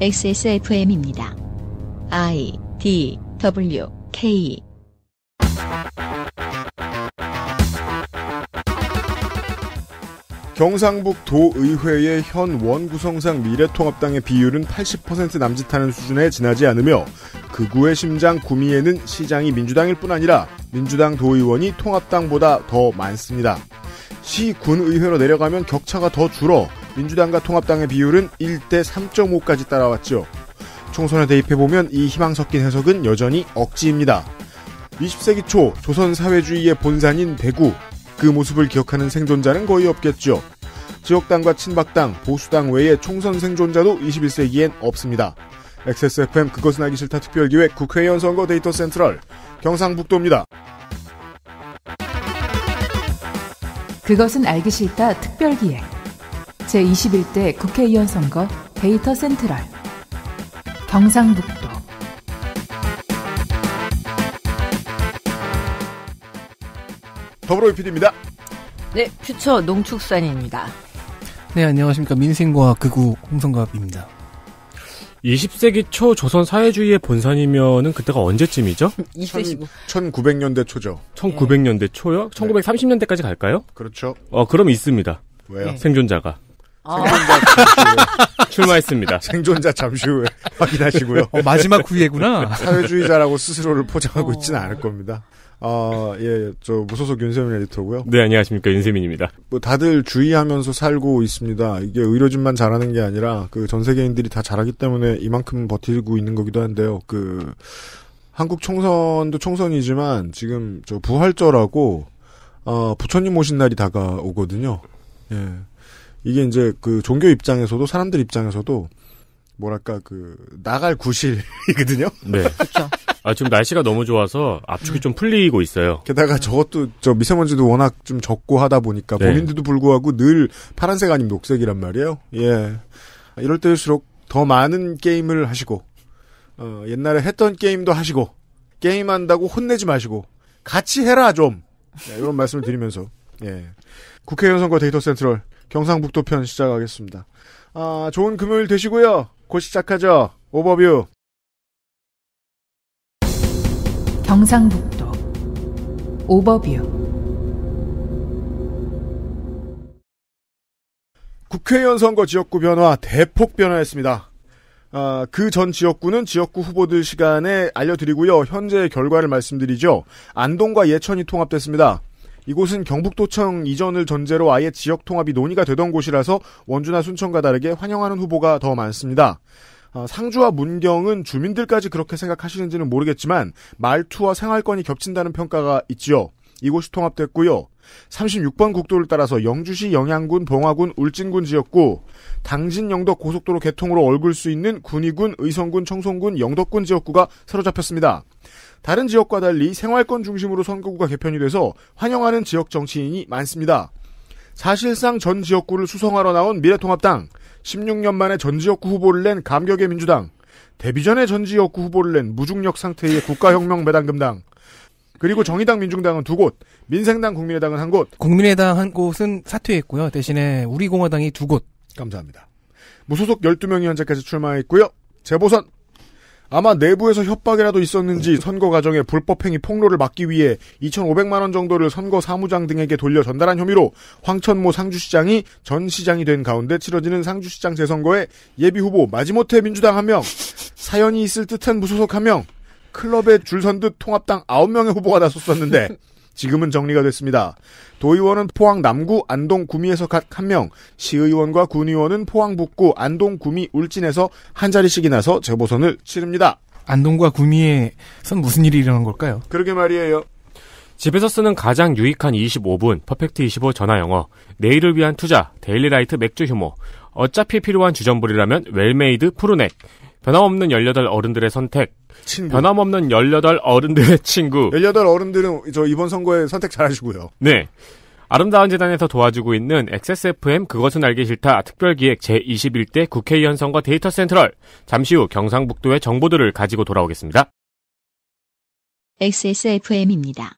XSFM입니다. I D W K 경상북도의회의 현 원구성상 미래통합당의 비율은 80% 남짓하는 수준에 지나지 않으며 그구의 심장 구미에는 시장이 민주당일 뿐 아니라 민주당 도의원이 통합당보다 더 많습니다. 시군의회로 내려가면 격차가 더 줄어 민주당과 통합당의 비율은 1대 3.5까지 따라왔죠. 총선에 대입해보면 이 희망 섞인 해석은 여전히 억지입니다. 20세기 초 조선 사회주의의 본산인 대구. 그 모습을 기억하는 생존자는 거의 없겠죠. 지역당과 친박당, 보수당 외의 총선 생존자도 21세기엔 없습니다. XSFM 그것은 알기 싫다 특별기획 국회의원 선거 데이터 센트럴 경상북도입니다. 그것은 알기 싫다 특별기획 제21대 국회의원 선거 데이터 센트럴 경상북도 더불어 PD입니다. 네, 퓨처 농축산입니다. 네, 안녕하십니까. 민생과 극우 홍성갑입니다. 20세기 초 조선 사회주의의 본산이면은 그때가 언제쯤이죠? 20세기 1900년대 초죠. 1900년대 초요? 1930년대까지 갈까요? 그렇죠. 어, 그럼 있습니다. 왜요? 네. 생존자가. 아. 출마했습니다. 생존자 잠시 후에 확인하시고요. 어, 마지막 후위구나 사회주의자라고 스스로를 포장하고 어. 있지는 않을 겁니다. 아, 예, 예, 저 무소속 윤세민 에디터고요. 네, 안녕하십니까 윤세민입니다. 뭐 다들 주의하면서 살고 있습니다. 이게 의료진만 잘하는 게 아니라 그 전 세계인들이 다 잘하기 때문에 이만큼 버티고 있는 거기도 한데요. 그 한국 총선도 총선이지만 지금 저 부활절하고 어, 부처님 오신 날이 다가오거든요. 예. 이게 이제 그 종교 입장에서도 사람들 입장에서도 뭐랄까 그 나갈 구실이거든요. 네. 그렇죠. 아 지금 날씨가 너무 좋아서 압축이 네. 좀 풀리고 있어요. 게다가 네. 저것도 저 미세먼지도 워낙 좀 적고 하다 보니까 네. 본인들도 불구하고 늘 파란색 아닌 녹색이란 말이에요. 예. 이럴 때일수록 더 많은 게임을 하시고 어, 옛날에 했던 게임도 하시고 게임한다고 혼내지 마시고 같이 해라 좀 네, 이런 말씀을 드리면서 예. 국회의원 선거 데이터 센트럴 경상북도 편 시작하겠습니다. 아, 좋은 금요일 되시고요. 곧 시작하죠. 오버뷰. 경상북도 오버뷰. 국회의원 선거 지역구 변화 대폭 변화했습니다. 아, 그 전 지역구는 지역구 후보들 시간에 알려드리고요. 현재 결과를 말씀드리죠. 안동과 예천이 통합됐습니다. 이곳은 경북도청 이전을 전제로 아예 지역 통합이 논의가 되던 곳이라서 원주나 순천과 다르게 환영하는 후보가 더 많습니다. 어, 상주와 문경은 주민들까지 그렇게 생각하시는지는 모르겠지만 말투와 생활권이 겹친다는 평가가 있지요. 이곳이 통합됐고요. 36번 국도를 따라서 영주시 영양군, 봉화군, 울진군 지역구, 당진 영덕 고속도로 개통으로 얼굴 수 있는 군위군, 의성군, 청송군, 영덕군 지역구가 새로잡혔습니다 다른 지역과 달리 생활권 중심으로 선거구가 개편이 돼서 환영하는 지역 정치인이 많습니다. 사실상 전 지역구를 수성하러 나온 미래통합당, 16년 만에 전 지역구 후보를 낸 감격의 민주당, 데뷔 전에 전 지역구 후보를 낸 무중력 상태의 국가혁명 매당금당 그리고 정의당 민중당은 두 곳, 민생당 국민의당은 한 곳. 국민의당 한 곳은 사퇴했고요. 대신에 우리공화당이 두 곳. 감사합니다. 무소속 12명이 현재까지 출마했고요. 재보선 아마 내부에서 협박이라도 있었는지 선거 과정에 불법 행위 폭로를 막기 위해 2,500만 원 정도를 선거 사무장 등에게 돌려 전달한 혐의로 황천모 상주시장이 전 시장이 된 가운데 치러지는 상주시장 재선거에 예비 후보 마지못해 민주당 한 명, 사연이 있을 듯한 무소속 한 명, 클럽에 줄 선 듯 통합당 9명의 후보가 나섰었는데 지금은 정리가 됐습니다. 도의원은 포항 남구 안동 구미에서 각 한 명, 시의원과 군의원은 포항 북구 안동 구미 울진에서 한 자리씩이 나서 재보선을 치릅니다. 안동과 구미에선 무슨 일이 일어난 걸까요? 그러게 말이에요. 집에서 쓰는 가장 유익한 25분, 퍼펙트 25 전화 영어, 내일을 위한 투자, 데일리라이트 맥주 휴모, 어차피 필요한 주전부리라면 웰메이드 푸르넥, 변함없는 18 어른들의 선택. 친구. 변함없는 18 어른들의 친구. 18 어른들은 저 이번 선거에 선택 잘하시고요. 네. 아름다운 재단에서 도와주고 있는 XSFM 그것은 알기 싫다 특별기획 제21대 국회의원 선거 데이터 센트럴. 잠시 후 경상북도의 정보들을 가지고 돌아오겠습니다. XSFM입니다.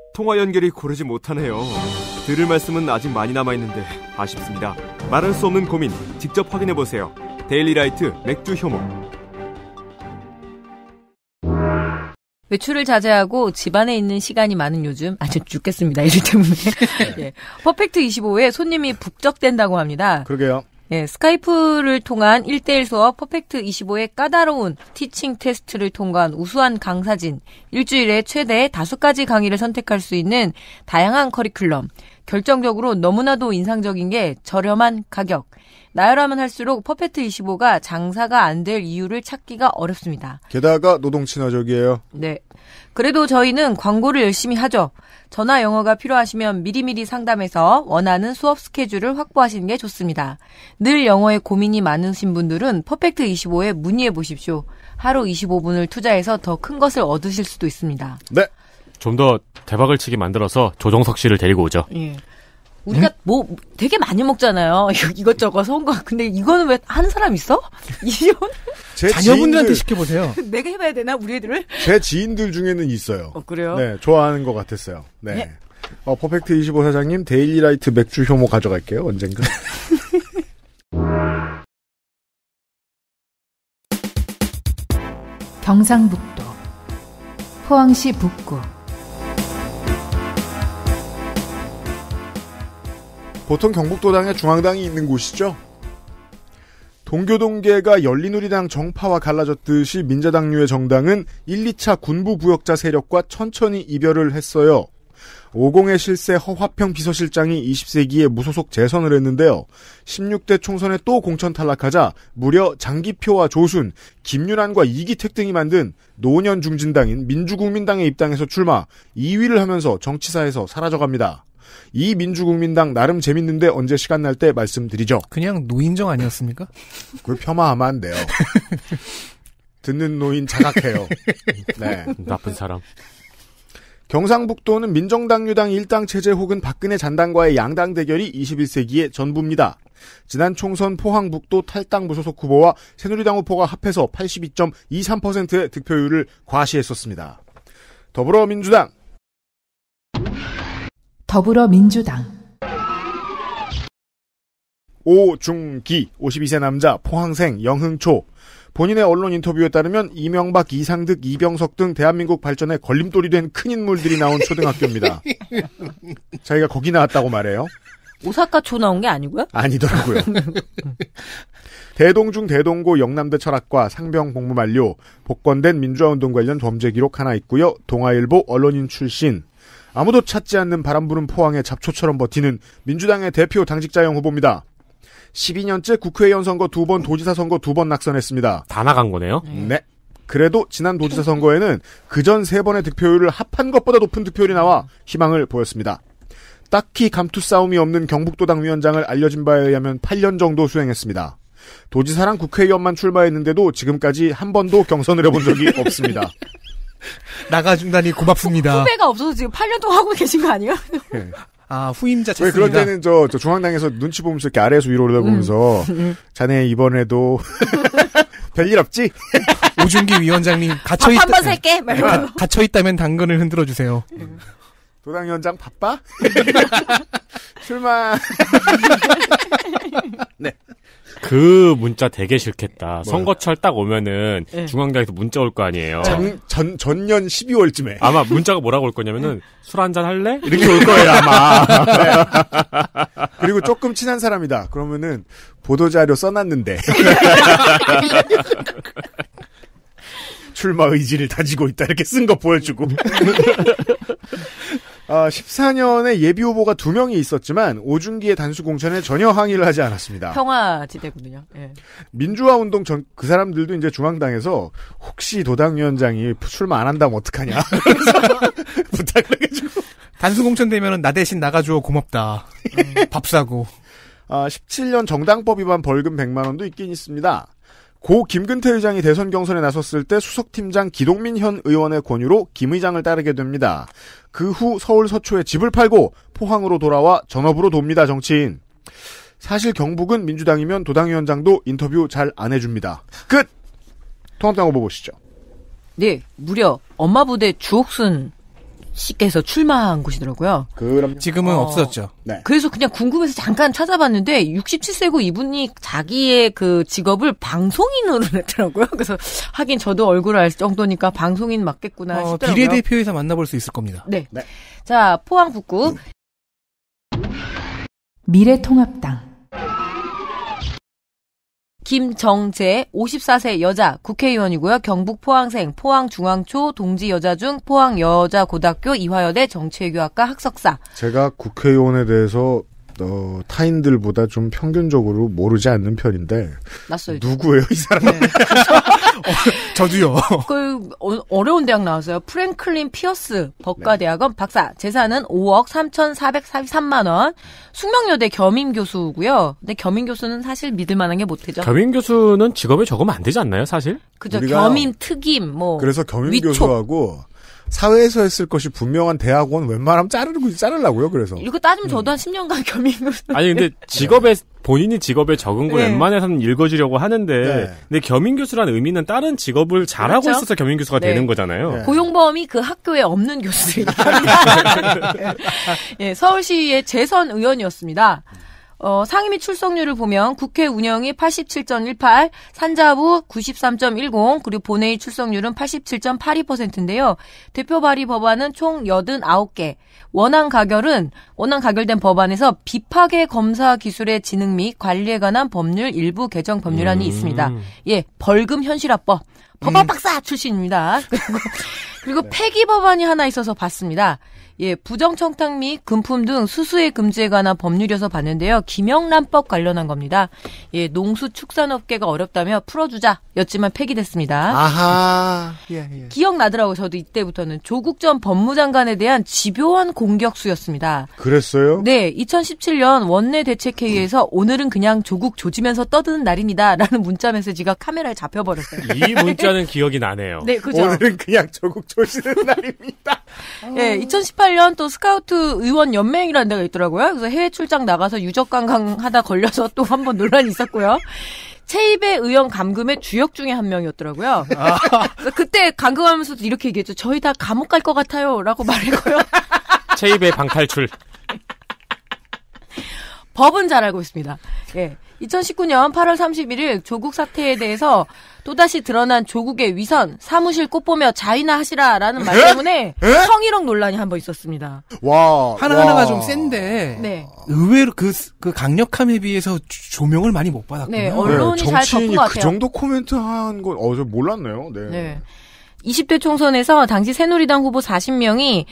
통화 연결이 고르지 못하네요. 들을 말씀은 아직 많이 남아있는데 아쉽습니다. 말할 수 없는 고민 직접 확인해보세요. 데일리라이트 맥주 효모 외출을 자제하고 집안에 있는 시간이 많은 요즘 아주 죽겠습니다. 이를 때문에 예. 퍼펙트 25에 손님이 북적댄다고 합니다. 그러게요. 예, 스카이프를 통한 1대1 수업 퍼펙트 25의 까다로운 티칭 테스트를 통과한 우수한 강사진, 일주일에 최대 5가지 강의를 선택할 수 있는 다양한 커리큘럼, 결정적으로 너무나도 인상적인 게 저렴한 가격. 나열하면 할수록 퍼펙트 25가 장사가 안 될 이유를 찾기가 어렵습니다. 게다가 노동 친화적이에요. 네. 그래도 저희는 광고를 열심히 하죠. 전화 영어가 필요하시면 미리미리 상담해서 원하는 수업 스케줄을 확보하시는 게 좋습니다. 늘 영어에 고민이 많으신 분들은 퍼펙트 25에 문의해 보십시오. 하루 25분을 투자해서 더 큰 것을 얻으실 수도 있습니다. 네. 좀 더 대박을 치게 만들어서 조정석 씨를 데리고 오죠. 예. 우리가 응? 뭐 되게 많이 먹잖아요. 이것저것 온거 근데 이거는 왜 하는 사람 있어? 이런 자녀분들한테 시켜보세요. 내가 해봐야 되나 우리 애들을? 제 지인들 중에는 있어요. 어, 그래요? 네, 좋아하는 것 같았어요. 네. 네. 어, 퍼펙트 25 사장님 데일리라이트 맥주 효모 가져갈게요. 언젠가. 경상북도 포항시 북구 보통 경북도당의 중앙당이 있는 곳이죠. 동교동계가 열린우리당 정파와 갈라졌듯이 민자당류의 정당은 1, 2차 군부 부역자 세력과 천천히 이별을 했어요. 오공의 실세 허화평 비서실장이 20세기에 무소속 재선을 했는데요. 16대 총선에 또 공천 탈락하자 무려 장기표와 조순, 김윤환과 이기택 등이 만든 노년 중진당인 민주국민당의입당에서 출마, 2위를 하면서 정치사에서 사라져갑니다. 이 민주국민당 나름 재밌는데 언제 시간 날 때 말씀드리죠. 그냥 노인정 아니었습니까? 그걸 폄하하면 안 돼요. 듣는 노인 자각해요. 네. 나쁜 사람. 경상북도는 민정당 유당 일당 체제 혹은 박근혜 잔당과의 양당 대결이 21세기의 전부입니다. 지난 총선 포항북도 탈당 무소속 후보와 새누리당 후보가 합해서 82.23%의 득표율을 과시했었습니다. 더불어민주당 더불어민주당 오중기 52세 남자 포항생 영흥초 본인의 언론 인터뷰에 따르면 이명박, 이상득, 이병석 등 대한민국 발전에 걸림돌이 된 큰 인물들이 나온 초등학교입니다. 자기가 거기 나왔다고 말해요. 오사카초 나온 게 아니고요? 아니더라고요. 대동중 대동고 영남대 철학과 상병 복무 만료, 복권된 민주화운동 관련 범죄 기록 하나 있고요. 동아일보 언론인 출신, 아무도 찾지 않는 바람 부는 포항에 잡초처럼 버티는 민주당의 대표 당직자형 후보입니다. 12년째 국회의원 선거 두 번, 도지사 선거 두 번 낙선했습니다. 다 나간 거네요? 네. 네. 그래도 지난 도지사 선거에는 그 전 세 번의 득표율을 합한 것보다 높은 득표율이 나와 희망을 보였습니다. 딱히 감투 싸움이 없는 경북도당 위원장을 알려진 바에 의하면 8년 정도 수행했습니다. 도지사랑 국회의원만 출마했는데도 지금까지 한 번도 경선을 해본 적이 없습니다. 나가준다니 고맙습니다. 후, 배가 없어서 지금 8년 동안 하고 계신 거 아니에요? 네. 아 후임자 왜 그럴 때는 저, 저 중앙당에서 눈치 보면서 이렇게 아래에서 위로 올라보면서 음. 자네 이번에도 별일 없지? 오준기 위원장님 갇혀 있다. 한번 살게. 말고. 갇혀 있다면 당근을 흔들어 주세요. 도당 위원장 바빠? 출마. 네. 그 문자 되게 싫겠다. 뭐요? 선거철 딱 오면은 네. 중앙당에서 문자 올 거 아니에요. 전, 전, 전년 12월쯤에. 아마 문자가 뭐라고 올 거냐면은 술 한잔 할래? 이렇게 올 거예요, 아마. 네. 그리고 조금 친한 사람이다. 그러면은 보도자료 써놨는데. 출마 의지를 다지고 있다. 이렇게 쓴 거 보여주고. 어, 14년에 예비 후보가 두 명이 있었지만 오중기의 단수 공천에 전혀 항의를 하지 않았습니다. 평화지대군요. 예. 민주화 운동 전그 사람들도 이제 중앙당에서 혹시 도당위원장이 출마 안 한다면 어떡하냐 부탁을 해가고 단수 공천되면 나 대신 나가줘 고맙다. 음. 밥 사고. 아, 17년 정당법 위반 벌금 100만 원도 있긴 있습니다. 고 김근태 의장이 대선 경선에 나섰을 때 수석팀장 기동민 현 의원의 권유로 김 의장을 따르게 됩니다. 그 후 서울 서초에 집을 팔고 포항으로 돌아와 전업으로 돕니다 정치인. 사실 경북은 민주당이면 도당위원장도 인터뷰 잘 안 해줍니다. 끝! 통합당 후보 보시죠. 네, 무려 엄마 부대 주옥순 씨께서 출마한 곳이더라고요. 그럼 지금은 어, 없어졌죠. 네. 그래서 그냥 궁금해서 잠깐 찾아봤는데 67세고 이분이 자기의 그 직업을 방송인으로 냈더라고요 그래서 하긴 저도 얼굴을 알 정도니까 방송인 맞겠구나 어, 싶더라고요. 비례대표에서 만나볼 수 있을 겁니다. 네. 네. 자 포항 북구 음. 미래통합당 김정재 54세 여자 국회의원이고요. 경북 포항생 포항중앙초 동지여자중 포항여자고등학교 이화여대 정치외교학과 학석사. 제가 국회의원에 대해서 어, 타인들보다 좀 평균적으로 모르지 않는 편인데 낯설 누구예요 이 사람? 네. 어, 저도요. 그 어, 려운 대학 나왔어요. 프랭클린 피어스 법과대학원 네. 박사. 재산은 5억 3,443만 원. 숙명여대 겸임 교수고요. 근데 겸임 교수는 사실 믿을 만한 게 못되죠. 겸임 교수는 직업에 적으면 안 되지 않나요, 사실? 그죠. 겸임 특임 뭐. 그래서 겸임 위촉. 교수하고 사회에서 했을 것이 분명한 대학원 웬만하면 자르고 자르려고요. 그래서 이거 따지면 음. 저도 한 10년간 겸임을 아니 근데 네. 직업에 본인이 직업에 적은 걸 네. 웬만해서는 읽어주려고 하는데 네. 근데 겸임 교수라는 의미는 다른 직업을 잘하고 그렇죠? 있어서 겸임 교수가 네. 되는 거잖아요. 네. 고용범이 그 학교에 없는 교수들이기 때문 예, 서울시의 재선 의원이었습니다. 어, 상임위 출석률을 보면 국회 운영이 87.18, 산자부 93.10, 그리고 본회의 출석률은 87.82%인데요. 대표 발의 법안은 총 89개. 원안 가결은 원안 가결된 법안에서 비파괴 검사 기술의 진흥 및 관리에 관한 법률 일부 개정 법률안이 음. 있습니다. 예, 벌금 현실화법. 법안 음. 박사 출신입니다. 그리고, 그리고 네. 폐기 법안이 하나 있어서 봤습니다. 예, 부정청탁 및 금품 등 수수의 금지에 관한 법률이어서 봤는데요. 김영란법 관련한 겁니다. 예, 농수축산업계가 어렵다며 풀어주자 였지만 폐기됐습니다. 아하. 예, 예. 기억나더라고요. 저도 이때부터는 조국 전 법무장관에 대한 집요한 공격수였습니다. 그랬어요? 네, 2017년 원내 대책회의에서 오늘은 그냥 조국 조지면서 떠드는 날입니다라는 문자 메시지가 카메라에 잡혀버렸어요. 이 문자는 기억이 나네요. 네, 그죠. 오늘은 그냥 조국 조지는 날입니다. 예, 2018 관련 또 스카우트 의원 연맹이라는 데가 있더라고요. 그래서 해외 출장 나가서 유적 관광하다 걸려서 또 한번 논란이 있었고요. 체입의 의원 감금의 주역 중에 한 명이었더라고요. 아. 그때 감금하면서도 이렇게 얘기했죠. 저희 다 감옥 갈 것 같아요라고 말했고요. 체입의 방탈출. 법은 잘 알고 있습니다. 예. 2019년 8월 31일 조국 사태에 대해서 또다시 드러난 조국의 위선, 사무실 꽃보며 자위나 하시라라는 말 때문에 에? 성희롱 논란이 한 번 있었습니다. 와 하나하나가 좀 센데 네. 의외로 그, 그 강력함에 비해서 조명을 많이 못 받았군요. 네, 네 언론이 네, 정치인이 잘덮그 정도 코멘트 한건 어저 몰랐네요. 네. 네. 20대 총선에서 당시 새누리당 후보 40명이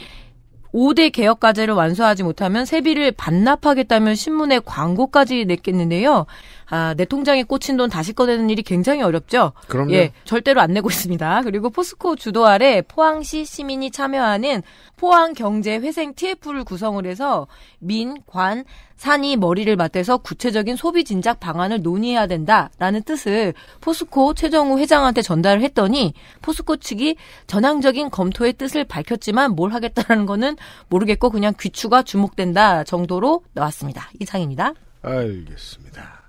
5대 개혁과제를 완수하지 못하면 세비를 반납하겠다며 신문에 광고까지 냈겠는데요. 아, 내 통장에 꽂힌 돈 다시 꺼내는 일이 굉장히 어렵죠. 그럼요. 예, 절대로 안 내고 있습니다. 그리고 포스코 주도 아래 포항시 시민이 참여하는 포항 경제 회생 TF를 구성을 해서 민, 관, 산이 머리를 맞대서 구체적인 소비 진작 방안을 논의해야 된다라는 뜻을 포스코 최정우 회장한테 전달을 했더니 포스코 측이 전향적인 검토의 뜻을 밝혔지만 뭘 하겠다는 거는 모르겠고 그냥 귀추가 주목된다 정도로 나왔습니다. 이상입니다. 알겠습니다.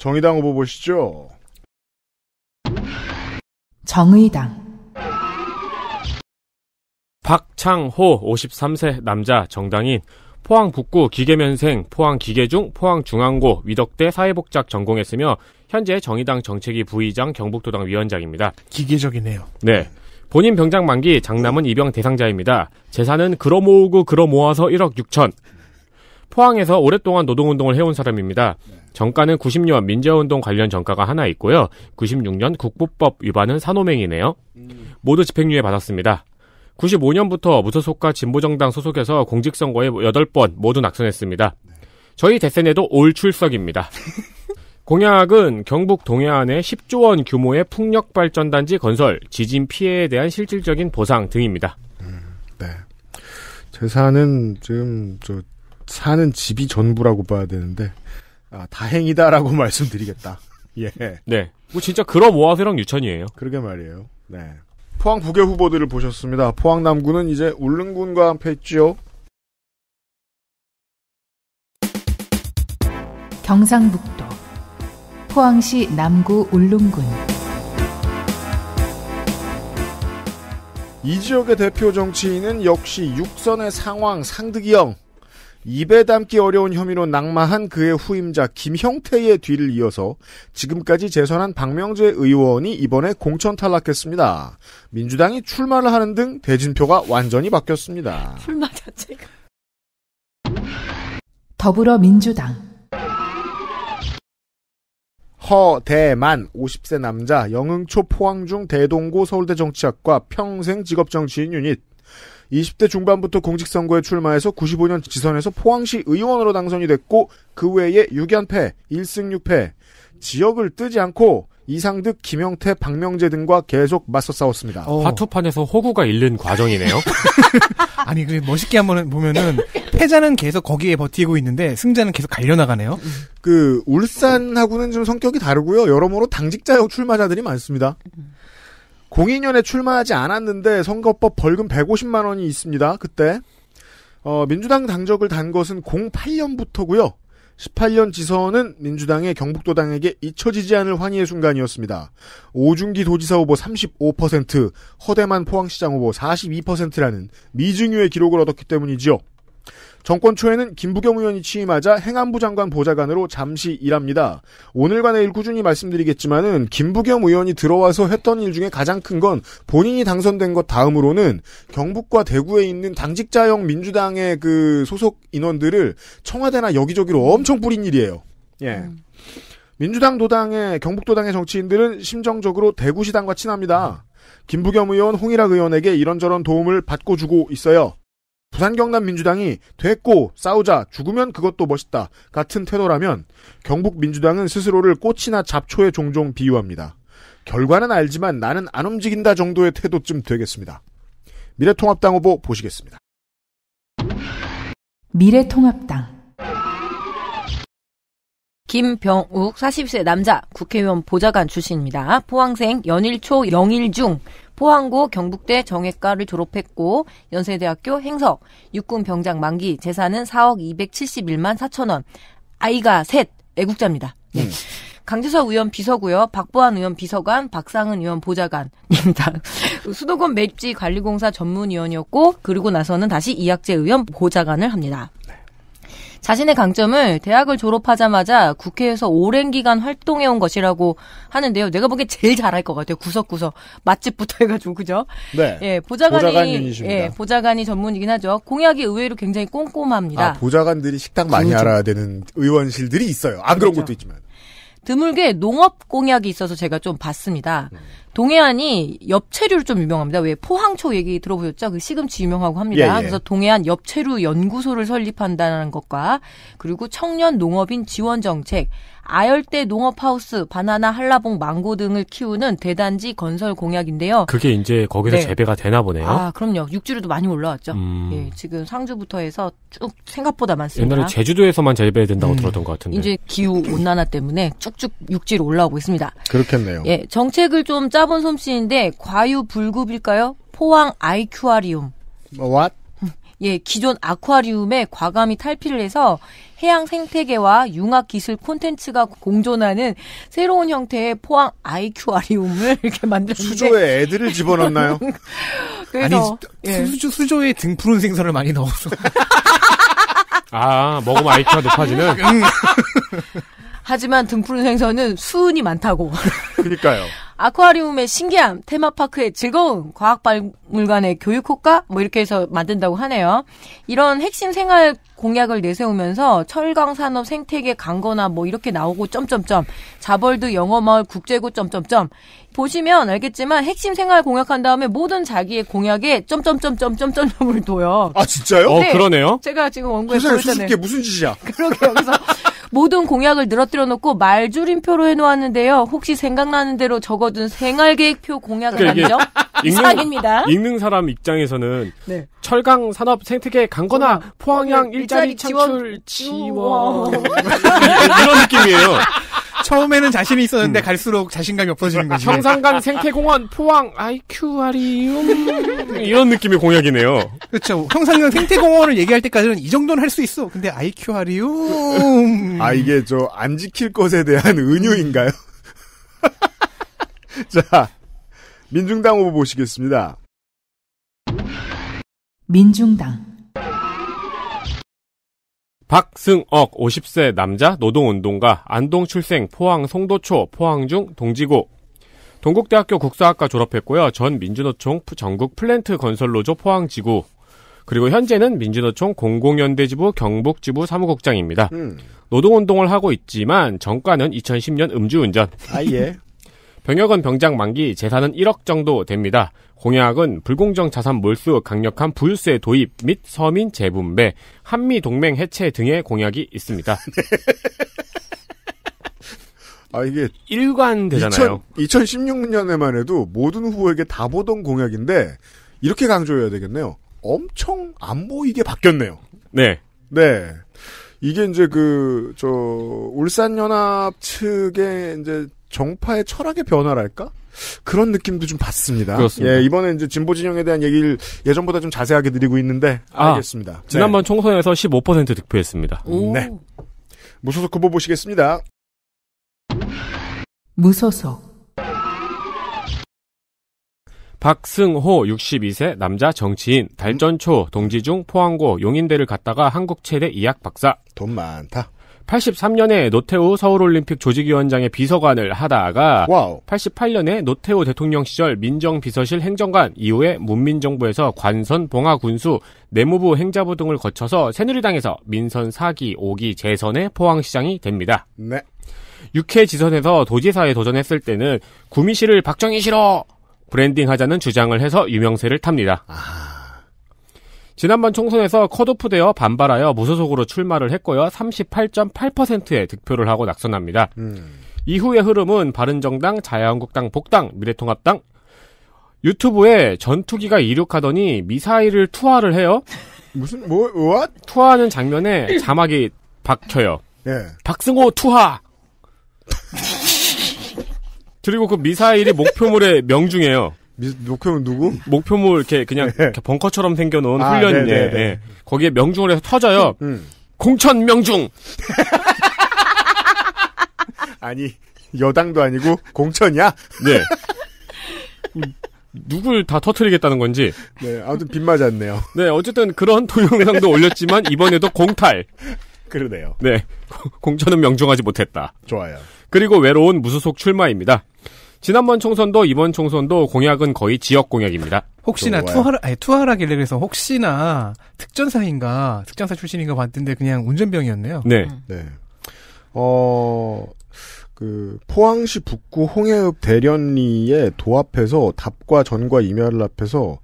정의당 후보 보시죠. 정의당 박창호 53세 남자 정당인 포항 북구 기계면생 포항 기계중 포항중앙고 위덕대 사회복작 전공했으며 현재 정의당 정책위 부의장 경북도당 위원장입니다. 기계적이네요. 네. 본인 병장 만기 장남은 입영 대상자입니다. 재산은 그러 모으고 그러 모아서 1억 6천. 포항에서 오랫동안 노동운동을 해온 사람입니다. 정가는 90년 민재운동 관련 정가가 하나 있고요. 96년 국부법 위반은 산호맹이네요. 음. 모두 집행유예 받았습니다. 95년부터 무소속과 진보정당 소속에서 공직선거에 8번 모두 낙선했습니다. 저희 대선에도 올 출석입니다. 공약은 경북 동해안에 10조 원 규모의 풍력발전단지 건설, 지진 피해에 대한 실질적인 보상 등입니다. 음, 네. 재산은 지금 저 사는 집이 전부라고 봐야 되는데 아, 다행이다라고 말씀드리겠다. 예. 네. 뭐 진짜 그런모아세랑 유천이에요. 그러게 말이에요. 네. 포항 부계 후보들을 보셨습니다. 포항 남구는 이제 울릉군과 함께 했지요. 경상북도 포항시 남구 울릉군 이 지역의 대표 정치인은 역시 육선의 상황 상득이형 입에 담기 어려운 혐의로 낙마한 그의 후임자 김형태의 뒤를 이어서 지금까지 재선한 박명재 의원이 이번에 공천 탈락했습니다. 민주당이 출마를 하는 등 대진표가 완전히 바뀌었습니다. 출마 자체가 더불어민주당 허대만 50세 남자 영흥초 포항중 대동고 서울대 정치학과 평생 직업 정치인 유닛 20대 중반부터 공직선거에 출마해서 95년 지선에서 포항시 의원으로 당선이 됐고 그 외에 6연패, 1승 6패, 지역을 뜨지 않고 이상득, 김영태, 박명재 등과 계속 맞서 싸웠습니다. 어. 화투판에서 호구가 잃는 과정이네요. 아니 그 멋있게 한번 보면은 패자는 계속 거기에 버티고 있는데 승자는 계속 갈려나가네요. 그 울산하고는 좀 성격이 다르고요. 여러모로 당직자역 출마자들이 많습니다. 02년에 출마하지 않았는데 선거법 벌금 150만 원이 있습니다. 그때 어, 민주당 당적을 단 것은 08년부터고요. 18년 지선은 민주당의 경북도당에게 잊혀지지 않을 환희의 순간이었습니다. 오중기 도지사 후보 35%, 허대만 포항시장 후보 42%라는 미증유의 기록을 얻었기 때문이지요. 정권 초에는 김부겸 의원이 취임하자 행안부 장관 보좌관으로 잠시 일합니다. 오늘간의 일 꾸준히 말씀드리겠지만은 김부겸 의원이 들어와서 했던 일 중에 가장 큰 건 본인이 당선된 것 다음으로는 경북과 대구에 있는 당직자형 민주당의 그 소속 인원들을 청와대나 여기저기로 엄청 뿌린 일이에요. 예. 음. 민주당 도당의 경북 도당의 정치인들은 심정적으로 대구시당과 친합니다. 김부겸 의원, 홍일학 의원에게 이런저런 도움을 받고 주고 있어요. 부산 경남 민주당이 됐고 싸우자 죽으면 그것도 멋있다 같은 태도라면 경북 민주당은 스스로를 꽃이나 잡초에 종종 비유합니다. 결과는 알지만 나는 안 움직인다 정도의 태도쯤 되겠습니다. 미래통합당 후보 보시겠습니다. 미래통합당 김병욱 40세 남자 국회의원 보좌관 출신입니다. 포항생 연일초 영일중 포항고 경북대 정외과를 졸업했고 연세대학교 행석 육군 병장 만기 재산은 4억 271만 4천 원 아이가 셋 애국자입니다. 네. 음. 강재석 의원 비서고요. 박보안 의원 비서관, 박상은 의원 보좌관입니다. 수도권 맵지 관리공사 전문위원이었고 그리고 나서는 다시 이학재 의원 보좌관을 합니다. 자신의 강점을 대학을 졸업하자마자 국회에서 오랜 기간 활동해온 것이라고 하는데요. 내가 보기엔 제일 잘할 것 같아요. 구석구석 맛집부터 해가지고 그죠? 네. 예, 보좌관이 보좌관 예, 보좌관이 전문이긴 하죠. 공약이 의외로 굉장히 꼼꼼합니다. 아, 보좌관들이 식당 많이 그렇죠. 알아야 되는 의원실들이 있어요. 안 그런 그렇 것도 있지만. 드물게 농업 공약이 있어서 제가 좀 봤습니다. 음. 동해안이 엽채류를좀 유명합니다. 왜 포항초 얘기 들어보셨죠? 그 시금치 유명하고 합니다. 예, 예. 그래서 동해안 엽채류 연구소를 설립한다는 것과 그리고 청년 농업인 지원 정책, 아열대 농업하우스, 바나나, 한라봉, 망고 등을 키우는 대단지 건설 공약인데요. 그게 이제 거기서 네. 재배가 되나 보네요. 아, 그럼요. 육지로도 많이 올라왔죠. 음. 예, 지금 상주부터 해서 쭉 생각보다 많습니다. 옛날에 제주도에서만 재배된다고 음. 들었던 것 같은데. 이제 기후 온난화 때문에 쭉쭉 육지로 올라오고 있습니다. 그렇겠네요. 예, 정책을 좀짜 짜본 솜씨인데 과유불급일까요? 포항 아이큐아리움. 뭐, what? 예, 기존 아쿠아리움에 과감히 탈피를 해서 해양 생태계와 융합 기술 콘텐츠가 공존하는 새로운 형태의 포항 아이큐아리움을 이렇게 만들었는데 수조에 애들을 집어넣나요? 그래서 아니, 예. 수조, 수조에 등푸른 생선을 많이 넣어서 아 먹으면 아이큐가 높아지는 하지만 등푸른 생선은 수은이 많다고. 그니까요. 러 아쿠아리움의 신기함, 테마파크의 즐거움, 과학박물관의 교육 효과 뭐 이렇게 해서 만든다고 하네요. 이런 핵심 생활 공약을 내세우면서 철강 산업 생태계 강거나 뭐 이렇게 나오고 점점점 자벌드 영어 마을 국제고 점점점 보시면 알겠지만 핵심 생활 공약한 다음에 모든 자기의 공약에 점점점점점점점을 둬요. 아 진짜요? 어 네. 그러네요. 제가 지금 원고에 세상에 수수께 무슨 짓이야? 그러게 여기서 모든 공약을 늘어뜨려 놓고 말줄임표로 해놓았는데요. 혹시 생각나는 대로 적어둔 생활계획표 공약을 하죠? 그러니까 이상입니다. 읽는 사람 입장에서는 네. 철강 산업 생태계 강건화 어, 포항향 일자리, 일자리, 창출 지원, 지원. 이런 느낌이에요. 처음에는 자신이 있었는데 음. 갈수록 자신감이 없어지는 거지. 형상강 생태공원 포항 아이큐아리움 이런 느낌의 공약이네요. 그렇죠. 형상강 생태공원을 얘기할 때까지는 이 정도는 할 수 있어. 근데 아이큐아리움. 아 이게 저안 지킬 것에 대한 은유인가요? 자 민중당 후보 보시겠습니다. 민중당 박승억 50세 남자 노동운동가 안동 출생 포항 송도초 포항중 동지구 동국대학교 국사학과 졸업했고요. 전 민주노총 전국 플랜트 건설로조 포항지구 그리고 현재는 민주노총 공공연대지부 경북지부 사무국장입니다. 음. 노동운동을 하고 있지만 정가는 2010년 음주운전. 아 예. 병역은 병장 만기, 재산은 1억 정도 됩니다. 공약은 불공정 자산 몰수, 강력한 부유세 도입 및 서민 재분배, 한미 동맹 해체 등의 공약이 있습니다. 아 이게 일관 되잖아요. 2000, 2016년에만 해도 모든 후보에게 다 보던 공약인데 이렇게 강조해야 되겠네요. 엄청 안 보이게 바뀌었네요. 네. 네. 이게 이제 그, 저, 울산연합 측의 이제 정파의 철학의 변화랄까? 그런 느낌도 좀 받습니다. 그렇습니다. 예, 이번에 이제 진보 진영에 대한 얘기를 예전보다 좀 자세하게 드리고 있는데 아, 알겠습니다. 네. 지난번 네. 총선에서 15% 득표했습니다. 오. 네. 무소속 후보 보시겠습니다. 무소속 박승호 62세 남자 정치인 달전초 동지중 포항고 용인대를 갔다가 한국 최대 이학 박사 돈 많다. 83년에 노태우 서울올림픽 조직위원장의 비서관을 하다가 와우. 88년에 노태우 대통령 시절 민정비서실 행정관 이후에 문민정부에서 관선 봉화군수 내무부 행자부 등을 거쳐서 새누리당에서 민선 4기 5기 재선의 포항시장이 됩니다. 네. 육회 지선에서 도지사에 도전했을 때는 구미시를 박정희 싫어 브랜딩하자는 주장을 해서 유명세를 탑니다. 아. 지난번 총선에서 컷오프되어 반발하여 무소속으로 출마를 했고요. 38.8%의 득표를 하고 낙선합니다. 음. 이후의 흐름은 바른정당, 자유한국당, 복당, 미래통합당 유튜브에 전투기가 이륙하더니 미사일을 투하를 해요. 무슨 뭐 what? 투하하는 장면에 자막이 박혀요. 예. 박승호 투하. 그리고 그 미사일이 목표물에 명중해요. 미, 목표물 누구? 목표물 이렇게 그냥 네. 벙커처럼 생겨놓은 아, 훈련 예, 예. 거기에 명중을 해서 터져요. 음. 공천 명중. 아니 여당도 아니고 공천이야. 네. 누굴 다 터트리겠다는 건지. 네, 아무튼 빗 맞았네요. 네, 어쨌든 그런 동영상도 올렸지만 이번에도 공탈. 그러네요. 네, 공천은 명중하지 못했다. 좋아요. 그리고 외로운 무소속 출마입니다. 지난번 총선도 이번 총선도 공약은 거의 지역 공약입니다. 혹시나 투하 아니 투하라길래 그래서 혹시나 특전사인가 특전사 출신인가 봤는데 그냥 운전병이었네요. 네. 음. 네. 어. 그 포항시 북구 홍해읍 대련리에 도합해서 답과 전과 임야를 앞에서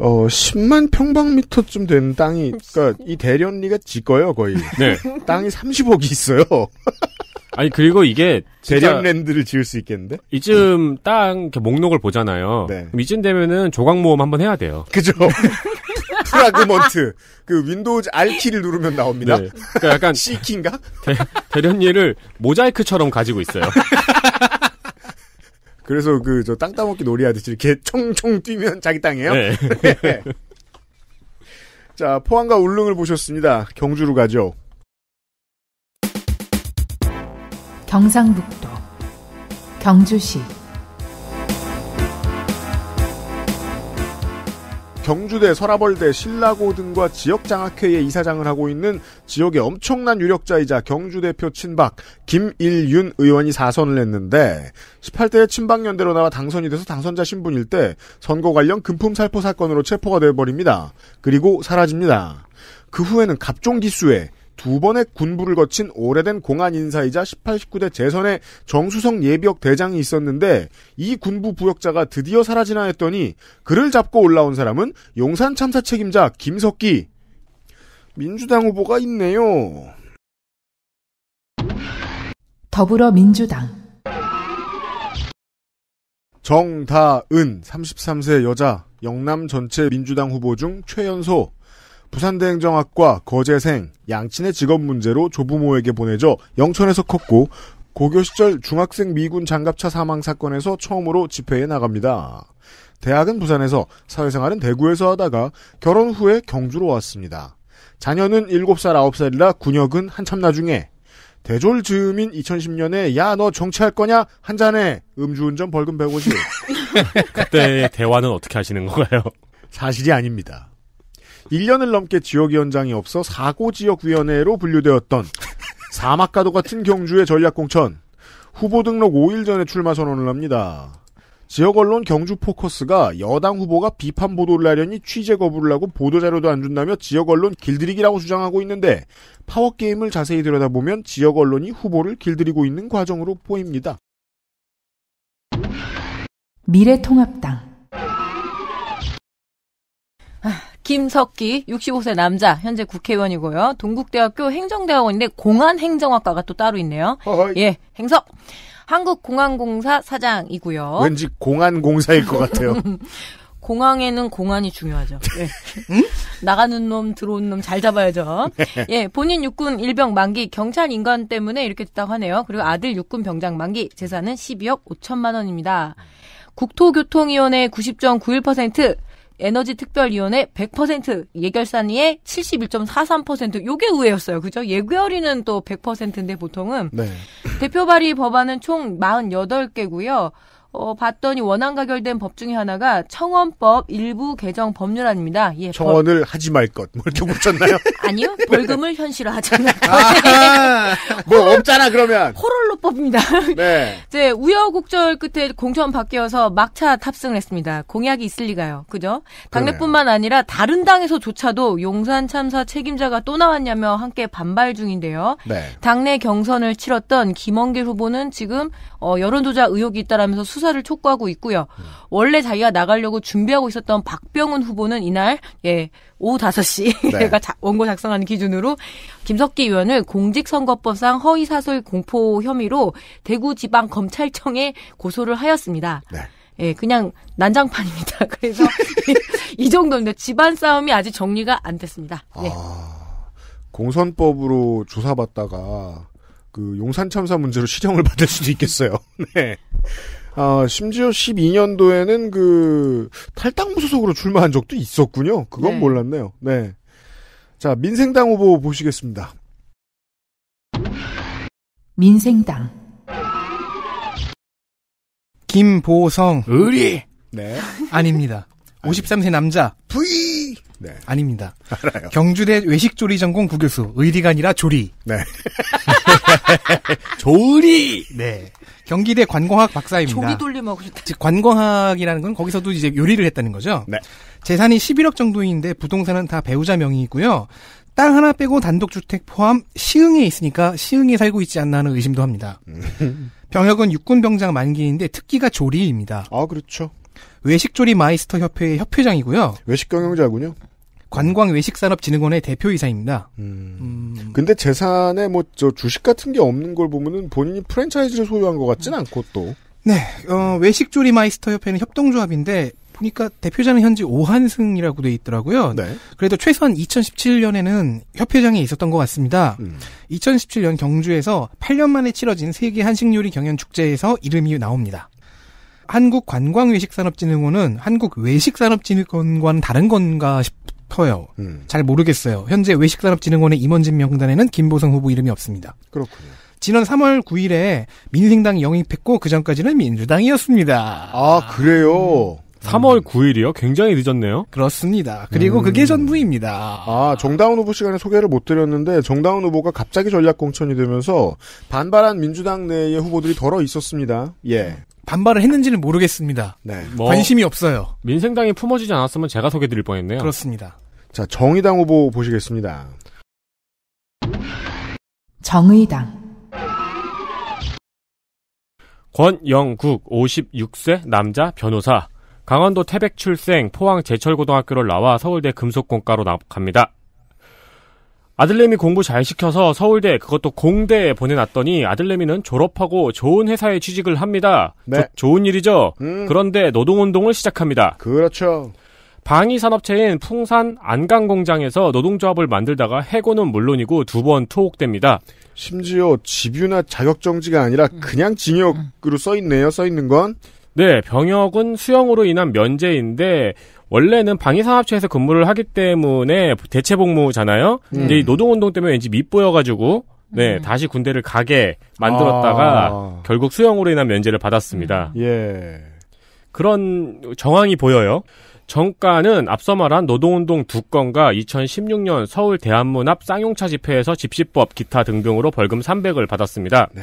어 10만 평방미터쯤 된 땅이 그니까이 대련리가 지 거예요 거의 네. 땅이 30억이 있어요. 아니 그리고 이게 대련랜드를 지을 수 있겠는데? 이쯤 땅 목록을 보잖아요. 네. 그럼 이쯤 되면은 조각모험 한번 해야 돼요. 그죠? 프라그먼트 그 윈도우즈 알키를 누르면 나옵니다. 네. 그러니까 약간 시킨가 대, 련리를 모자이크처럼 가지고 있어요. 그래서 그 저땅 따먹기 놀이하듯이 이렇게 총총 뛰면 자기 땅이에요. 네. 네. 자 포항과 울릉을 보셨습니다. 경주로 가죠. 경상북도, 경주시. 경주대, 서라벌대, 신라고 등과 지역장학회의 이사장을 하고 있는 지역의 엄청난 유력자이자 경주대표 친박 김일윤 의원이 사선을 했는데 18대 친박연대로 나와 당선이 돼서 당선자 신분일 때 선거 관련 금품 살포 사건으로 체포가 되어버립니다. 그리고 사라집니다. 그 후에는 갑종기수에 두 번의 군부를 거친 오래된 공안 인사이자 18, 19대 재선의 정수성 예비역 대장이 있었는데 이 군부 부역자가 드디어 사라지나 했더니 그를 잡고 올라온 사람은 용산 참사 책임자 김석기 민주당 후보가 있네요. 더불어민주당 정다은 33세 여자 영남 전체 민주당 후보 중 최연소 부산대행정학과 거제생 양친의 직업 문제로 조부모에게 보내져 영천에서 컸고 고교 시절 중학생 미군 장갑차 사망 사건에서 처음으로 집회에 나갑니다. 대학은 부산에서 사회생활은 대구에서 하다가 결혼 후에 경주로 왔습니다. 자녀는 7살, 9살이라 군역은 한참 나중에 대졸 즈음인 2010년에 야 너 정치할 거냐 한잔해 음주운전 벌금 150. 그때 대화는 어떻게 하시는 건가요? 사실이 아닙니다. 1년을 넘게 지역위원장이 없어 사고지역위원회로 분류되었던 사막가도 같은 경주의 전략공천 후보 등록 5일 전에 출마 선언을 합니다. 지역 언론 경주 포커스가 여당 후보가 비판 보도를 하려니 취재 거부를 하고 보도자료도 안 준다며 지역 언론 길들이기라고 주장하고 있는데 파워게임을 자세히 들여다보면 지역 언론이 후보를 길들이고 있는 과정으로 보입니다. 미래통합당 김석기 65세 남자 현재 국회의원이고요. 동국대학교 행정대학원인데 공안행정학과가 또 따로 있네요. 어이 예, 행석. 한국공항공사 사장이고요. 왠지 공안공사일 것 같아요. 공항에는 공안이 중요하죠. 네. 나가는 놈, 들어온 놈잘 잡아야죠. 네. 예, 본인 육군 일병 만기 경찰 인간 때문에 이렇게 됐다고 하네요. 그리고 아들 육군 병장 만기 재산은 12억 5천만 원입니다. 국토교통위원회 90.91%, 에너지 특별위원회 100%예결산위에71.43% 요게 의외였어요. 그죠? 예결위는 또 100%인데 보통은 네. 대표 발의 법안은 총 48개고요. 어, 봤더니 원안 가결된 법 중에 하나가 청원법 일부 개정 법률안입니다. 예, 청원을 벌... 하지 말 것. 뭐 이렇게 붙였나요? 아니요. 벌금을 현실화하자. 아, 뭐 없잖아 그러면. 호롤로법입니다. 네. 이제 우여곡절 끝에 공천 바뀌어서 막차 탑승했습니다. 공약이 있을 리가요. 그죠? 당내뿐만 아니라 다른 당에서조차도 용산 참사 책임자가 또 나왔냐며 함께 반발 중인데요. 네. 당내 경선을 치렀던 김원길 후보는 지금 어, 여론조작 의혹이 있다라면서 수사를 촉구하고 있고요. 음. 원래 자기가 나가려고 준비하고 있었던 박병훈 후보는 이날 예 오후 5시 네. 제가 자, 원고 작성하는 기준으로 김석기 의원을 공직선거법상 허위사설 공포 혐의로 대구지방검찰청에 고소를 하였습니다. 네. 예, 그냥 난장판입니다. 그래서 이정도입니 집안 싸움이 아직 정리가 안 됐습니다. 네. 아, 공선법으로 조사받다가 그 용산 참사 문제로 실형을 받을 수도 있겠어요. 네. 아, 심지어 12년도에는 그 탈당무 소속으로 출마한 적도 있었군요. 그건 네. 몰랐네요. 네. 자, 민생당 후보 보시겠습니다. 민생당 김보성 의리 네. 아닙니다. 53세 남자 V 네. 네. 아닙니다. 알아요. 경주대 외식조리 전공 국교수 의리가 아니라 조리. 네. 조리. 네. 경기대 관광학 박사입니다. 조기 돌림하고 싶다. 즉 관광학이라는 건 거기서도 이제 요리를 했다는 거죠. 네. 재산이 11억 정도인데 부동산은 다 배우자 명의이고요. 땅 하나 빼고 단독주택 포함 시흥에 있으니까 시흥에 살고 있지 않나 하는 의심도 합니다. 음. 병역은 육군병장 만기인데 특기가 조리입니다. 아 그렇죠. 외식조리 마이스터 협회의 협회장이고요. 외식경영자군요. 관광외식산업진흥원의 대표이사입니다. 음. 음. 근데 재산에 뭐 저 주식 같은 게 없는 걸 보면은 본인이 프랜차이즈를 소유한 것 같진 음. 않고 또. 네, 어, 외식조리 마이스터 협회는 협동조합인데 보니까 대표자는 현재 오한승이라고 돼 있더라고요. 네. 그래도 최소한 2017년에는 협회장이 있었던 것 같습니다. 음. 2017년 경주에서 8년 만에 치러진 세계 한식요리 경연 축제에서 이름이 나옵니다. 한국관광외식산업진흥원은 한국외식산업진흥원과는 다른 건가 싶. 싶어요. 음. 잘 모르겠어요. 현재 외식산업진흥원의 임원진 명단에는 김보성 후보 이름이 없습니다. 그렇군요. 지난 3월 9일에 민생당 영입했고 그 전까지는 민주당이었습니다. 아 그래요. 3월 음. 9일이요? 굉장히 늦었네요. 그렇습니다. 그리고 음. 그게 전부입니다. 아, 정다운 후보 시간에 소개를 못 드렸는데 정다운 후보가 갑자기 전략 공천이 되면서 반발한 민주당 내의 후보들이 더러 있었습니다. 예. 반발을 했는지는 모르겠습니다. 네. 뭐 관심이 없어요. 민생당이 품어지지 않았으면 제가 소개드릴 뻔했네요. 그렇습니다. 자 정의당 후보 보시겠습니다. 정의당 권영국 56세 남자 변호사 강원도 태백 출생 포항 제철고등학교를 나와 서울대 금속공과로 납학합니다. 아들내미 공부 잘 시켜서 서울대 그것도 공대에 보내놨더니 아들내미는 졸업하고 좋은 회사에 취직을 합니다. 네. 조, 좋은 일이죠. 음. 그런데 노동운동을 시작합니다. 그렇죠. 방위 산업체인 풍산 안강 공장에서 노동조합을 만들다가 해고는 물론이고 두 번 투옥됩니다. 심지어 집유나 자격 정지가 아니라 음. 그냥 징역으로 음. 써 있네요. 써 있는 건. 네, 병역은 수형으로 인한 면제인데 원래는 방위산업체에서 근무를 하기 때문에 대체 복무잖아요. 음. 네. 근데 이 노동운동 때문에 왠지 밉보여가지고 네, 음. 다시 군대를 가게 만들었다가 아. 결국 수영으로 인한 면제를 받았습니다. 음. 예. 그런 정황이 보여요. 정가는 앞서 말한 노동운동 두 건과 2016년 서울 대한문 앞 쌍용차 집회에서 집시법 기타 등등으로 벌금 300을 받았습니다. 네.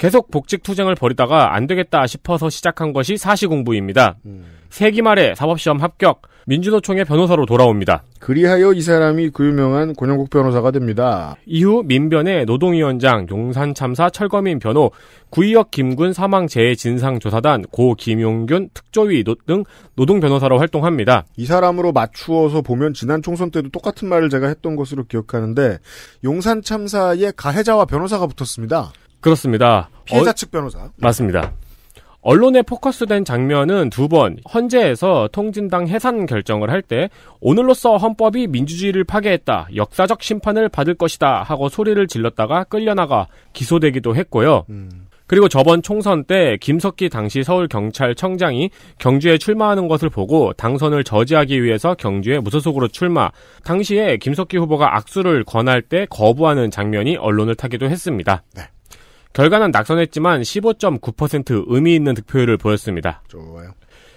계속 복직 투쟁을 벌이다가 안 되겠다 싶어서 시작한 것이 사시공부입니다. 음. 세기 말에 사법시험 합격, 민주노총의 변호사로 돌아옵니다. 그리하여 이 사람이 그 유명한 권영국 변호사가 됩니다. 이후 민변의 노동위원장, 용산참사 철거민 변호, 구의역 김군 사망재해 진상조사단, 고 김용균 특조위 등 노동변호사로 활동합니다. 이 사람으로 맞추어서 보면 지난 총선 때도 똑같은 말을 제가 했던 것으로 기억하는데 용산참사의 가해자와 변호사가 붙었습니다. 그렇습니다. 피해자 어, 측 변호사. 네. 맞습니다. 언론에 포커스된 장면은 두 번, 헌재에서 통진당 해산 결정을 할 때, 오늘로써 헌법이 민주주의를 파괴했다, 역사적 심판을 받을 것이다 하고 소리를 질렀다가 끌려나가 기소되기도 했고요. 음. 그리고 저번 총선 때 김석기 당시 서울경찰청장이 경주에 출마하는 것을 보고 당선을 저지하기 위해서 경주에 무소속으로 출마. 당시에 김석기 후보가 악수를 권할 때 거부하는 장면이 언론을 타기도 했습니다. 네. 결과는 낙선했지만 15.9% 의미 있는 득표율을 보였습니다. 좋아요.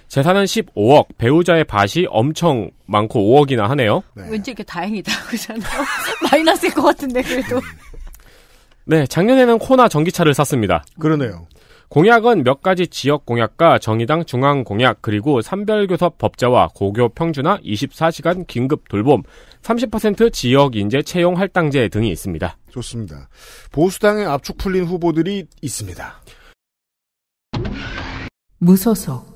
재산은 15억, 배우자의 밭이 엄청 많고 5억이나 하네요. 네. 왠지 이렇게 다행이다 그러잖아요. 마이너스일 것 같은데 그래도. 네, 작년에는 코나 전기차를 샀습니다. 그러네요. 공약은 몇 가지 지역 공약과 정의당 중앙 공약 그리고 산별교섭 법제와 고교 평준화 24시간 긴급 돌봄 30% 지역 인재 채용 할당제 등이 있습니다. 좋습니다. 보수당의 압축 풀린 후보들이 있습니다. 무소속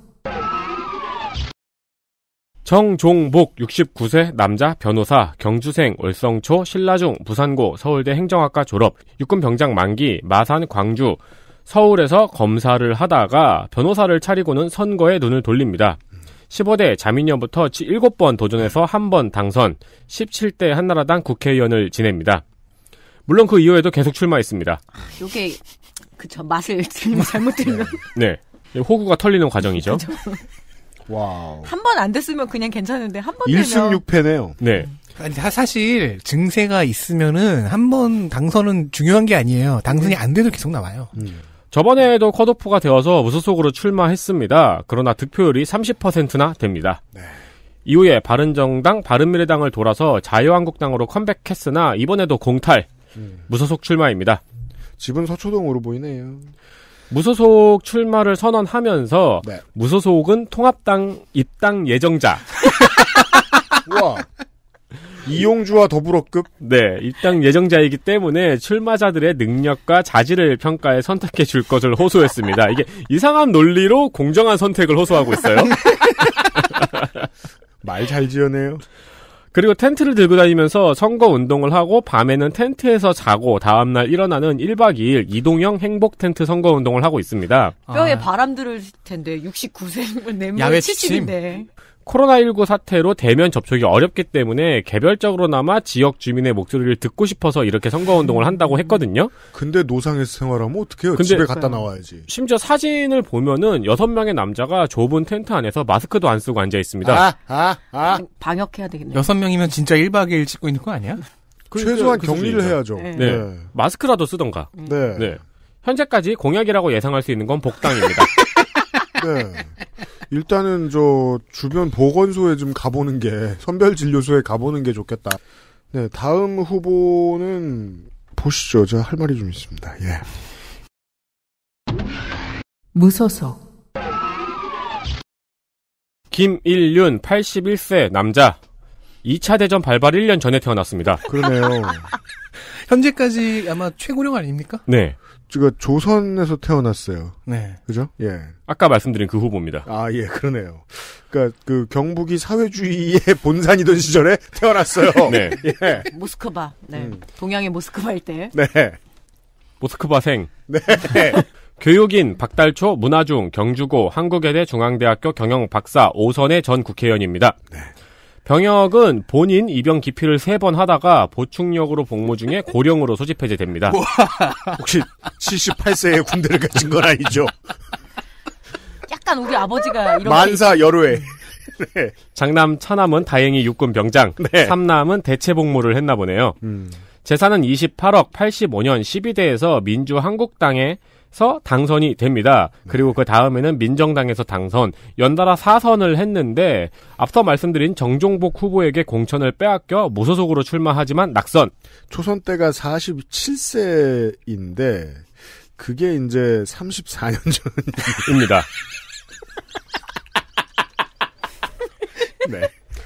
정종복 69세 남자 변호사 경주생 월성초 신라중 부산고 서울대 행정학과 졸업 육군 병장 만기 마산 광주 서울에서 검사를 하다가 변호사를 차리고는 선거에 눈을 돌립니다. 15대 자민련부터 7번 도전해서 한 번 당선, 17대 한나라당 국회의원을 지냅니다. 물론 그 이후에도 계속 출마했습니다. 아, 요게 그쵸 맛을 들면 잘못 들면 네. 네. 네 호구가 털리는 과정이죠. 와우. 한 번 안 됐으면 그냥 괜찮은데 한 번 되면 1승 6패네요. 네. 사실 증세가 있으면은 한 번 당선은 중요한 게 아니에요. 당선이 네. 안 돼도 계속 나와요. 음. 저번에도 컷오프가 되어서 무소속으로 출마했습니다. 그러나 득표율이 30%나 됩니다. 네. 이후에 바른정당, 바른미래당을 돌아서 자유한국당으로 컴백했으나 이번에도 공탈, 음. 무소속 출마입니다. 집은 서초동으로 보이네요. 무소속 출마를 선언하면서 네. 무소속은 통합당 입당 예정자. 와 이용주와 더불어급? 네, 입당 예정자이기 때문에 출마자들의 능력과 자질을 평가해 선택해 줄 것을 호소했습니다. 이게 이상한 논리로 공정한 선택을 호소하고 있어요. 말 잘 지어내요. 그리고 텐트를 들고 다니면서 선거 운동을 하고 밤에는 텐트에서 자고 다음날 일어나는 1박 2일 이동형 행복 텐트 선거 운동을 하고 있습니다. 뼈에 아... 바람 들을 텐데 69세 야외 70인데. 코로나19 사태로 대면 접촉이 어렵기 때문에 개별적으로나마 지역 주민의 목소리를 듣고 싶어서 이렇게 선거운동을 한다고 음. 했거든요. 근데 노상에서 생활하면 어떻게 해요? 집에 갔다 나와야지. 심지어 사진을 보면은 여섯 명의 남자가 좁은 텐트 안에서 마스크도 안 쓰고 앉아 있습니다. 아, 아, 아. 방, 역해야 되겠네 여섯 명이면 진짜 1박 2일 찍고 있는 거 아니야? 그 최소한 그 격리를 해야죠. 네. 네. 네. 마스크라도 쓰던가. 네. 네. 현재까지 공약이라고 예상할 수 있는 건 복당입니다. 네. 일단은 저 주변 보건소에 좀 가보는 게 선별 진료소에 가보는 게 좋겠다. 네, 다음 후보는 보시죠. 제가 할 말이 좀 있습니다. 예. 무소속 김일륜 81세 남자 2차 대전 발발 1년 전에 태어났습니다. 그러네요. 현재까지 아마 최고령 아닙니까? 네. 제가 조선에서 태어났어요. 네. 그죠? 예. 아까 말씀드린 그 후보입니다. 아, 예, 그러네요. 그니까, 그, 경북이 사회주의의 본산이던 시절에 태어났어요. 네. 예. 모스크바. 네. 음. 동양의 모스크바일 때. 네. 모스크바생. 네. 교육인, 박달초, 문화중, 경주고, 한국외대 중앙대학교 경영 박사 오선의 전 국회의원입니다. 네. 병역은 본인 입영 기피를 세 번 하다가 보충력으로 복무 중에 고령으로 소집 해제됩니다. 뭐, 혹시 78세의 군대를 가진 건 아니죠? 약간 우리 아버지가 이런 만사 여후에 네. 장남 차남은 다행히 육군 병장, 네. 삼남은 대체 복무를 했나 보네요. 음. 재산은 28억 85년 12대에서 민주한국당에 서 당선이 됩니다. 그리고 그 다음에는 민정당에서 당선, 연달아 사선을 했는데 앞서 말씀드린 정종복 후보에게 공천을 빼앗겨 무소속으로 출마하지만 낙선. 초선 때가 47세인데 그게 이제 34년 전입니다. 네.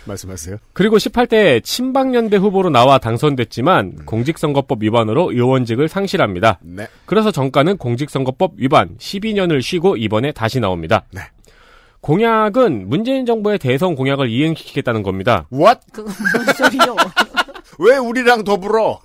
말씀하세요. 그리고 18대 친박연대 후보로 나와 당선됐지만 음. 공직선거법 위반으로 의원직을 상실합니다. 네. 그래서 정가는 공직선거법 위반 12년을 쉬고 이번에 다시 나옵니다. 네. 공약은 문재인 정부의 대선 공약을 이행시키겠다는 겁니다. What? 그건 뭔 소리요? 왜 우리랑 더불어?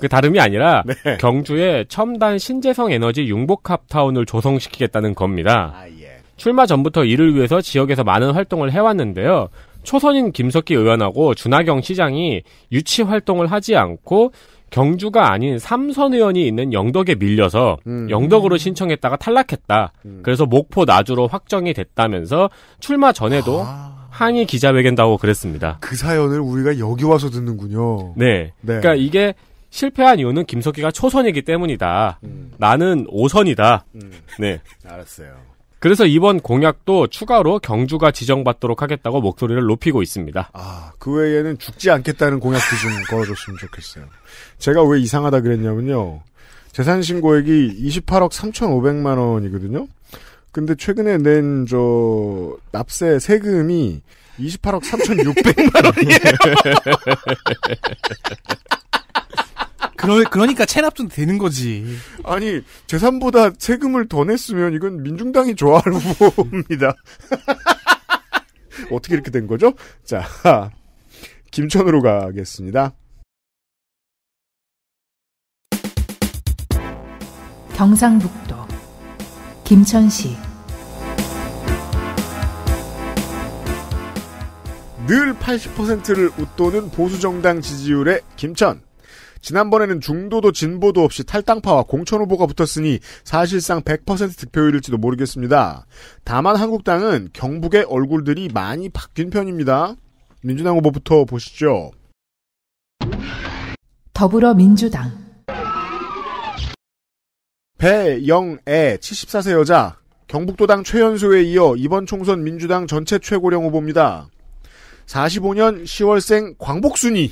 그 다름이 아니라 네. 경주에 첨단 신재성 에너지 융복합 타운을 조성시키겠다는 겁니다. 아, 예. 출마 전부터 이를 위해서 지역에서 많은 활동을 해왔는데요. 초선인 김석기 의원하고 준하경 시장이 유치 활동을 하지 않고 경주가 아닌 삼선 의원이 있는 영덕에 밀려서 음. 영덕으로 신청했다가 탈락했다. 음. 그래서 목포 나주로 확정이 됐다면서 출마 전에도 아... 항의 기자회견다고 그랬습니다. 그 사연을 우리가 여기 와서 듣는군요. 네. 네. 그러니까 이게 실패한 이유는 김석기가 초선이기 때문이다. 음. 나는 5선이다 음. 네. 알았어요. 그래서 이번 공약도 추가로 경주가 지정받도록 하겠다고 목소리를 높이고 있습니다. 아, 그 외에는 죽지 않겠다는 공약도 좀 걸어줬으면 좋겠어요. 제가 왜 이상하다 그랬냐면요. 재산 신고액이 28억 3,500만 원이거든요. 근데 최근에 낸 저 납세 세금이 28억 3,600만 원이에요. 그러, 그러니까 체납도 되는 거지. 아니 재산보다 세금을 더 냈으면 이건 민중당이 좋아할 후보입니다. 어떻게 이렇게 된 거죠? 자 김천으로 가겠습니다. 경상북도 김천시 늘 80%를 웃도는 보수정당 지지율의 김천. 지난번에는 중도도 진보도 없이 탈당파와 공천 후보가 붙었으니 사실상 100% 득표율일지도 모르겠습니다. 다만 한국당은 경북의 얼굴들이 많이 바뀐 편입니다. 민주당 후보부터 보시죠. 더불어민주당 배영애 74세 여자 경북도당 최연소에 이어 이번 총선 민주당 전체 최고령 후보입니다. 45년 10월생 광복순이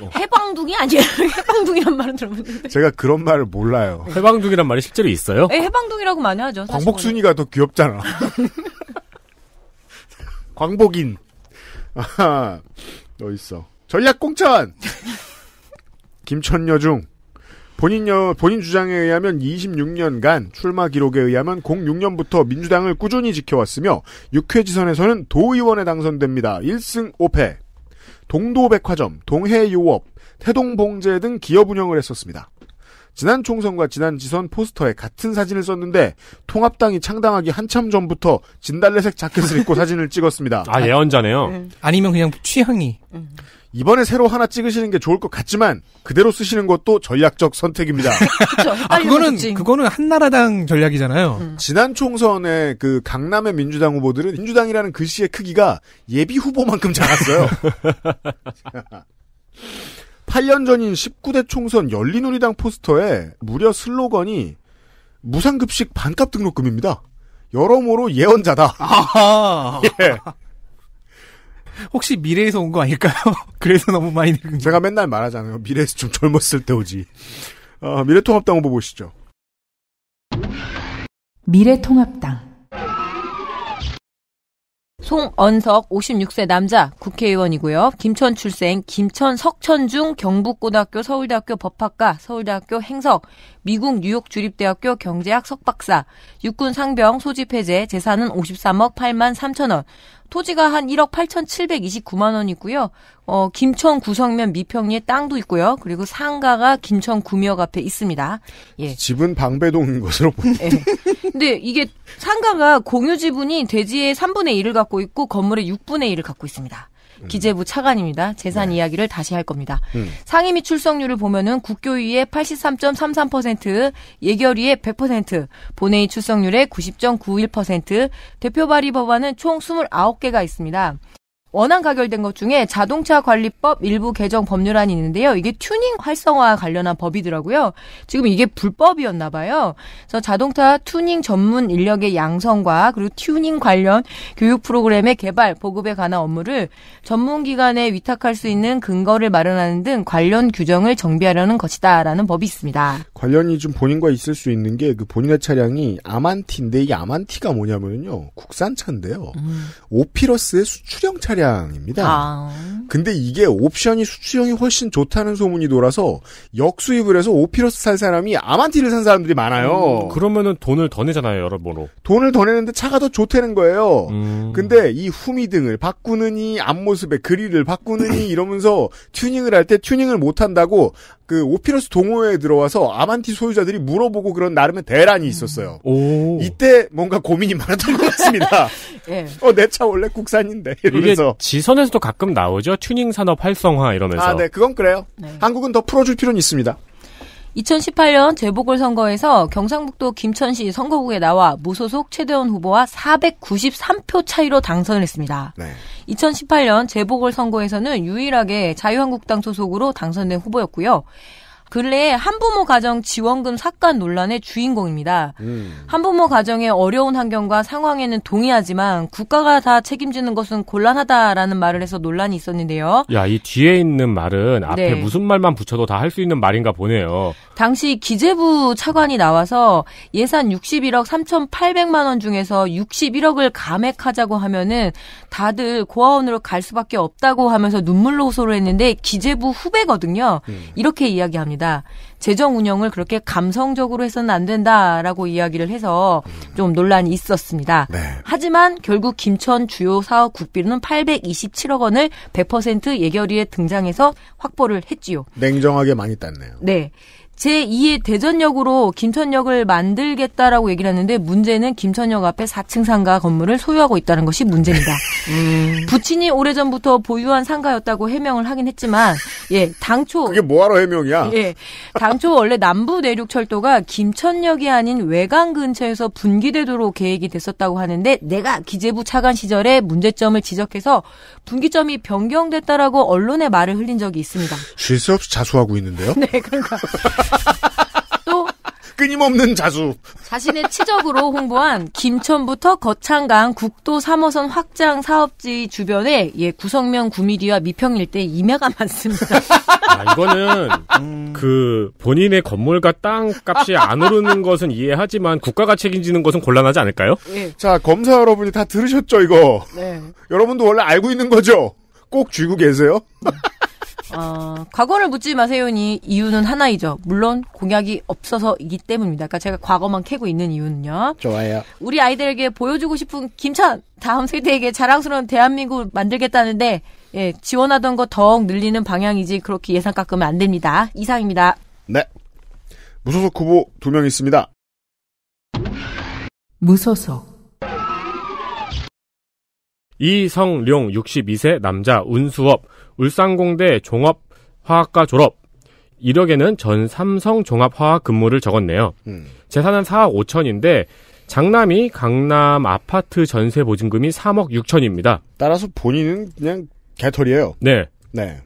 뭐. 해방둥이 아니에요. 해방둥이란 말은 들어봤는데. 제가 그런 말을 몰라요. 해방둥이란 말이 실제로 있어요? 네, 해방둥이라고 많이 하죠. 광복순이가 더 귀엽잖아. 광복인. 아하, 너 있어. 전략공천! 김천여중. 본인 여, 본인 주장에 의하면 26년간 출마 기록에 의하면 06년부터 민주당을 꾸준히 지켜왔으며 6회 지선에서는 도의원에 당선됩니다. 1승 5패. 동도백화점, 동해요업, 태동봉제 등 기업 운영을 했었습니다. 지난 총선과 지난 지선 포스터에 같은 사진을 썼는데 통합당이 창당하기 한참 전부터 진달래색 자켓을 입고 사진을 찍었습니다. 아 예언자네요. 음. 아니면 그냥 취향이. 음. 이번에 새로 하나 찍으시는 게 좋을 것 같지만 그대로 쓰시는 것도 전략적 선택입니다. 그쵸, 아, 그거는 맞지. 그거는 한나라당 전략이잖아요. 음. 지난 총선에 그 강남의 민주당 후보들은 민주당이라는 글씨의 그 크기가 예비 후보만큼 작았어요. 8년 전인 19대 총선 열린우리당 포스터에 무려 슬로건이 무상급식 반값 등록금입니다. 여러모로 예언자다. 예. 혹시 미래에서 온 거 아닐까요? 그래서 너무 많이 늙은 제가 맨날 말하잖아요. 미래에서 좀 젊었을 때 오지. 어, 미래통합당 후보 보시죠. 미래통합당 송언석 56세 남자 국회의원이고요. 김천 출생 김천 석천중 경북고등학교 서울대학교 법학과 서울대학교 행석 미국 뉴욕 주립대학교 경제학 석박사 육군 상병 소집 해제 재산은 53억 8만 3천원 토지가 한 1억 8,729만 원이고요. 어, 김천 구성면 미평리에 땅도 있고요. 그리고 상가가 김천 구미역 앞에 있습니다. 예. 집은 방배동인 것으로 보입니다. 예. 근데 이게 상가가 공유 지분이 대지의 3분의 1을 갖고 있고 건물의 6분의 1을 갖고 있습니다. 음. 기재부 차관입니다. 재산 네. 이야기를 다시 할 겁니다. 음. 상임위 출석률을 보면은 국교위의 83.33%, 예결위의 100%, 본회의 출석률의 90.91%, 대표 발의 법안은 총 29개가 있습니다. 원안 가결된 것 중에 자동차 관리법 일부 개정 법률안이 있는데요. 이게 튜닝 활성화 관련한 법이더라고요. 지금 이게 불법이었나 봐요. 그래서 자동차 튜닝 전문 인력의 양성과 그리고 튜닝 관련 교육 프로그램의 개발, 보급에 관한 업무를 전문 기관에 위탁할 수 있는 근거를 마련하는 등 관련 규정을 정비하려는 것이다라는 법이 있습니다. 관련이 좀 본인과 있을 수 있는 게 그 본인의 차량이 아만티인데 이 아만티가 뭐냐면요. 국산차인데요. 음. 오피러스의 수출형 차량 차량입니다. 아. 근데 이게 옵션이 수출형이 훨씬 좋다는 소문이 돌아서 역수입을 해서 오피러스 살 사람이 아만티를 산 사람들이 많아요. 음, 그러면은 돈을 더 내잖아요, 여러모로. 돈을 더 내는데 차가 더 좋다는 거예요. 음. 근데 이 후미등을 바꾸느니 앞모습의 그릴을 바꾸느니 이러면서 튜닝을 할 때 튜닝을 못 한다고 그 오피러스 동호회에 들어와서 아만티 소유자들이 물어보고 그런 나름의 대란이 있었어요. 음. 이때 뭔가 고민이 많았던 것 같습니다. 예. 어, 내차 원래 국산인데 이러면서 지선에서도 가끔 나오죠. 튜닝 산업 활성화 이러면서. 아, 네. 그건 그래요. 네. 한국은 더 풀어줄 필요는 있습니다. 2018년 재보궐선거에서 경상북도 김천시 선거국에 나와 무소속 최대원 후보와 493표 차이로 당선을 했습니다. 네. 2018년 재보궐선거에서는 유일하게 자유한국당 소속으로 당선된 후보였고요. 근래 한부모 가정 지원금 삭감 논란의 주인공입니다. 음. 한부모 가정의 어려운 환경과 상황에는 동의하지만 국가가 다 책임지는 것은 곤란하다라는 말을 해서 논란이 있었는데요. 야, 이 뒤에 있는 말은 앞에 네. 무슨 말만 붙여도 다 할 수 있는 말인가 보네요. 당시 기재부 차관이 나와서 예산 61억 3,800만 원 중에서 61억을 감액하자고 하면은 다들 고아원으로 갈 수밖에 없다고 하면서 눈물로 호소를 했는데 기재부 후배거든요. 음. 이렇게 이야기합니다. 된다. 재정 운영을 그렇게 감성적으로 해서는 안 된다라고 이야기를 해서 좀 논란이 있었습니다. 네. 하지만 결국 김천 주요 사업 국비로는 827억 원을 100% 예결위에 등장해서 확보를 했지요. 냉정하게 많이 땄네요. 네. 제2의 대전역으로 김천역을 만들겠다라고 얘기를 했는데 문제는 김천역 앞에 4층 상가 건물을 소유하고 있다는 것이 문제입니다. 음. 부친이 오래전부터 보유한 상가였다고 해명을 하긴 했지만 예, 당초 그게 뭐하러 해명이야? 예. 당초 원래 남부 내륙 철도가 김천역이 아닌 외곽 근처에서 분기되도록 계획이 됐었다고 하는데 내가 기재부 차관 시절에 문제점을 지적해서 분기점이 변경됐다라고 언론에 말을 흘린 적이 있습니다. 쉴 새 없이 자수하고 있는데요? 네, 그런가. 그러니까. 끊임없는 자수. 자신의 치적으로 홍보한 김천부터 거창강 국도 3호선 확장 사업지 주변에 예, 구성면 구미리와 미평 일대 임야가 많습니다. 아, 이거는 음... 그 본인의 건물과 땅 값이 안 오르는 것은 이해하지만 국가가 책임지는 것은 곤란하지 않을까요? 예. 자 검사 여러분이 다 들으셨죠 이거. 네. 여러분도 원래 알고 있는 거죠. 꼭 쥐고 계세요. 네. 어, 과거를 묻지 마세요니 이유는 하나이죠. 물론 공약이 없어서이기 때문입니다. 그러니까 제가 과거만 캐고 있는 이유는요. 좋아요. 우리 아이들에게 보여주고 싶은 김찬 다음 세대에게 자랑스러운 대한민국을 만들겠다는데 예, 지원하던 거 더욱 늘리는 방향이지 그렇게 예산 깎으면 안 됩니다. 이상입니다. 네. 무소속 후보 두 명 있습니다. 무소속 이성룡 62세 남자 운수업 울산공대 종합화학과 졸업. 이력에는 전 삼성 종합화학 근무를 적었네요. 음. 재산은 4억 5천인데 장남이 강남 아파트 전세 보증금이 3억 6천입니다. 따라서 본인은 그냥 개털이에요. 네. 네.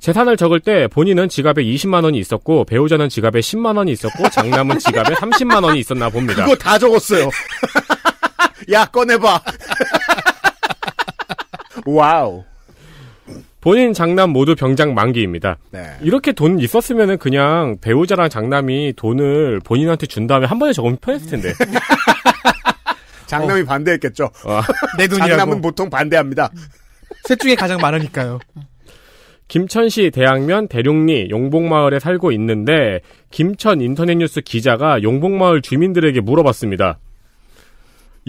재산을 적을 때 본인은 지갑에 20만 원이 있었고 배우자는 지갑에 10만 원이 있었고 장남은 지갑에 30만 원이 있었나 봅니다. 그거 다 적었어요. 야 꺼내봐. 와우. 본인 장남 모두 병장 만기입니다. 네. 이렇게 돈있었으면 그냥 배우자랑 장남이 돈을 본인한테 준 다음에 한 번에 적으면 편했을 텐데. 장남이 어. 반대했겠죠. 어. 내 돈이라고. 장남은 보통 반대합니다. 셋 중에 가장 많으니까요. 김천시 대학면 대륙리 용봉마을에 살고 있는데 김천 인터넷뉴스 기자가 용봉마을 주민들에게 물어봤습니다.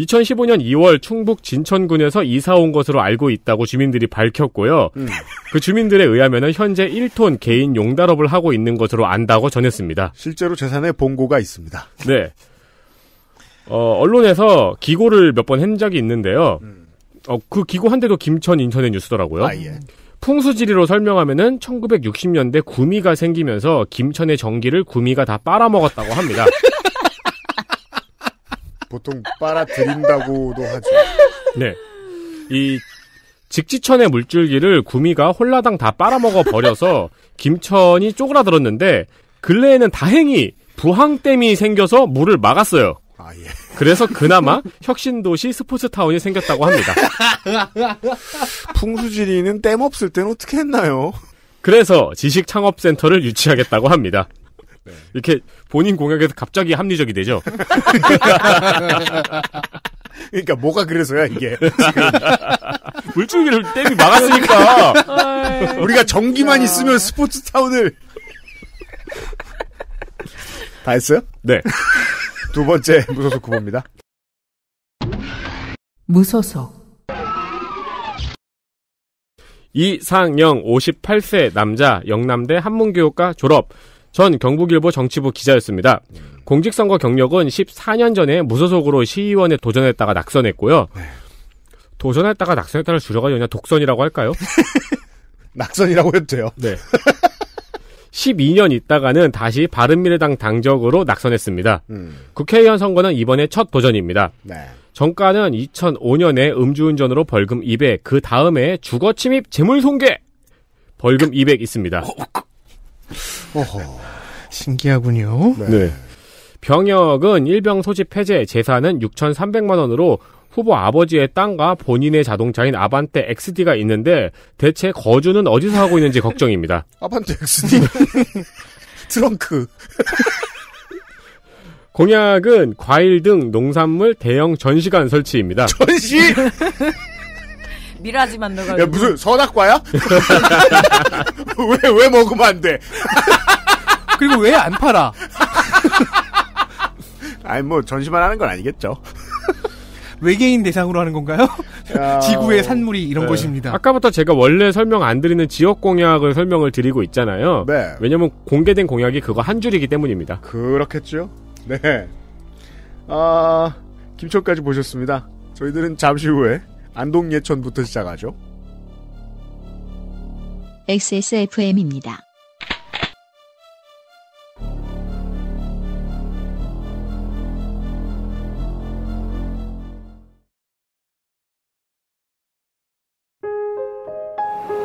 2015년 2월 충북 진천군에서 이사 온 것으로 알고 있다고 주민들이 밝혔고요. 음. 그 주민들에 의하면 현재 1톤 개인 용달업을 하고 있는 것으로 안다고 전했습니다. 실제로 재산에 본고가 있습니다. 네. 어, 언론에서 기고를 몇 번 한 적이 있는데요. 음. 어, 그 기고 한 대도 김천 인터넷 뉴스더라고요. 아, 예. 풍수지리로 설명하면은 1960년대 구미가 생기면서 김천의 전기를 구미가 다 빨아먹었다고 합니다. 보통 빨아들인다고도 하죠. 네. 이 직지천의 물줄기를 구미가 홀라당 다 빨아먹어 버려서 김천이 쪼그라들었는데 근래에는 다행히 부항댐이 생겨서 물을 막았어요. 아, 예. 그래서 그나마 혁신도시 스포츠타운이 생겼다고 합니다. 풍수지리는 댐 없을 땐 어떻게 했나요? 그래서 지식창업센터를 유치하겠다고 합니다. 네. 이렇게 본인 공약에서 갑자기 합리적이 되죠. 그러니까 뭐가 그래서야 이게 물줄기를 댐이 막았으니까 우리가 전기만 있으면 스포츠 타운을 다 했어요? 네. 두 번째 무소속 후보입니다. 무소속 이상영 58세 남자 영남대 한문교육과 졸업 전 경북일보 정치부 기자였습니다. 공직선거 경력은 14년 전에 무소속으로 시의원에 도전했다가 낙선했고요. 네. 도전했다가 낙선했다를 줄여가 그냥 독선이라고 할까요? 낙선이라고 해도 돼요. 네. 12년 있다가는 다시 바른미래당 당적으로 낙선했습니다. 음. 국회의원 선거는 이번에 첫 도전입니다. 네. 정가는 2005년에 음주운전으로 벌금 200, 그 다음에 주거침입 재물손괴 벌금 200 있습니다. 어, 그, 어허. 신기하군요. 네. 네. 병역은 일병 소집 해제, 재산은 6,300만 원으로 후보 아버지의 땅과 본인의 자동차인 아반떼 XD가 있는데 대체 거주는 어디서 하고 있는지 걱정입니다. 아반떼 XD 트렁크 공약은 과일 등 농산물 대형 전시관 설치입니다. 전시 미라지 만들어가지고 야 무슨 선악과야? 왜 왜 먹으면 안 돼? 그리고 왜 안 팔아? 아니 뭐 전시만 하는 건 아니겠죠. 외계인 대상으로 하는 건가요? 지구의 산물이 이런 네. 것입니다. 아까부터 제가 원래 설명 안 드리는 지역 공약을 설명을 드리고 있잖아요. 네. 왜냐면 공개된 공약이 그거 한 줄이기 때문입니다. 그렇겠죠. 네. 아, 김초까지 보셨습니다. 저희들은 잠시 후에 안동 예천부터 시작하죠. XSFM입니다.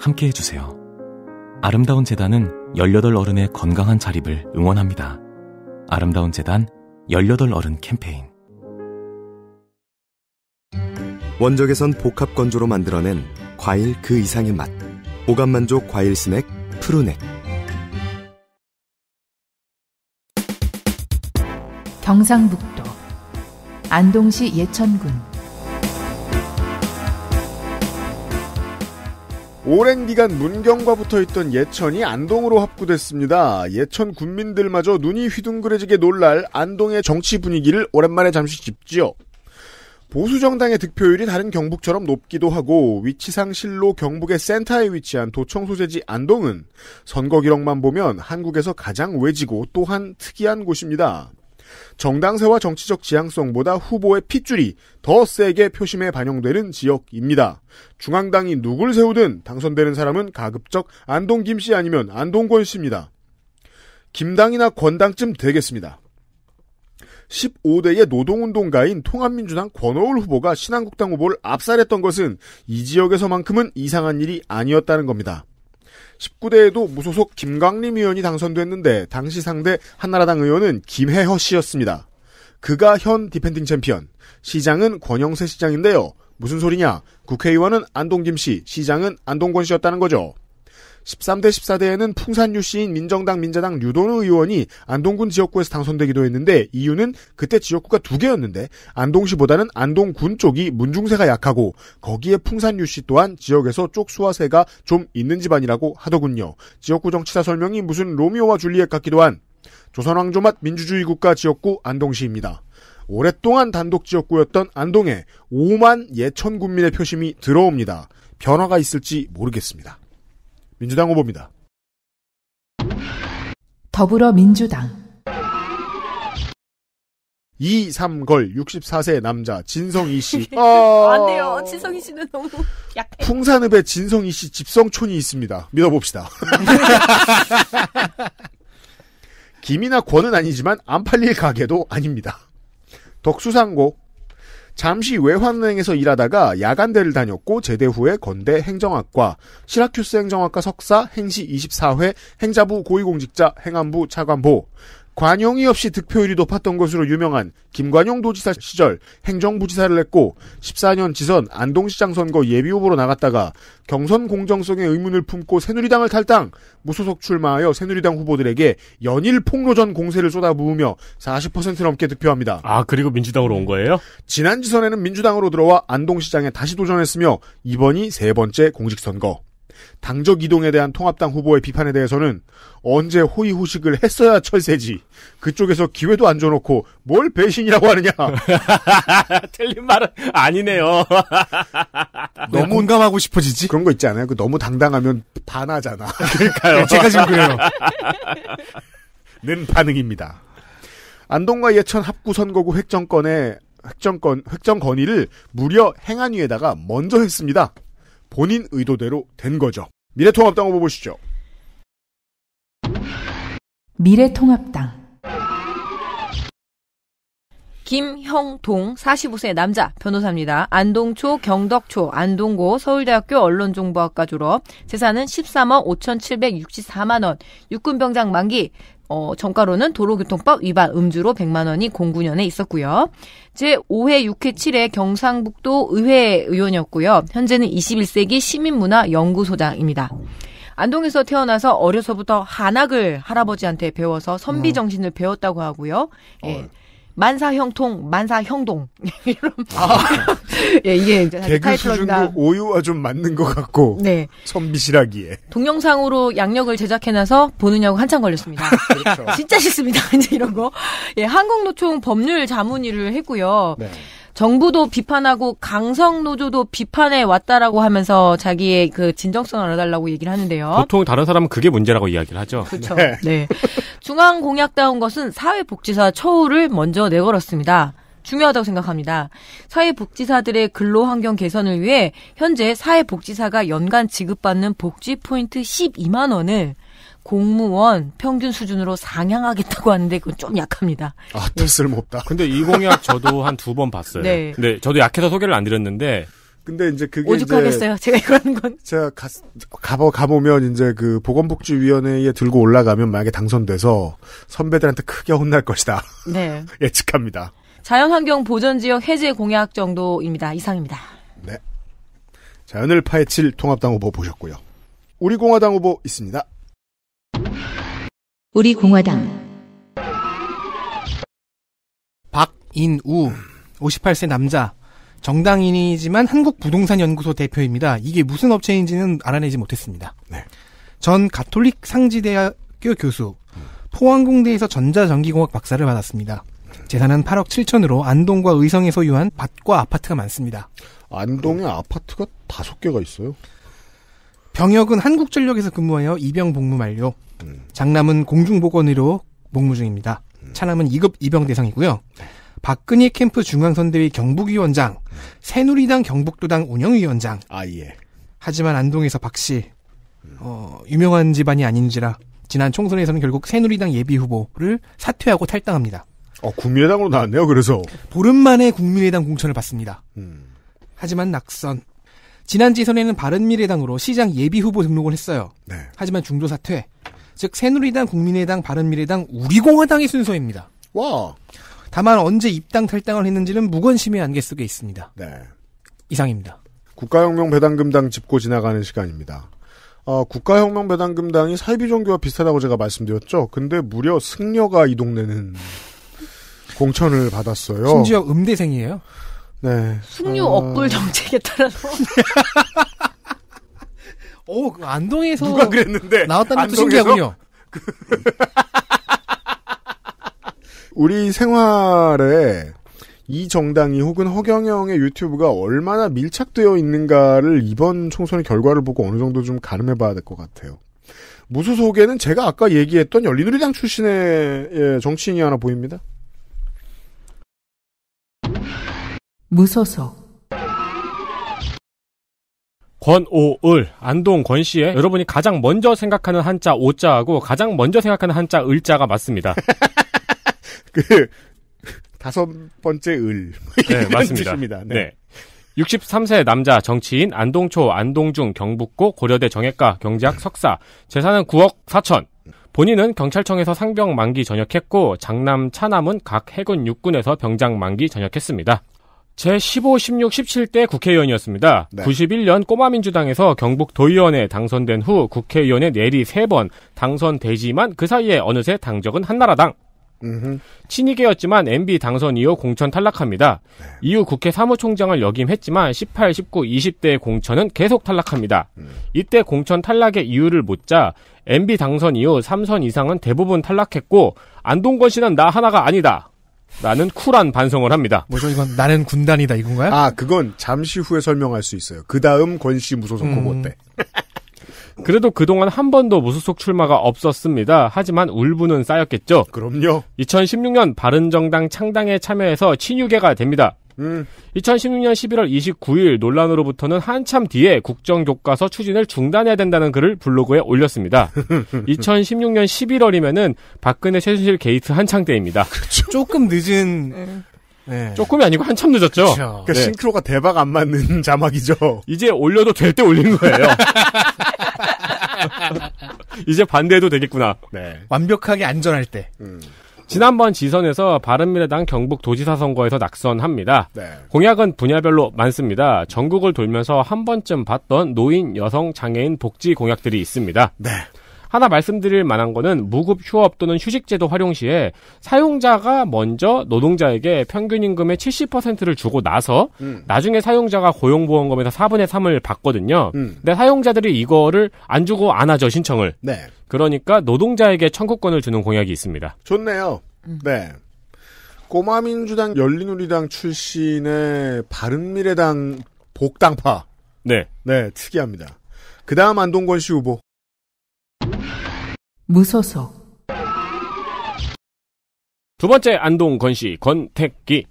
함께 해주세요. 아름다운 재단은 18 어른의 건강한 자립을 응원합니다. 아름다운 재단 18 어른 캠페인 원적에선 복합 건조로 만들어낸 과일 그 이상의 맛. 오감 만족 과일 스낵 푸르넥. 경상북도 안동시 예천군 오랜 기간 문경과 붙어있던 예천이 안동으로 합구됐습니다. 예천 군민들마저 눈이 휘둥그레지게 놀랄 안동의 정치 분위기를 오랜만에 잠시 짚지요. 보수정당의 득표율이 다른 경북처럼 높기도 하고 위치상 실로 경북의 센터에 위치한 도청 소재지 안동은 선거 기록만 보면 한국에서 가장 외지고 또한 특이한 곳입니다. 정당세와 정치적 지향성보다 후보의 핏줄이 더 세게 표심에 반영되는 지역입니다. 중앙당이 누굴 세우든 당선되는 사람은 가급적 안동 김씨 아니면 안동권 씨입니다. 김당이나 권당쯤 되겠습니다. 15대의 노동운동가인 통합민주당 권오울 후보가 신한국당 후보를 압살했던 것은 이 지역에서만큼은 이상한 일이 아니었다는 겁니다. 19대에도 무소속 김강림 의원이 당선됐는데 당시 상대 한나라당 의원은 김혜허 씨였습니다. 그가 현 디펜딩 챔피언, 시장은 권영세 시장인데요. 무슨 소리냐? 국회의원은 안동김 씨, 시장은 안동권 씨였다는 거죠. 13대 14대에는 풍산 유 씨인 민정당 민자당 유동우 의원이 안동군 지역구에서 당선되기도 했는데 이유는 그때 지역구가 두 개였는데 안동시보다는 안동군 쪽이 문중세가 약하고 거기에 풍산 유씨 또한 지역에서 쪽수화세가 좀 있는 집안이라고 하더군요. 지역구 정치사 설명이 무슨 로미오와 줄리엣 같기도 한 조선왕조 맛 민주주의 국가 지역구 안동시입니다. 오랫동안 단독 지역구였던 안동에 5만 예천 군민의 표심이 들어옵니다. 변화가 있을지 모르겠습니다. 민주당 후보입니다. 더불어민주당 2, 3걸 64세 남자 진성희 씨. 어... 안 돼요. 진성희 씨는 너무 약해. 풍산읍에 진성희 씨 집성촌이 있습니다. 믿어봅시다. 김이나 권은 아니지만 안 팔릴 가게도 아닙니다. 덕수상고 잠시 외환은행에서 일하다가 야간대를 다녔고 제대 후에 건대 행정학과, 시라큐스 행정학과 석사, 행시 24회, 행자부 고위공직자, 행안부 차관보, 관용이 없이 득표율이 높았던 것으로 유명한 김관용 도지사 시절 행정부지사를 했고 14년 지선 안동시장 선거 예비후보로 나갔다가 경선 공정성의 의문을 품고 새누리당을 탈당 무소속 출마하여 새누리당 후보들에게 연일 폭로전 공세를 쏟아부으며 40% 넘게 득표합니다. 아 그리고 민주당으로 온 거예요? 지난 지선에는 민주당으로 들어와 안동시장에 다시 도전했으며 이번이 세 번째 공직선거. 당적 이동에 대한 통합당 후보의 비판에 대해서는 언제 호의호식을 했어야 철새지 그쪽에서 기회도 안 줘놓고 뭘 배신이라고 하느냐 틀린 말은 아니네요 너무 공감하고 싶어지지 그런 거 있지 않아요? 그 너무 당당하면 반하잖아 그러니까요 제가 지금 그래요 는 반응입니다 안동과 예천 합구 선거구 획정권의 획정권 획정 건의를 무려 행안위에다가 먼저 했습니다. 본인 의도대로 된 거죠. 미래통합당 후보 보시죠. 미래통합당 김형동 45세 남자 변호사입니다. 안동초 경덕초 안동고 서울대학교 언론정보학과 졸업 재산은 13억 5,764만 원 육군병장 만기 어, 정가로는 도로교통법 위반 음주로 100만 원이 09년에 있었고요. 제5회 6회 7회 경상북도 의회 의원이었고요. 현재는 21세기 시민문화연구소장입니다. 안동에서 태어나서 어려서부터 한학을 할아버지한테 배워서 선비 음. 정신을 배웠다고 하고요. 예. 어. 만사형통, 만사형동. 이런. 아. 예, 이게 이제 개그 수준도 오유와 좀 맞는 것 같고. 네. 선비시라기에. 동영상으로 양력을 제작해놔서 보느냐고 한참 걸렸습니다. 그렇죠. 진짜 싫습니다. 이제 이런 거. 예, 한국노총 법률 자문위를 했고요. 네. 정부도 비판하고 강성 노조도 비판해 왔다라고 하면서 자기의 그 진정성을 알아달라고 얘기를 하는데요. 보통 다른 사람은 그게 문제라고 이야기를 하죠. 그렇죠. 네. 네. 중앙 공약다운 것은 사회복지사 처우를 먼저 내걸었습니다. 중요하다고 생각합니다. 사회복지사들의 근로 환경 개선을 위해 현재 사회복지사가 연간 지급받는 복지 포인트 12만 원을 공무원 평균 수준으로 상향하겠다고 하는데 그건 좀 약합니다. 아, 또 예. 쓸모없다. 근데 이 공약 저도 한 두 번 봤어요. 네. 근데 저도 약해서 소개를 안 드렸는데 근데 이제 그게 오죽하겠어요. 제가 이거 하는 건 제가 가, 가보 가보면 이제 그 보건복지위원회에 들고 올라가면 만약에 당선돼서 선배들한테 크게 혼날 것이다. 네. 예측합니다. 자연환경 보전지역 해제 공약 정도입니다. 이상입니다. 네. 자연을 파헤칠 통합당 후보 보셨고요. 우리공화당 후보 있습니다. 우리 공화당 박인우 58세 남자 정당인이지만 한국부동산연구소 대표입니다. 이게 무슨 업체인지는 알아내지 못했습니다. 네. 전 가톨릭 상지대학교 교수 포항공대에서 전자전기공학 박사를 받았습니다. 재산은 8억 7천으로 안동과 의성에 소유한 밭과 아파트가 많습니다. 안동에 아파트가 다섯 개가 있어요. 병역은 한국전력에서 근무하여 입영 복무 완료. 음. 장남은 공중보건의로 복무 중입니다. 음. 차남은 2급 입영 대상이고요. 네. 박근혜 캠프 중앙선대위 경북위원장, 음. 새누리당 경북도당 운영위원장. 아 예. 하지만 안동에서 박씨, 어, 유명한 집안이 아닌지라 지난 총선에서는 결국 새누리당 예비 후보를 사퇴하고 탈당합니다. 어, 국민의당으로 나왔네요. 그래서 보름 만에 국민의당 공천을 받습니다. 음. 하지만 낙선. 지난 지선에는 바른미래당으로 시장 예비 후보 등록을 했어요. 네. 하지만 중도 사퇴. 즉 새누리당, 국민의당, 바른미래당, 우리공화당의 순서입니다. 와. 다만 언제 입당 탈당을 했는지는 무관심의 안개 속에 있습니다. 네. 이상입니다. 국가혁명 배당금당 짚고 지나가는 시간입니다. 어, 국가혁명 배당금당이 사이비 종교와 비슷하다고 제가 말씀드렸죠. 근데 무려 승려가 이 동네는 공천을 받았어요. 심지어 음대생이에요. 네. 숙류 어... 아. 억굴 정책에 따라서. 오, 그 안동에서 누가 그랬는데 나왔다는 뜻 신기하군요. 그... 우리 생활에 이 정당이 혹은 허경영의 유튜브가 얼마나 밀착되어 있는가를 이번 총선의 결과를 보고 어느 정도 좀 가늠해 봐야 될 것 같아요. 무소속에는 제가 아까 얘기했던 열린우리당 출신의 예, 정치인이 하나 보입니다. 무소속 권오을 안동 권씨의 여러분이 가장 먼저 생각하는 한자 오자하고 가장 먼저 생각하는 한자 을자가 맞습니다. 그 다섯 번째 을. 뭐 네, 맞습니다. 뜻입니다. 네. 네. 63세 남자 정치인 안동초 안동중 경북고 고려대 정액과 경제학 석사 재산은 9억 4천 본인은 경찰청에서 상병 만기 전역했고 장남 차남은 각 해군 육군에서 병장 만기 전역했습니다. 제15, 16, 17대 국회의원이었습니다. 네. 91년 꼬마민주당에서 경북 도의원에 당선된 후 국회의원에 내리 3번 당선되지만 그 사이에 어느새 당적은 한나라당. 음흠. 친이계였지만 MB 당선 이후 공천 탈락합니다. 네. 이후 국회 사무총장을 역임했지만 18, 19, 20대의 공천은 계속 탈락합니다. 음. 이때 공천 탈락의 이유를 묻자 MB 당선 이후 3선 이상은 대부분 탈락했고 안동권 씨는 나 하나가 아니다. 라는 쿨한 반성을 합니다. 뭐죠 이건 나는 군단이다 이건가요? 아 그건 잠시 후에 설명할 수 있어요. 그 다음 권씨 무소속 음... 후보 때. 그래도 그동안 한 번도 무소속 출마가 없었습니다. 하지만 울분은 쌓였겠죠. 그럼요. 2016년 바른정당 창당에 참여해서 친유계가 됩니다. 음. 2016년 11월 29일 논란으로부터는 한참 뒤에 국정교과서 추진을 중단해야 된다는 글을 블로그에 올렸습니다. 2016년 11월이면은 박근혜 최순실 게이트 한창 때입니다. 그렇죠. 조금 늦은 네. 네. 조금이 아니고 한참 늦었죠. 죠 그러니까 네. 싱크로가 대박 안 맞는 자막이죠. 이제 올려도 될 때 올린 거예요. 이제 반대해도 되겠구나. 네. 완벽하게 안전할 때. 음. 지난번 지선에서 바른미래당 경북 도지사 선거에서 낙선합니다. 네. 공약은 분야별로 많습니다. 전국을 돌면서 한 번쯤 봤던 노인, 여성, 장애인 복지 공약들이 있습니다. 네. 하나 말씀드릴 만한 거는 무급 휴업 또는 휴직제도 활용 시에 사용자가 먼저 노동자에게 평균 임금의 70%를 주고 나서 음. 나중에 사용자가 고용보험금에서 4분의 3을 받거든요. 음. 근데 사용자들이 이거를 안 주고 안 하죠 신청을. 네. 그러니까 노동자에게 청구권을 주는 공약이 있습니다. 좋네요. 음. 네. 꼬마민주당 열린우리당 출신의 바른미래당 복당파. 네. 네, 특이합니다. 그 다음 안동권 씨 후보. 무소속. 두 번째 안동 건시 권택기.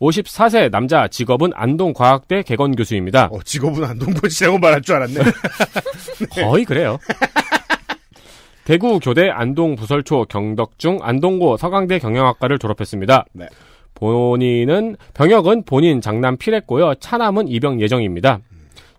54세 남자 직업은 안동과학대 개건 교수입니다. 어, 직업은 안동 건시라고 말할 줄 알았네. 네. 거의 그래요. 대구 교대 안동 부설초 경덕중 안동고 서강대 경영학과를 졸업했습니다. 네. 본인은 병역은 본인 장남 필했고요. 차남은 입영 예정입니다.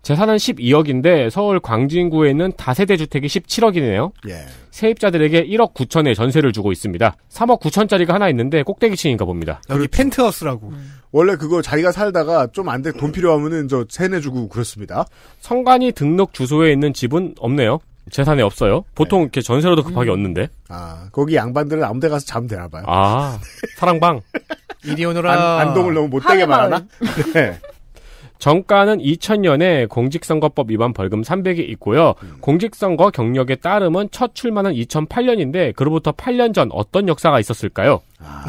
재산은 12억인데 서울 광진구에 있는 다세대 주택이 17억이네요. 예. 세입자들에게 1억 9천의 전세를 주고 있습니다. 3억 9천짜리가 하나 있는데 꼭대기층인가 봅니다. 여기 그렇죠. 펜트하우스라고. 음. 원래 그거 자기가 살다가 좀 안 돼 돈 필요하면은 저 세내주고 그렇습니다. 성관이 등록 주소에 있는 집은 없네요. 재산이 없어요. 보통 네. 이렇게 전세로도 급하게 음. 얻는데. 아 거기 양반들은 아무데 가서 자면 되나 봐요. 아 사랑방. 이리 오너라. 안, 동을 너무 못되게 말하나? 네. 정가는 2000년에 공직선거법 위반 벌금 300이 있고요. 음. 공직선거 경력에 따르면 첫 출마는 2008년인데 그로부터 8년 전 어떤 역사가 있었을까요? 아.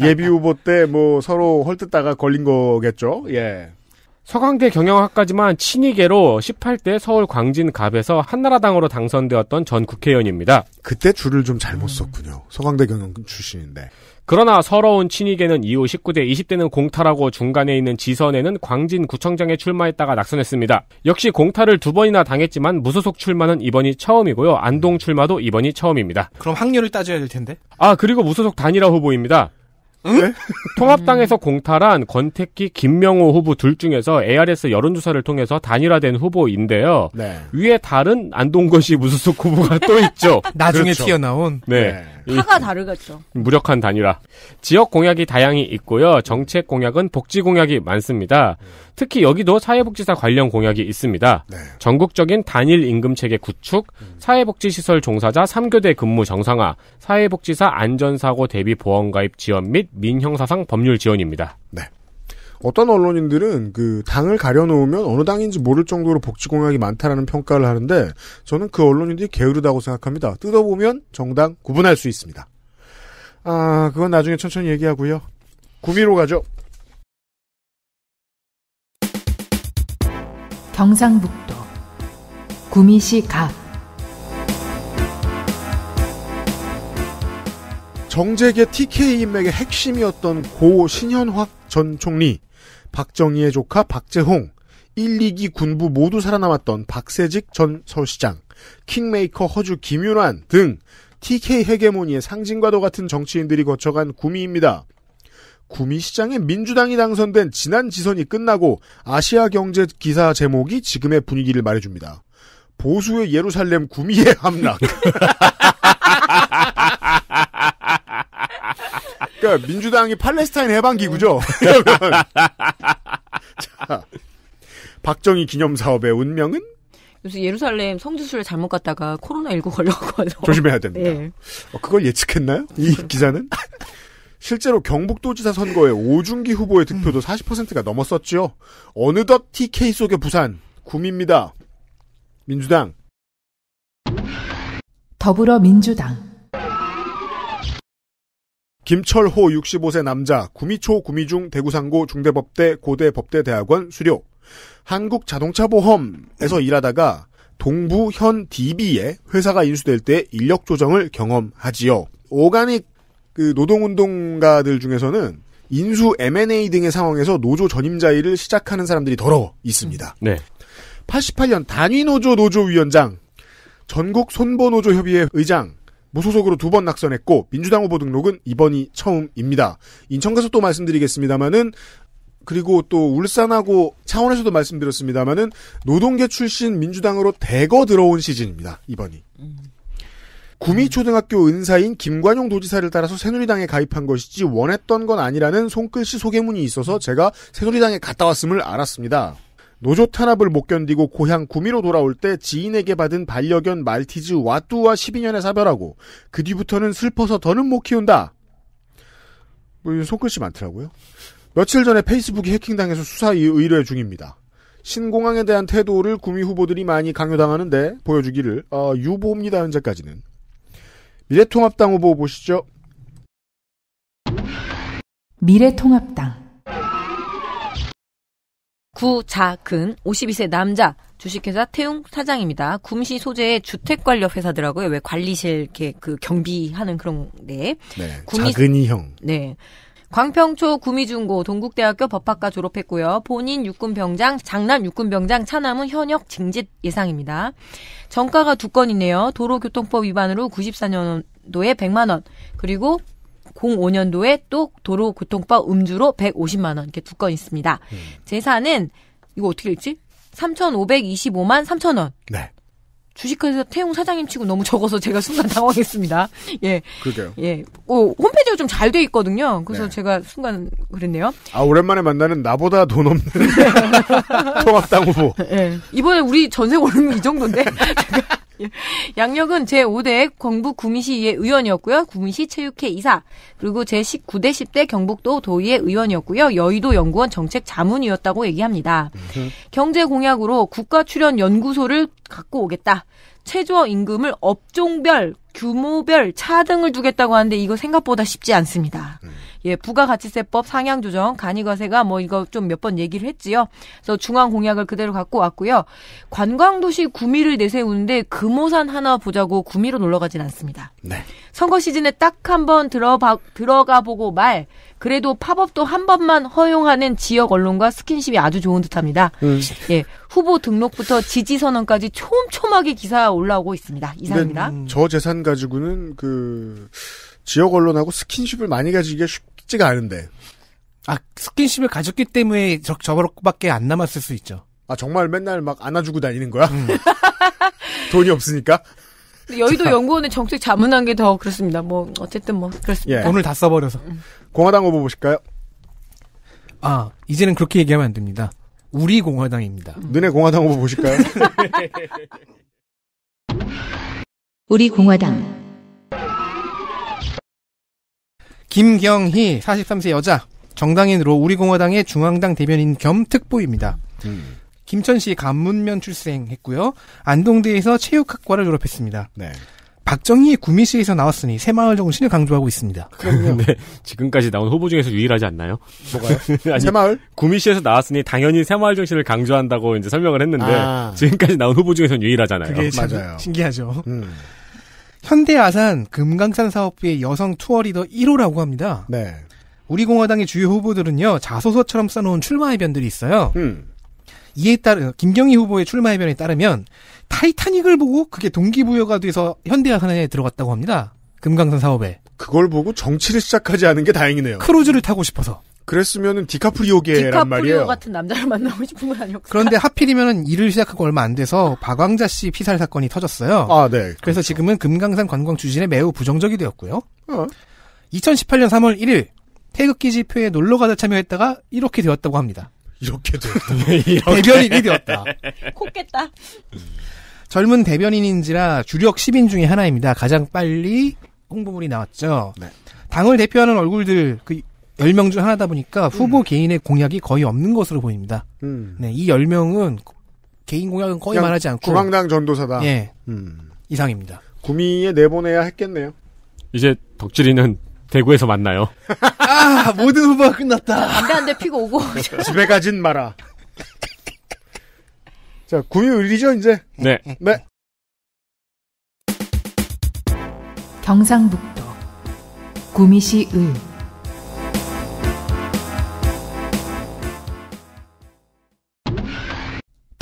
예비 후보 때 뭐 서로 헐뜯다가 걸린 거겠죠. 예. 서강대 경영학과지만 친이계로 18대 서울 광진갑에서 한나라당으로 당선되었던 전 국회의원입니다. 그때 줄을 좀 잘못 썼군요. 서강대 경영 출신인데. 그러나 서러운 친이계는 이후 19대, 20대는 공탈하고 중간에 있는 지선에는 광진구청장에 출마했다가 낙선했습니다. 역시 공탈을 두 번이나 당했지만 무소속 출마는 이번이 처음이고요. 안동 출마도 이번이 처음입니다. 그럼 확률을 따져야 될 텐데? 아, 그리고 무소속 단일화 후보입니다. 네? 통합당에서 공탈한 권태기 김명호 후보 둘 중에서 ARS 여론조사를 통해서 단일화된 후보인데요. 네. 위에 다른 안동건씨 무소속 후보가 또 있죠. 나중에 그렇죠. 튀어나온. 네. 네. 파가 다르겠죠. 무력한 단일화. 지역 공약이 다양히 있고요. 정책 공약은 복지 공약이 많습니다. 특히 여기도 사회복지사 관련 공약이 있습니다. 네. 전국적인 단일 임금 체계 구축, 음. 사회복지시설 종사자 3교대 근무 정상화, 사회복지사 안전사고 대비 보험 가입 지원 및 민형사상 법률 지원입니다. 네. 어떤 언론인들은 그 당을 가려놓으면 어느 당인지 모를 정도로 복지 공약이 많다라는 평가를 하는데 저는 그 언론인들이 게으르다고 생각합니다. 뜯어보면 정당 구분할 수 있습니다. 아, 그건 나중에 천천히 얘기하고요. 구미로 가죠. 경상북도 구미시 갑 정재계 TK 인맥의 핵심이었던 고 신현확 전 총리, 박정희의 조카 박재홍, 1, 2기 군부 모두 살아남았던 박세직 전서시장 킹메이커 허주 김윤환 등 TK 헤게모니의 상징과도 같은 정치인들이 거쳐간 구미입니다. 구미시장에 민주당이 당선된 지난 지선이 끝나고 아시아 경제 기사 제목이 지금의 분위기를 말해줍니다. 보수의 예루살렘 구미의 함락. 그러니까 민주당이 팔레스타인 해방 기구죠. 자, 박정희 기념 사업의 운명은 요새 예루살렘 성지수를 잘못 갔다가 코로나 19 걸려가지고 조심해야 됩니다. 네. 어, 그걸 예측했나요? 이 기사는 실제로 경북도지사 선거에 오중기 후보의 득표도 40%가 음. 넘었었지요. 어느덧 TK 속의 부산 구미입니다. 민주당 더불어민주당 김철호 65세 남자 구미초 구미중 대구상고 중대법대 고대법대대학원 수료 한국자동차보험에서 일하다가 동부현 DB에 회사가 인수될 때 인력 조정을 경험하지요. 오가닉 그 노동운동가들 중에서는 인수 M&A 등의 상황에서 노조 전임자일을 시작하는 사람들이 더러 있습니다. 네. 88년 단위노조 노조위원장, 전국 손보노조협의회 의장, 무소속으로 두 번 낙선했고 민주당 후보 등록은 이번이 처음입니다. 인천 가서 또 말씀드리겠습니다마는 그리고 또 울산하고 창원에서도 말씀드렸습니다마는 노동계 출신 민주당으로 대거 들어온 시즌입니다. 이번이. 음. 구미초등학교 은사인 김관용 도지사를 따라서 새누리당에 가입한 것이지 원했던 건 아니라는 손글씨 소개문이 있어서 제가 새누리당에 갔다 왔음을 알았습니다. 노조 탄압을 못 견디고 고향 구미로 돌아올 때 지인에게 받은 반려견 말티즈 와뚜와 12년에 사별하고 그 뒤부터는 슬퍼서 더는 못 키운다. 뭐 손글씨 많더라고요. 며칠 전에 페이스북이 해킹당해서 수사 의뢰 중입니다. 신공항에 대한 태도를 구미 후보들이 많이 강요당하는데 보여주기를 어, 유보입니다 현재까지는. 미래통합당 후보 보시죠. 미래통합당 구자근 52세 남자 주식회사 태웅 사장입니다. 굼시 소재의 주택 관련 회사더라고요. 왜 관리실 이렇게 그 경비하는 그런 네. 네 구미, 이형 네. 광평초 구미중고 동국대학교 법학과 졸업했고요. 본인 육군병장, 장남 육군병장, 차남은 현역 징집 예상입니다. 정가가 두 건이네요. 도로교통법 위반으로 94년도에 100만 원, 그리고 05년도에 또 도로교통법 음주로 150만 원 이렇게 두 건 있습니다. 음. 재산은 이거 어떻게 읽지? 3,525만 3천 원. 네. 주식회사 태용 사장님 치고 너무 적어서 제가 순간 당황했습니다. 예. 그게요. 예. 어, 홈페이지가 좀 잘 돼 있거든요. 그래서 네. 제가 순간 그랬네요. 아, 오랜만에 만나는 나보다 돈 없는 통합당 후보. 예. 이번에 우리 전세 오르면 이 정도인데. 제가 양력은 제5대 경북 구미시의 의원이었고요. 구미시 체육회 이사, 그리고 제19대 10대 경북도 도의회 의원이었고요. 여의도 연구원 정책 자문이었다고 얘기합니다. 경제 공약으로 국가 출연 연구소를 갖고 오겠다. 최저 임금을 업종별, 규모별, 차 등을 두겠다고 하는데 이거 생각보다 쉽지 않습니다. 음. 예, 부가가치세법 상향 조정 간이과세가 뭐 이거 좀 몇 번 얘기를 했지요. 그래서 중앙 공약을 그대로 갖고 왔고요. 관광도시 구미를 내세우는데 금호산 하나 보자고 구미로 놀러 가진 않습니다. 네. 선거 시즌에 딱 한 번 들어가 들어가 보고 말 그래도 팝업도 한 번만 허용하는 지역 언론과 스킨십이 아주 좋은 듯합니다. 음. 예, 후보 등록부터 지지 선언까지 촘촘하게 기사 올라오고 있습니다. 이상입니다. 저 재산 가지고는 그 지역 언론하고 스킨십을 많이 가지기가 쉽 쉽지가 않은데. 아, 스킨십을 가졌기 때문에 저, 저밖에 안 남았을 수 있죠. 아, 정말 맨날 막 안아주고 다니는 거야? 음. 돈이 없으니까? 여의도 연구원의 정책 자문한 게 더 그렇습니다. 뭐, 어쨌든 뭐, 그렇습니다. 예. 돈을 다 써버려서. 음. 공화당 후보 보실까요? 아, 이제는 그렇게 얘기하면 안 됩니다. 우리 공화당입니다. 음. 눈에 공화당 후보 보실까요? 우리 공화당. 김경희 43세 여자 정당인으로 우리공화당의 중앙당 대변인 겸 특보입니다. 음. 김천시 간문면 출생했고요. 안동대에서 체육학과를 졸업했습니다. 네. 박정희의 구미시에서 나왔으니 새마을 정신을 강조하고 있습니다. 그럼요. 네, 지금까지 나온 후보 중에서 유일하지 않나요? 뭐가요? 아니, 새마을? 구미시에서 나왔으니 당연히 새마을 정신을 강조한다고 이제 설명을 했는데 아. 지금까지 나온 후보 중에서는 유일하잖아요. 그게 맞아요. 신기하죠. 음. 현대 아산 금강산 사업부의 여성 투어리더 1호라고 합니다. 네. 우리 공화당의 주요 후보들은요 자소서처럼 써놓은 출마 의변들이 있어요. 음. 이에 따른 김경희 후보의 출마 의변에 따르면 타이타닉을 보고 그게 동기부여가 돼서 현대아산에 들어갔다고 합니다. 금강산 사업에. 그걸 보고 정치를 시작하지 않은 게 다행이네요. 크루즈를 타고 싶어서. 그랬으면은 디카프리오계란 디카프리오 같은 남자를 만나고 싶은 건 아니었어요. 그런데 하필이면은 일을 시작하고 얼마 안 돼서 박광자 씨 피살 사건이 터졌어요. 아, 네. 그래서 그렇죠. 지금은 금강산 관광 추진에 매우 부정적이 되었고요. 어. 2018년 3월 1일 태극기 집회에 놀러 가자 참여했다가 이렇게 되었다고 합니다. 이렇게 되었다. 네, 대변인이 되었다. 콧겠다. 젊은 대변인인지라 주력 10인 중에 하나입니다. 가장 빨리 홍보물이 나왔죠. 네. 당을 대표하는 얼굴들 그 10명 중 하나다 보니까 음. 후보 음. 개인의 공약이 거의 없는 것으로 보입니다. 음. 네, 이 10명은 개인 공약은 거의 말하지 않고 중앙당 전도사다. 예. 음. 이상입니다. 구미에 내보내야 했겠네요. 이제 덕질이는 대구에서 만나요. 아, 모든 후보가 끝났다. 안 돼 안 돼 피고 오고. 집에 가진 마라. 자, 구미 의리죠 이제. 네. 네. 경상북도 구미시 의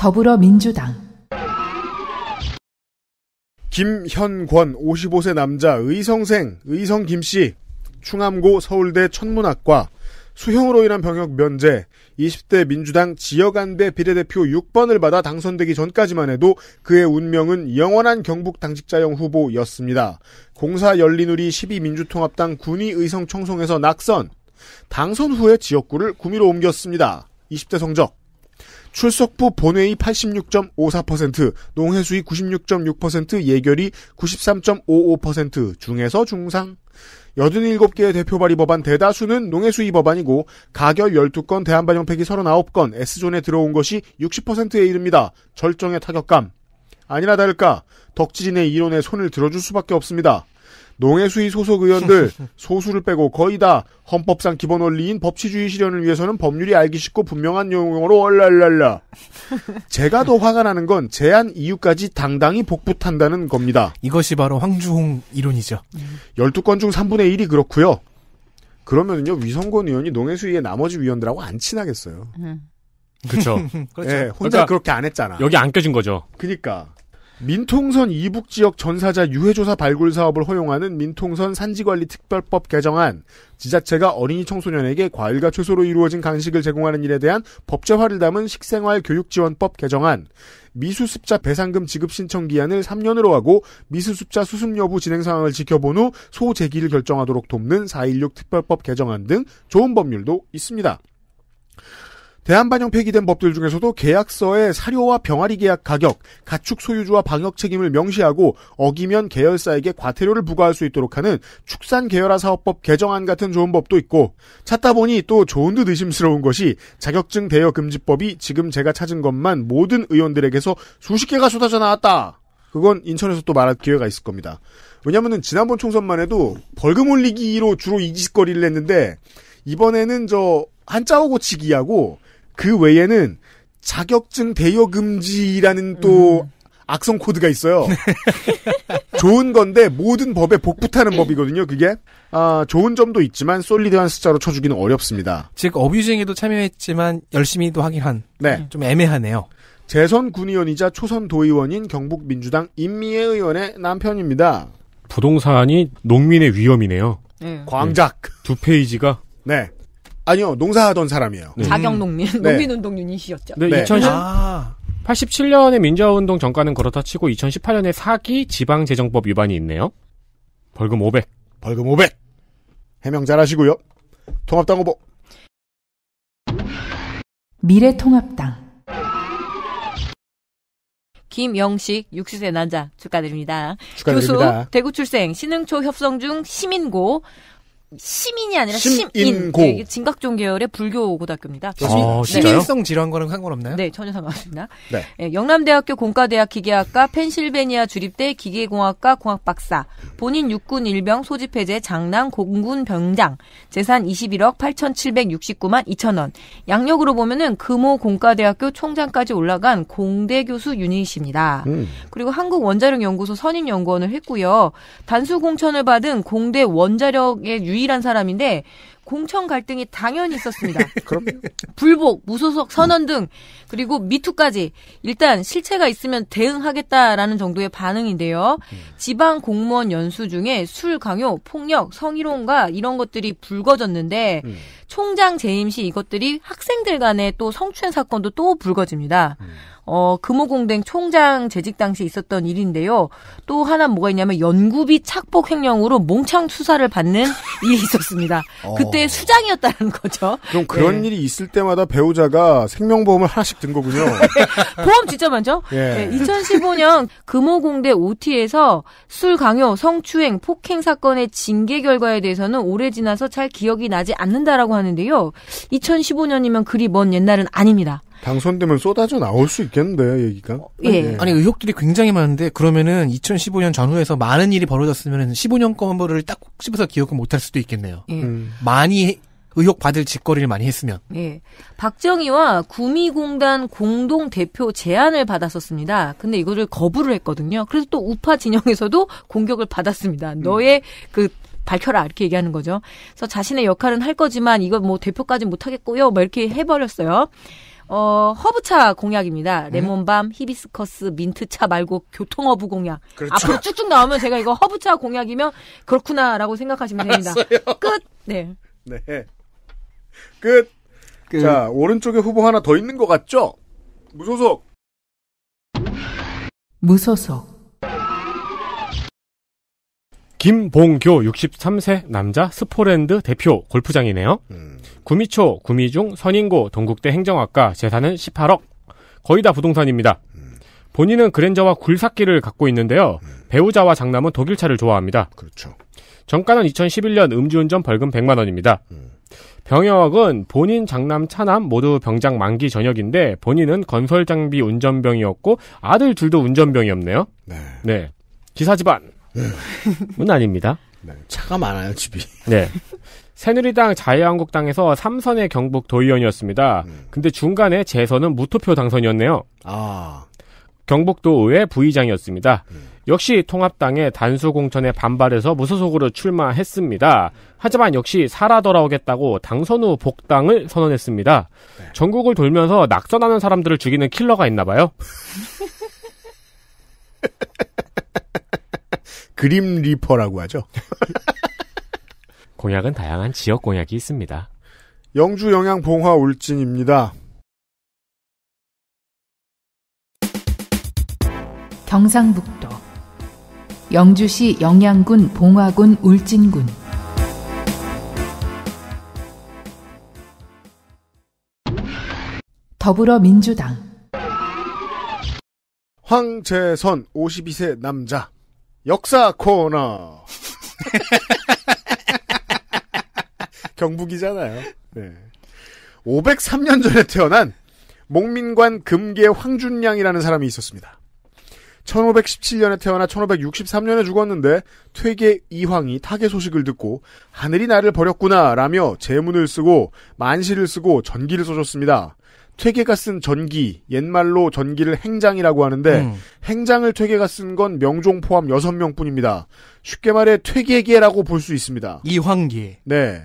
더불어민주당 김현권 55세 남자 의성생 의성 김씨 충암고 서울대 천문학과 수형으로 인한 병역 면제 20대 민주당 지역안대 비례대표 6번을 받아 당선되기 전까지만 해도 그의 운명은 영원한 경북 당직자형 후보였습니다. 공사 열린우리 12민주통합당 군위 의성 청송에서 낙선 당선 후에 지역구를 구미로 옮겼습니다. 20대 성적 출석부 본회의 86.54%, 농해수위 96.6%, 예결위 93.55% 중에서 중상. 87개의 대표 발의 법안 대다수는 농해수위 법안이고 가결 12건, 대한반영팩이 39건, S존에 들어온 것이 60%에 이릅니다. 절정의 타격감. 아니나 다를까 덕지진의 이론에 손을 들어줄 수밖에 없습니다. 농해수위 소속 의원들 소수를 빼고 거의 다 헌법상 기본 원리인 법치주의 실현을 위해서는 법률이 알기 쉽고 분명한 용어로 얼랄랄라. 제가 더 화가 나는 건제안 이유까지 당당히 복붙한다는 겁니다. 이것이 바로 황주홍 이론이죠. 12건 중 3분의 1이 그렇고요. 그러면요 위성권 의원이 농해수위의 나머지 위원들하고 안 친하겠어요. 그렇죠. 예, 혼자 그러니까 그렇게 안 했잖아. 여기 안 껴진 거죠. 그니까 민통선 이북 지역 전사자 유해조사 발굴 사업을 허용하는 민통선 산지관리특별법 개정안, 지자체가 어린이 청소년에게 과일과 채소로 이루어진 간식을 제공하는 일에 대한 법제화를 담은 식생활 교육지원법 개정안, 미수습자 배상금 지급 신청 기한을 3년으로 하고 미수습자 수습 여부 진행 상황을 지켜본 후 소재기를 결정하도록 돕는 4.16 특별법 개정안 등 좋은 법률도 있습니다. 대한반영 폐기된 법들 중에서도 계약서에 사료와 병아리 계약 가격, 가축 소유주와 방역 책임을 명시하고 어기면 계열사에게 과태료를 부과할 수 있도록 하는 축산 계열화 사업법 개정안 같은 좋은 법도 있고 찾다 보니 또 좋은 듯 의심스러운 것이 자격증 대여 금지법이 지금 제가 찾은 것만 모든 의원들에게서 수십 개가 쏟아져 나왔다. 그건 인천에서 또 말할 기회가 있을 겁니다. 왜냐면은 지난번 총선만 해도 벌금 올리기로 주로 이짓거리를 했는데 이번에는 저 한자어 고치기하고 그 외에는 자격증 대여 금지라는 또 음. 악성 코드가 있어요. 네. 좋은 건데 모든 법에 복붙하는 법이거든요. 그게 아, 좋은 점도 있지만 솔리드한 숫자로 쳐주기는 어렵습니다. 즉 어뷰징에도 참여했지만 열심히도 하긴 한. 네. 좀 애매하네요. 재선 군의원이자 초선 도의원인 경북 민주당 임미애 의원의 남편입니다. 부동산이 농민의 위험이네요. 네. 광작 네. 두 페이지가. 네. 아니요, 농사하던 사람이에요. 네. 자경농민, 음. 네. 농민운동 유닛이었죠. 네, 2010, 아. 87년에 민주화운동 전과는 그렇다 치고 2018년에 사기 지방재정법 위반이 있네요. 벌금 500. 벌금 500. 해명 잘하시고요. 통합당 후보. 미래통합당. 김영식 60세 남자 축하드립니다. 축하드립니다. 교수, 대구 출생, 신흥초 협성 중 시민고, 시민이 아니라 심인. 네, 그 진각종 계열의 불교 고등학교입니다. 아, 시민성 네. 질환과는 상관없나요? 네, 전혀 상관없습니다. 네. 네. 영남대학교 공과대학 기계학과, 펜실베니아 주립대 기계공학과 공학 박사, 본인 육군 일병 소집 해제 장남 공군 병장, 재산 21억 8,769만 2천 원. 양력으로 보면은 금호 공과대학교 총장까지 올라간 공대 교수 유닛입니다. 음. 그리고 한국 원자력 연구소 선임 연구원을 했고요. 단수 공천을 받은 공대 원자력의 유인 유일한 사람인데 공천 갈등이 당연히 있었습니다. 불복, 무소속 선언 등 그리고 미투까지 일단 실체가 있으면 대응하겠다라는 정도의 반응인데요. 음. 지방 공무원 연수 중에 술 강요, 폭력, 성희롱과 이런 것들이 불거졌는데 음. 총장 재임 시 이것들이 학생들 간의또 성추행 사건도 또 불거집니다. 음. 어, 금호공 d 총장 재직 당시 있었던 일인데요. 또 하나 뭐가 있냐면 연구비 착복 횡령으로 몽창 수사를 받는 일이 있었습니다. 어. 그때 수장이었다는 거죠. 그럼 그런 네. 일이 있을 때마다 배우자가 생명보험을 하나씩 든 거군요. 네. 보험 진짜 많죠? 예. 네, 2015년 금호공대 OT에서 술 강요, 성추행, 폭행 사건의 징계 결과에 대해서는 오래 지나서 잘 기억이 나지 않는다라고 하는데요. 2015년이면 그리 먼 옛날은 아닙니다. 당선되면 쏟아져 나올 수 있겠는데요, 얘기가? 어, 예. 예. 아니, 의혹들이 굉장히 많은데, 그러면은 2015년 전후에서 많은 일이 벌어졌으면은 15년 거을딱 씹어서 기억을 못할 수도 있겠네요. 예. 음. 많이 의혹 받을 짓거리를 많이 했으면. 예. 박정희와 구미공단 공동 대표 제안을 받았었습니다. 근데 이거를 거부를 했거든요. 그래서 또 우파 진영에서도 공격을 받았습니다. 음. 너의 그 밝혀라 이렇게 얘기하는 거죠. 그래서 자신의 역할은 할 거지만 이거 뭐 대표까지 못 하겠고요. 막 뭐 이렇게 해버렸어요. 어, 허브차 공약입니다. 음? 레몬밤, 히비스커스, 민트차 말고 교통허브 공약. 그렇죠. 앞으로 쭉쭉 나오면 제가 이거 허브차 공약이면 그렇구나라고 생각하시면 아, 됩니다. 알았어요. 끝. 네. 네. 끝. 끝. 자, 오른쪽에 후보 하나 더 있는 것 같죠? 무소속. 무소속. 김봉교 63세 남자 스포랜드 대표 골프장이네요. 음. 구미초, 구미중, 선인고, 동국대 행정학과 재산은 18억. 거의 다 부동산입니다. 음. 본인은 그랜저와 굴삭기를 갖고 있는데요. 음. 배우자와 장남은 독일차를 좋아합니다. 그렇죠. 정가는 2011년 음주운전 벌금 100만 원입니다. 음. 병역은 본인 장남 차남 모두 병장 만기 전역인데 본인은 건설 장비 운전병이었고 아들 둘도 운전병이었네요. 네. 네. 기사 집안. 문 아닙니다. 네. 차가 많아요, 집이. 네. 새누리당 자유한국당에서 3선의 경북 도의원이었습니다. 음. 근데 중간에 재선은 무투표 당선이었네요. 아. 경북도의회 부의장이었습니다. 음. 역시 통합당의 단수 공천에 반발해서 무소속으로 출마했습니다. 하지만 역시 살아 돌아오겠다고 당선 후 복당을 선언했습니다. 네. 전국을 돌면서 낙선하는 사람들을 죽이는 킬러가 있나 봐요. 그림 리퍼라고 하죠. 공약은 다양한 지역 공약이 있습니다. 영주 영양 봉화 울진입니다. 경상북도 영주시 영양군 봉화군 울진군 더불어민주당 황재선 52세 남자 역사 코너. 경북이잖아요. 네. 503년 전에 태어난 목민관 금계 황준량이라는 사람이 있었습니다. 1517년에 태어나 1563년에 죽었는데 퇴계 이황이 타계 소식을 듣고 하늘이 나를 버렸구나라며 제문을 쓰고 만시를 쓰고 전기를 써줬습니다. 퇴계가 쓴 전기, 옛말로 전기를 행장이라고 하는데 음. 행장을 퇴계가 쓴 건 명종 포함 6명뿐입니다. 쉽게 말해 퇴계계라고 볼 수 있습니다. 이황계. 네.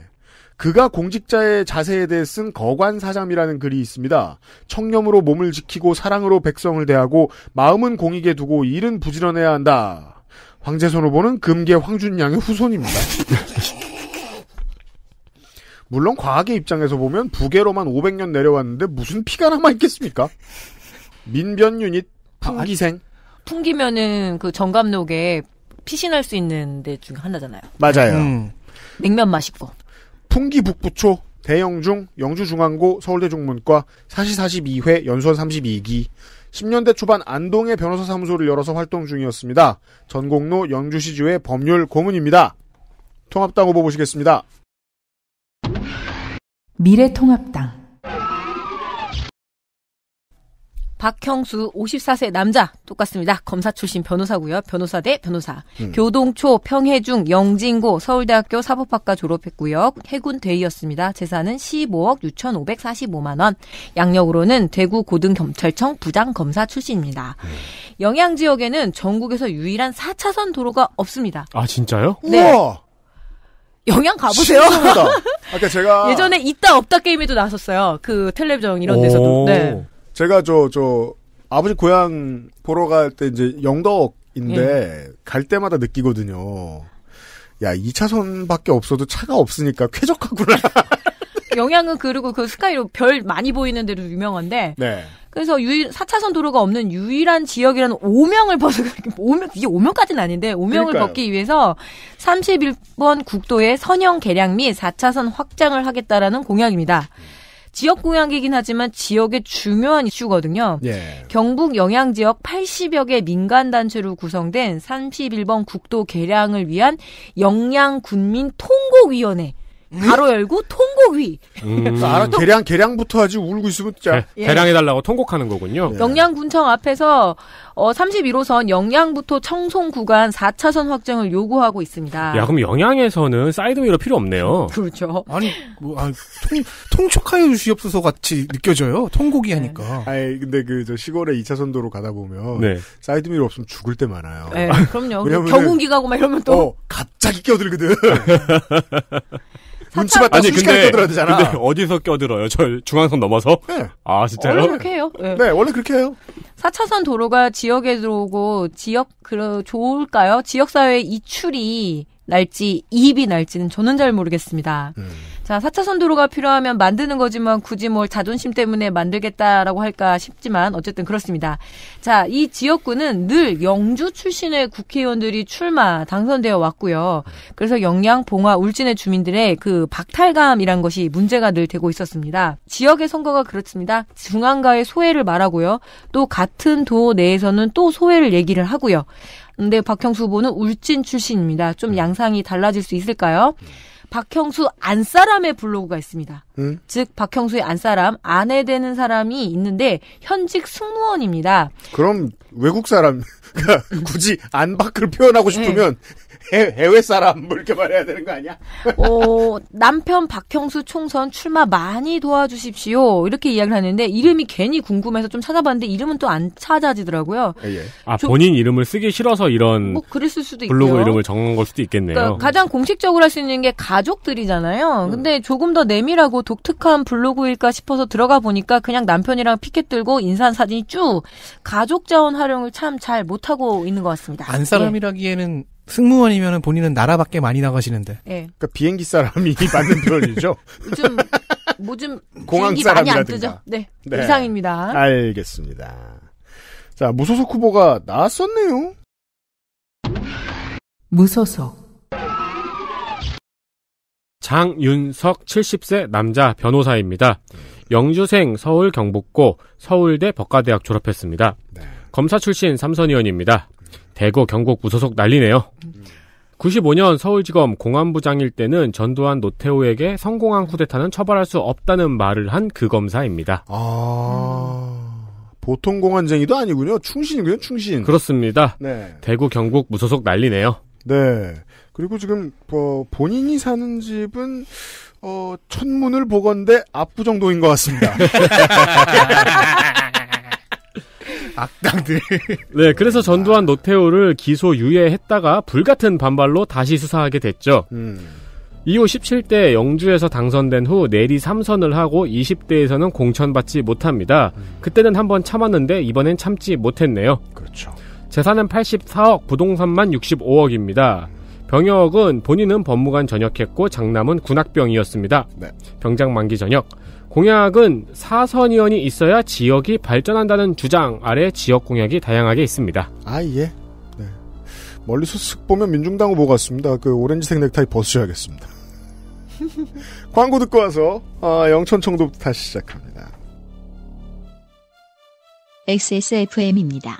그가 공직자의 자세에 대해 쓴거관사장이라는 글이 있습니다. 청렴으로 몸을 지키고 사랑으로 백성을 대하고 마음은 공익에 두고 일은 부지런해야 한다. 황제선후보는 금계 황준양의 후손입니다. 물론 과학의 입장에서 보면 부계로만 500년 내려왔는데 무슨 피가 남아 있겠습니까? 민변 유닛 풍기생 풍기면은 그 정감록에 피신할 수 있는 데 중 하나잖아요. 맞아요. 음. 냉면 맛있고. 풍기 북부초 대영중 영주중앙고 서울대 중문과 4 0 42회 연수원 32기 10년대 초반 안동의 변호사 사무소를 열어서 활동 중이었습니다. 전공로 영주시주의 법률 고문입니다. 통합당 후보 보시겠습니다. 미래통합당 박형수 54세 남자 똑같습니다. 검사 출신 변호사고요. 변호사 대 변호사. 음. 교동초, 평해중, 영진고, 서울대학교 사법학과 졸업했고요. 해군 대위였습니다. 재산은 15억 6,545만 원. 양력으로는 대구 고등경찰청 부장검사 출신입니다. 음. 영양 지역에는 전국에서 유일한 4차선 도로가 없습니다. 아 진짜요? 네. 우와. 영양 가보세요. 신기 아까 제가 예전에 있다 없다 게임에도 나왔었어요. 그 텔레비전 이런 데서도. 네. 제가 저저 저 아버지 고향 보러 갈 때 이제 영덕인데 예. 갈 때마다 느끼거든요. 야, 2차선밖에 없어도 차가 없으니까 쾌적하구나. 영향은 그리고 그 스카이로 별 많이 보이는 데로 유명한데. 네. 그래서 유일 4차선 도로가 없는 유일한 지역이라는 오명을 벗어 5명 이게 오명까지는 아닌데 오명을 그러니까요. 벗기 위해서 31번 국도의 선형 개량 및 4차선 확장을 하겠다라는 공약입니다. 지역 공약이긴 하지만 지역의 중요한 이슈거든요. 예. 경북 영양 지역 80여 개 민간 단체로 구성된 31번 국도 개량을 위한 영양 군민 통곡 위원회 네? 바로 열고 통곡위. 음. 알아, 계량 계량부터 하지 울고 있으면 진짜 네. 예. 계량해 달라고 통곡하는 거군요. 예. 영양군청 앞에서 어 31호선 영양부터 청송 구간 4차선 확정을 요구하고 있습니다. 야 그럼 영양에서는 사이드미러 필요 없네요. 그렇죠. 아니 뭐, 아니, 통 통촉하여 주시옵소서 같이 느껴져요. 통곡이 하니까. 네. 아니 근데 그저 시골에 2차선 도로 가다 보면 네. 사이드미러 없으면 죽을 때 많아요. 네, 그럼요. 경운기 가고 막 이러면 또 어, 갑자기 끼어들거든. 눈치만 아니 근데 껴들어야 되잖아. 근데 어디서 껴들어요? 저 중앙선 넘어서? 네. 아 진짜요? 원래 어, 그렇게 해요. 네. 네 원래 그렇게 해요. 4차선 도로가 지역에 들어오고 지역 그 좋을까요? 지역 사회 이출이 날지 이입이 날지는 저는 잘 모르겠습니다. 음. 자, 4차선 도로가 필요하면 만드는 거지만 굳이 뭘 자존심 때문에 만들겠다라고 할까 싶지만 어쨌든 그렇습니다. 자, 이 지역구는 늘 영주 출신의 국회의원들이 출마 당선되어 왔고요. 그래서 영양, 봉화, 울진의 주민들의 그 박탈감이란 것이 문제가 늘 되고 있었습니다. 지역의 선거가 그렇습니다. 중앙가의 소외를 말하고요. 또 같은 도 내에서는 또 소외를 얘기를 하고요. 근데 박형수 후보는 울진 출신입니다. 좀 네. 양상이 달라질 수 있을까요? 네. 박형수 안사람의 블로그가 있습니다. 음? 즉 박형수의 안사람 아내 되는 사람이 있는데 현직 승무원입니다. 그럼 외국 사람 굳이 안박을 표현하고 싶으면 네. 해외 사람 뭐 이렇게 말해야 되는 거 아니야? 어, 남편 박형수 총선 출마 많이 도와주십시오. 이렇게 이야기를 하는데 이름이 괜히 궁금해서 좀 찾아봤는데 이름은 또 안 찾아지더라고요. 예. 예. 아 조, 아, 본인 이름을 쓰기 싫어서 이런 뭐 그랬을 수도 블로그 이름을 적한걸 수도 있겠네요. 그러니까 가장 공식적으로 할 수 있는 게 가족들이잖아요. 음. 근데 조금 더 내밀하고 독특한 블로그일까 싶어서 들어가 보니까 그냥 남편이랑 피켓 들고 인사한 사진이 쭉 가족 자원 활용을 참 잘 못하고 있는 것 같습니다. 안 사람이라기에는 예. 승무원이면 본인은 나라밖에 많이 나가시는데. 네. 그러니까 비행기 사람이 맞는 표현이죠. 요즘 뭐 좀 공항 사람이라든가. 네. 네. 이상입니다. 알겠습니다. 자 무소속 후보가 나왔었네요. 무소속 장윤석 70세 남자 변호사입니다. 영주생 서울 경북고 서울대 법과대학 졸업했습니다. 네. 검사 출신 삼선 의원입니다. 대구 경북 무소속 난리네요. 95년 음. 서울지검 공안부장일 때는 전두환 노태우에게 성공한 쿠데타는 처벌할 수 없다는 말을 한 그 검사입니다. 아, 음. 보통 공안쟁이도 아니군요. 충신이군요, 충신. 그렇습니다. 네. 대구 경북 무소속 난리네요. 네. 그리고 지금 어, 본인이 사는 집은 어, 천문을 보건대압구정도인것 같습니다. 악당들. 네, 그래서 전두환 노태우를 기소 유예했다가 불같은 반발로 다시 수사하게 됐죠. 음. 이후 17대 영주에서 당선된 후 내리 3선을 하고 20대에서는 공천받지 못합니다. 음. 그때는 한 번 참았는데 이번엔 참지 못했네요. 그렇죠. 재산은 84억, 부동산만 65억입니다. 병역은 본인은 법무관 전역했고 장남은 군악병이었습니다. 네. 병장 만기 전역. 공약은 사선 의원이 있어야 지역이 발전한다는 주장 아래 지역 공약이 다양하게 있습니다. 아 예. 네. 멀리서 쓱 보면 민중당 후보 같습니다. 그 오렌지색 넥타이 벗으셔야겠습니다. 광고 듣고 와서 아, 영천 청도부터 다시 시작합니다. XSFM입니다.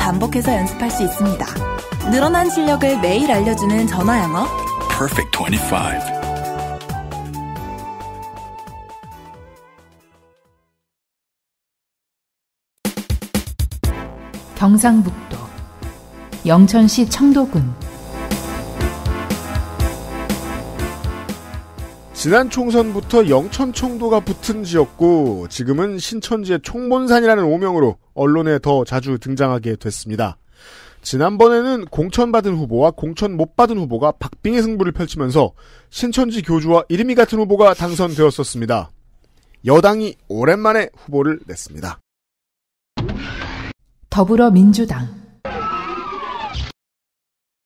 반복해서 연습할 수 있습니다. 늘어난 실력을 매일 알려주는 전화 영어. Perfect 25. 경상북도 영천시 청도군 지난 총선부터 영천 총도가 붙은 지역구, 지금은 신천지의 총본산이라는 오명으로 언론에 더 자주 등장하게 됐습니다. 지난번에는 공천받은 후보와 공천 못 받은 후보가 박빙의 승부를 펼치면서 신천지 교주와 이름이 같은 후보가 당선되었었습니다. 여당이 오랜만에 후보를 냈습니다. 더불어민주당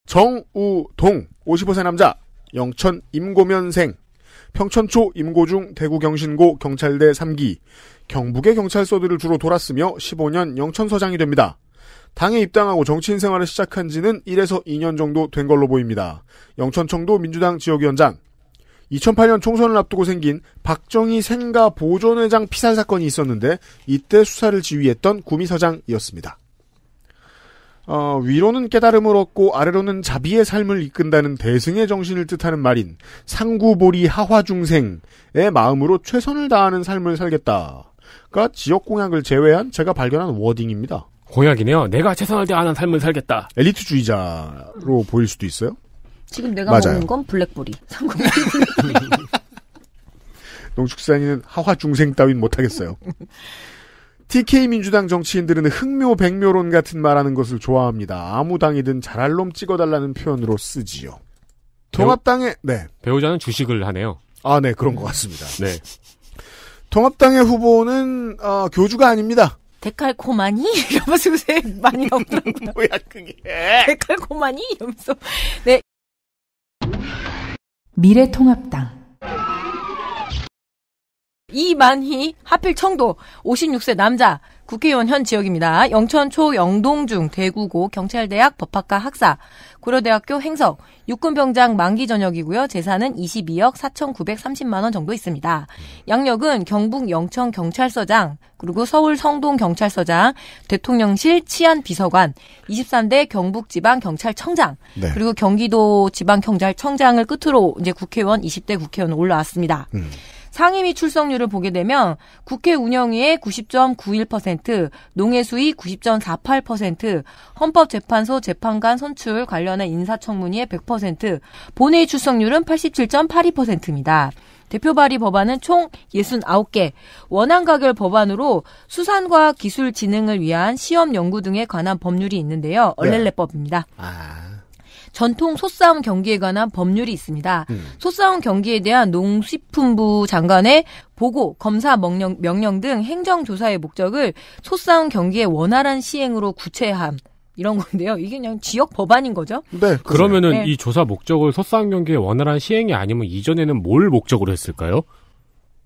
정우동 55세 남자 영천 임고면생 평천초, 임고중, 대구경신고, 경찰대 3기, 경북의 경찰서들을 주로 돌았으며 15년 영천서장이 됩니다. 당에 입당하고 정치인 생활을 시작한 지는 1에서 2년 정도 된 걸로 보입니다. 영천청도 민주당 지역위원장. 2008년 총선을 앞두고 생긴 박정희 생가 보존회장 피살 사건이 있었는데 이때 수사를 지휘했던 구미서장이었습니다. 어, 위로는 깨달음을 얻고 아래로는 자비의 삶을 이끈다는 대승의 정신을 뜻하는 말인 상구보리 하화중생의 마음으로 최선을 다하는 삶을 살겠다가 지역 공약을 제외한 제가 발견한 워딩입니다. 공약이네요. 내가 최선을 다하는 삶을 살겠다. 엘리트주의자로 보일 수도 있어요. 지금 내가 맞아요. 먹는 건 블랙보리. 상구보리. 농축산인은 하화중생 따윈 못하겠어요. TK 민주당 정치인들은 흥묘 백묘론 같은 말하는 것을 좋아합니다. 아무 당이든 잘할 놈 찍어달라는 표현으로 쓰지요. 통합당의 네 배우자는 주식을 하네요. 아, 네 그런 것 같습니다. 네. 통합당의 후보는 어, 교주가 아닙니다. 데칼코마니 이러면서 요새 많이 나오더라고요. 뭐야 그게? 데칼코마니 이러면서 네 미래통합당. 이만희 하필 청도 56세 남자 국회의원 현 지역입니다. 영천초 영동중 대구고 경찰대학 법학과 학사 고려대학교 행석 육군병장 만기 전역이고요. 재산은 22억 4,930만 원 정도 있습니다. 양력은 경북 영천 경찰서장 그리고 서울 성동 경찰서장 대통령실 치안 비서관 23대 경북 지방 경찰청장 네. 그리고 경기도 지방 경찰청장을 끝으로 이제 국회의원 20대 국회의원 올라왔습니다. 음. 상임위 출석률을 보게 되면 국회 운영위의 90.91%, 농해수위 90.48%, 헌법재판소 재판관 선출 관련한 인사청문위의 100%, 본회의 출석률은 87.82%입니다. 대표 발의 법안은 총 69개, 원안 가결 법안으로 수산과 기술진흥을 위한 시험 연구 등에 관한 법률이 있는데요. 네. 얼렐레법입니다. 네. 아, 전통 소싸움 경기에 관한 법률이 있습니다. 음. 소싸움 경기에 대한 농식품부 장관의 보고, 검사 명령, 명령 등 행정조사의 목적을 소싸움 경기의 원활한 시행으로 구체함. 이런 건데요. 이게 그냥 지역 법안인 거죠? 네. 그러면은 네. 이 조사 목적을 소싸움 경기의 원활한 시행이 아니면 이전에는 뭘 목적으로 했을까요?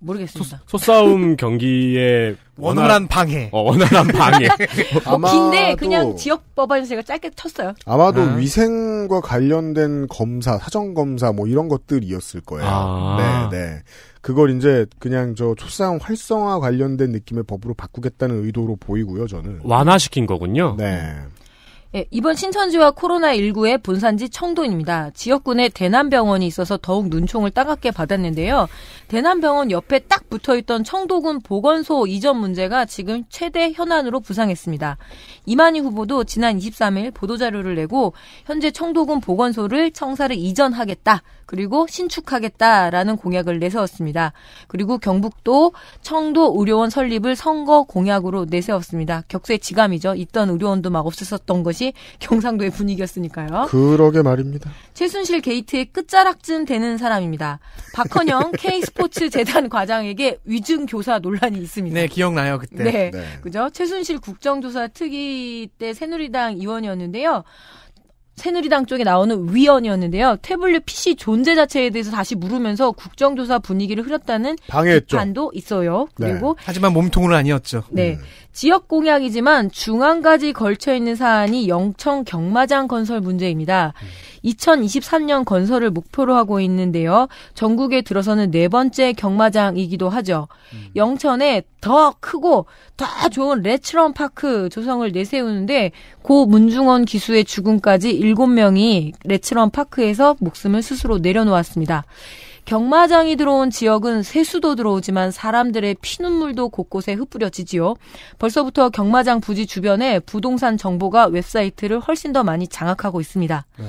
모르겠습니다. 소, 싸움 경기에 원활한 방해. 어, 원활한 방해. 뭐 뭐 긴데 그냥 지역 법안에 제가 짧게 쳤어요. 아마도 아. 위생과 관련된 검사, 사정 검사 뭐 이런 것들이었을 거예요. 아. 네, 네. 그걸 이제 그냥 저초움 활성화 관련된 느낌의 법으로 바꾸겠다는 의도로 보이고요, 저는. 완화시킨 거군요. 네. 예, 이번 신천지와 코로나19의 본산지 청도입니다. 지역군에 대남병원이 있어서 더욱 눈총을 따갑게 받았는데요. 대남병원 옆에 딱 붙어있던 청도군 보건소 이전 문제가 지금 최대 현안으로 부상했습니다. 이만희 후보도 지난 23일 보도자료를 내고 현재 청도군 보건소를 청사를 이전하겠다. 그리고 신축하겠다라는 공약을 내세웠습니다. 그리고 경북도 청도 의료원 설립을 선거 공약으로 내세웠습니다. 격세 지감이죠. 있던 의료원도 막 없었던 것이 것이 경상도의 분위기였으니까요. 그러게 말입니다. 최순실 게이트의 끝자락쯤 되는 사람입니다. 박헌영 네. K스포츠 재단 과장에게 위증 교사 논란이 있습니다. 네, 기억나요 그때. 네, 네. 그죠? 최순실 국정조사 특위 때 새누리당 의원이었는데요. 새누리당 쪽에 나오는 위원이었는데요. 태블릿 PC 존재 자체에 대해서 다시 물으면서 국정조사 분위기를 흐렸다는 방해했죠. 비판도 있어요. 그리고 네. 하지만 몸통은 아니었죠. 네. 음. 지역 공약이지만 중앙까지 걸쳐 있는 사안이 영천 경마장 건설 문제입니다. 2023년 건설을 목표로 하고 있는데요. 전국에 들어서는 네 번째 경마장이기도 하죠. 영천에 더 크고 더 좋은 레츠런 파크 조성을 내세우는데 고 문중원 기수의 죽음까지 7명이 레츠런 파크에서 목숨을 스스로 내려놓았습니다. 경마장이 들어온 지역은 세수도 들어오지만 사람들의 피눈물도 곳곳에 흩뿌려지지요. 벌써부터 경마장 부지 주변에 부동산 정보가 웹사이트를 훨씬 더 많이 장악하고 있습니다. 네.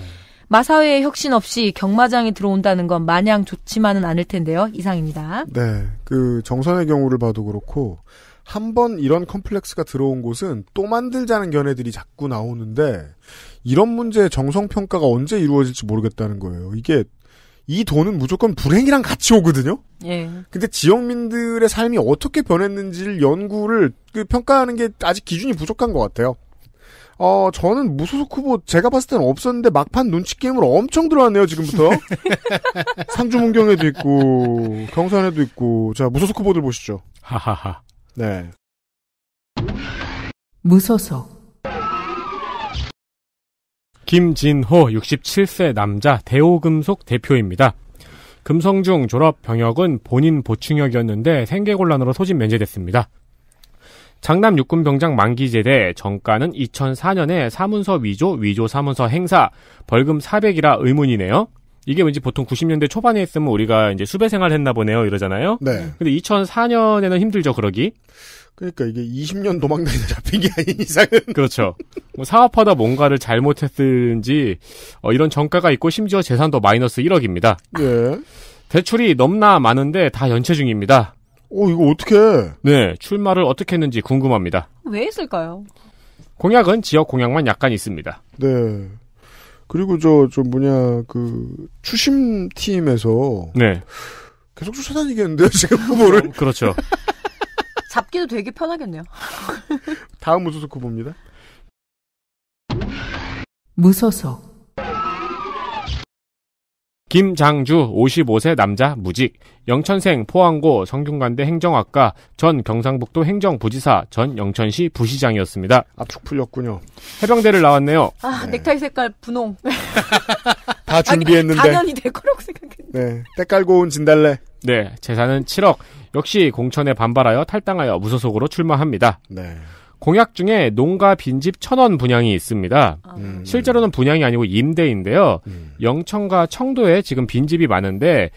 마사회의 혁신 없이 경마장이 들어온다는 건 마냥 좋지만은 않을 텐데요. 이상입니다. 네. 그 정선의 경우를 봐도 그렇고 한 번 이런 컴플렉스가 들어온 곳은 또 만들자는 견해들이 자꾸 나오는데 이런 문제의 정성 평가가 언제 이루어질지 모르겠다는 거예요. 이게 이 돈은 무조건 불행이랑 같이 오거든요. 예. 근데 지역민들의 삶이 어떻게 변했는지를 연구를 그 평가하는 게 아직 기준이 부족한 것 같아요. 어, 저는 무소속 후보 제가 봤을 때는 없었는데 막판 눈치 게임으로 엄청 들어왔네요, 지금부터. 상주문경에도 있고, 경산에도 있고. 자, 무소속 후보들 보시죠. 하하하. 네. 무소속 김진호 67세 남자 대오금속 대표입니다. 금성중 졸업 병역은 본인 보충역이었는데 생계곤란으로 소집 면제됐습니다. 장남 육군 병장 만기 제대 정가는 2004년에 사문서 위조, 위조 사문서 행사 벌금 400이라 의문이네요. 이게 왠지 보통 90년대 초반에 했으면 우리가 이제 수배 생활 했나 보네요 이러잖아요. 네. 근데 2004년에는 힘들죠 그러기. 그러니까 이게 20년 도망다니다 잡힌 게 아닌 이상은 그렇죠. 뭐 사업하다 뭔가를 잘못했든지 어, 이런 정가가 있고 심지어 재산도 마이너스 1억입니다. 예. 대출이 넘나 많은데 다 연체 중입니다. 어 이거 어떻게? 네 출마를 어떻게 했는지 궁금합니다. 왜 했을까요? 공약은 지역 공약만 약간 있습니다. 네. 그리고 저저 뭐냐 그 추심 팀에서 네. 계속 쫓아다니겠는데요 지금 후보를 그렇죠. 잡기도 되게 편하겠네요. 다음 무소속 후보입니다. 무소속 김장주 55세 남자 무직 영천생 포항고 성균관대 행정학과 전 경상북도 행정부지사 전 영천시 부시장이었습니다. 압축 풀렸군요. 해병대를 나왔네요. 아 네. 넥타이 색깔 분홍. 다 준비했는데 아니, 당연히 될 거라고 생각했는데. 네, 때깔고 온 진달래. 네 재산은 7억 역시 공천에 반발하여 탈당하여 무소속으로 출마합니다. 네. 공약 중에 농가 빈집 천원 분양이 있습니다. 아, 음. 실제로는 분양이 아니고 임대인데요. 음. 영천과 청도에 지금 빈집이 많은데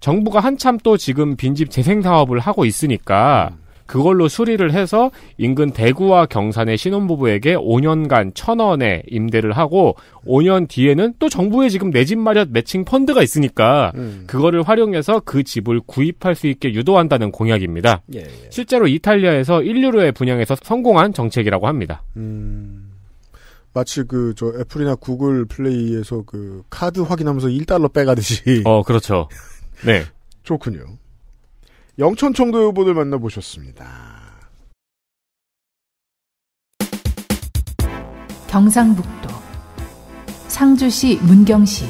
정부가 한참 또 지금 빈집 재생 사업을 하고 있으니까 음. 그걸로 수리를 해서 인근 대구와 경산의 신혼부부에게 5년간 1,000원에 임대를 하고 5년 뒤에는 또 정부에 지금 내 집 마련 매칭 펀드가 있으니까 음. 그거를 활용해서 그 집을 구입할 수 있게 유도한다는 공약입니다. 예, 예. 실제로 이탈리아에서 1유로의 분양에서 성공한 정책이라고 합니다. 음. 마치 그 저 애플이나 구글 플레이에서 그 카드 확인하면서 1달러 빼가듯이. 어, 그렇죠. 네. 좋군요. 영천청도 후보들 만나보셨습니다. 경상북도 상주시 문경시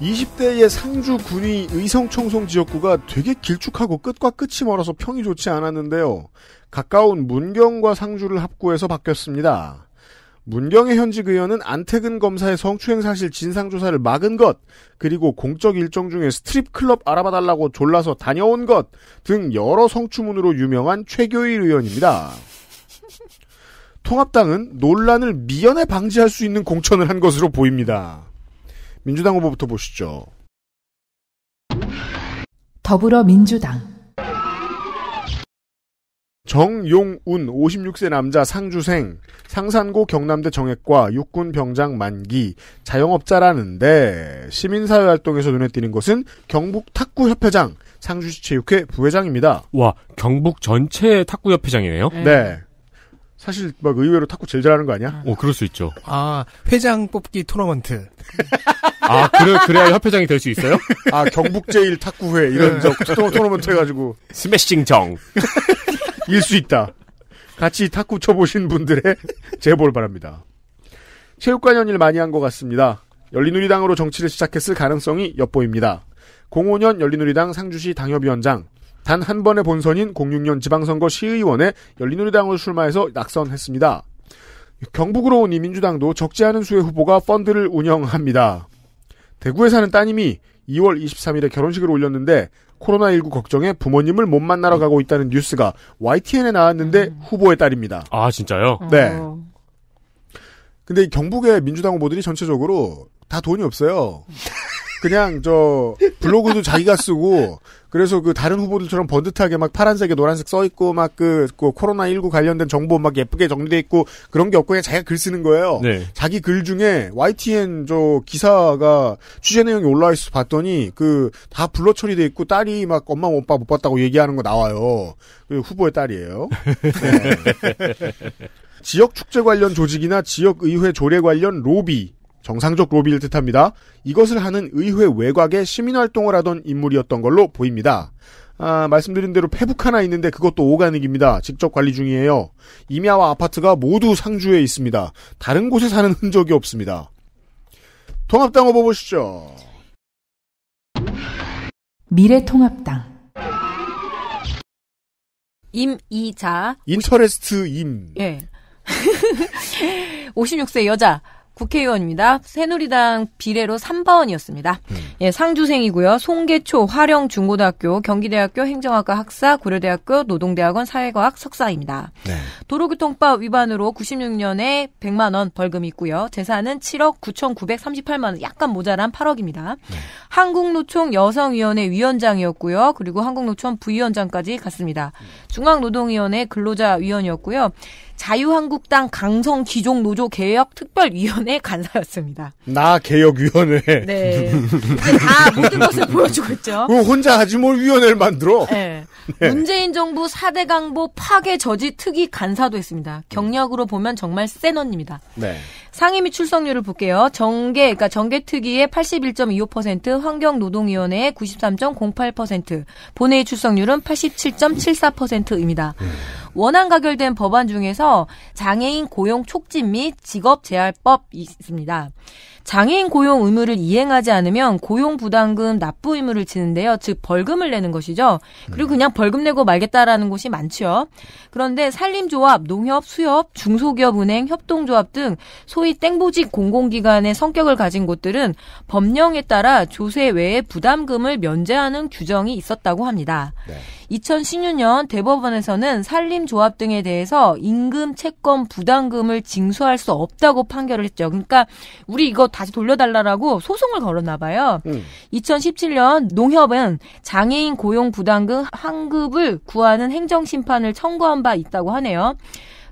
20대의 상주 군위 의성청송 지역구가 되게 길쭉하고 끝과 끝이 멀어서 평이 좋지 않았는데요. 가까운 문경과 상주를 합구해서 바뀌었습니다. 문경의 현직 의원은 안태근 검사의 성추행 사실 진상조사를 막은 것, 그리고 공적 일정 중에 스트립클럽 알아봐달라고 졸라서 다녀온 것 등 여러 성추문으로 유명한 최교일 의원입니다. 통합당은 논란을 미연에 방지할 수 있는 공천을 한 것으로 보입니다. 민주당 후보부터 보시죠. 더불어민주당 정용운 56세 남자 상주생 상산고 경남대 정액과 육군 병장 만기 자영업자라는데 시민사회 활동에서 눈에 띄는 것은 경북 탁구협회장 상주시 체육회 부회장입니다. 와 경북 전체 탁구협회장이네요. 네. 네. 사실 막 의외로 탁구 제일 잘하는 거 아니야? 어 그럴 수 있죠. 아 회장 뽑기 토너먼트. 아 그래 그래야 협회장이 될 수 있어요? 아 경북 제일 탁구회 이런 네. 저 토너먼트 해가지고 스매싱 정. 일수 있다. 같이 탁구 쳐보신 분들의 제보를 바랍니다. 체육관 연일 많이 한 것 같습니다. 열린우리당으로 정치를 시작했을 가능성이 엿보입니다. 05년 열린우리당 상주시 당협위원장, 단 한 번의 본선인 06년 지방선거 시의원에 열린우리당으로 출마해서 낙선했습니다. 경북으로 온이 민주당도 적지 않은 수의 후보가 펀드를 운영합니다. 대구에 사는 따님이 2월 23일에 결혼식을 올렸는데 코로나19 걱정에 부모님을 못 만나러 가고 있다는 뉴스가 YTN에 나왔는데 음. 후보의 딸입니다. 아, 진짜요? 어. 네. 근데 경북의 민주당 후보들이 전체적으로 다 돈이 없어요. 음. 그냥 저 블로그도 자기가 쓰고 그래서 그 다른 후보들처럼 번듯하게 막 파란색에 노란색 써 있고 막그 그 코로나 19 관련된 정보 막 예쁘게 정리돼 있고 그런 게 없고 그냥 자기가 글 쓰는 거예요. 네. 자기 글 중에 YTN 저 기사가 취재 내용이 올라와 있어 봤더니 그다 블러 처리돼 있고 딸이 막 엄마 오빠 못 봤다고 얘기하는 거 나와요. 그 후보의 딸이에요. 네. 지역 축제 관련 조직이나 지역 의회 조례 관련 로비 정상적 로비일 듯합니다. 이것을 하는 의회 외곽에 시민활동을 하던 인물이었던 걸로 보입니다. 아, 말씀드린 대로 페북 하나 있는데 그것도 오가닉입니다. 직접 관리 중이에요. 임야와 아파트가 모두 상주에 있습니다. 다른 곳에 사는 흔적이 없습니다. 통합당 후보 보시죠. 미래통합당 임이자 인터레스트 임 예. 56세 여자 국회의원입니다. 새누리당 비례로 3번이었습니다. 음. 예, 상주생이고요. 송계초 화령 중고등학교, 경기대학교 행정학과 학사, 고려대학교 노동대학원 사회과학 석사입니다. 네. 도로교통법 위반으로 96년에 100만 원 벌금이 있고요. 재산은 7억 9,938만 원, 약간 모자란 8억입니다. 네. 한국노총 여성위원회 위원장이었고요. 그리고 한국노총 부위원장까지 갔습니다. 중앙노동위원회 근로자위원이었고요. 자유한국당 강성 기종 노조 개혁 특별위원회 간사였습니다. 나 개혁위원회. 네. 다 모든 것을 보여주고 있죠. 혼자 하지 뭘 위원회를 만들어? 네. 네. 문재인 정부 4대 강보 파괴 저지 특위 간사도 했습니다. 경력으로 보면 정말 센 언니입니다. 네. 상임위 출석률을 볼게요. 정계, 그러니까 정계 특위의 81.25%, 환경노동위원회의 93.08%, 본회의 출석률은 87.74%입니다. 음. 원안 가결된 법안 중에서 장애인 고용 촉진 및 직업 재활법이 있습니다. 장애인 고용 의무를 이행하지 않으면 고용 부담금 납부 의무를 지는데요. 즉 벌금을 내는 것이죠. 그리고 음. 그냥 벌금 내고 말겠다라는 곳이 많죠 그런데 산림조합, 농협, 수협, 중소기업 은행, 협동조합 등 소위 땡보직 공공기관의 성격을 가진 곳들은 법령에 따라 조세 외에 부담금을 면제하는 규정이 있었다고 합니다. 네. 2016년 대법원에서는 산림조합 등에 대해서 임금, 채권, 부담금을 징수할 수 없다고 판결을 했죠. 그러니까 우리 이거 다시 돌려달라라고 소송을 걸었나 봐요. 음. 2017년 농협은 장애인 고용 부담금 환급을 구하는 행정 심판을 청구한 바 있다고 하네요.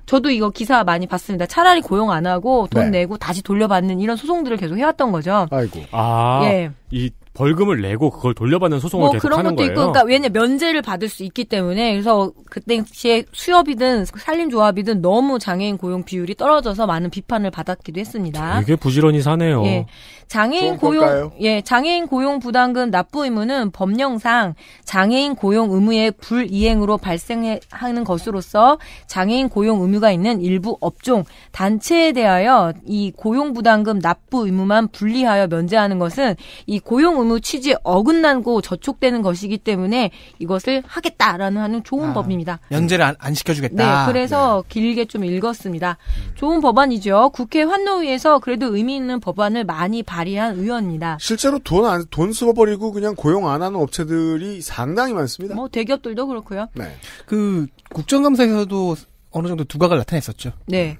저도 이거 기사 많이 봤습니다. 차라리 고용 안 하고 돈 네. 내고 다시 돌려받는 이런 소송들을 계속 해왔던 거죠. 아이고. 아. 예. 이 벌금을 내고 그걸 돌려받는 소송을 뭐 계속 하는 거예요. 있고, 그러니까 왜냐 면제를 받을 수 있기 때문에 그래서 그때 시에 수협이든 산림조합이든 너무 장애인 고용 비율이 떨어져서 많은 비판을 받았기도 했습니다. 이게 부지런히 사네요. 예. 장애인 고용 건가요? 예 장애인 고용 부담금 납부 의무는 법령상 장애인 고용 의무의 불이행으로 발생하는 것으로서 장애인 고용 의무가 있는 일부 업종 단체에 대하여 이 고용 부담금 납부 의무만 분리하여 면제하는 것은 이 고용 의무 취지에 어긋난고 저촉되는 것이기 때문에 이것을 하겠다라는 하는 좋은 아, 법입니다. 면제를 안, 안, 시켜주겠다. 네, 그래서 네. 길게 좀 읽었습니다. 좋은 법안이죠. 국회 환노위에서 그래도 의미 있는 법안을 많이 봐. 발의한 의원입니다. 실제로 돈 안, 돈 써버리고 그냥 고용 안 하는 업체들이 상당히 많습니다. 뭐 대기업들도 그렇고요. 네. 그 국정감사에서도 어느 정도 두각을 나타냈었죠. 네.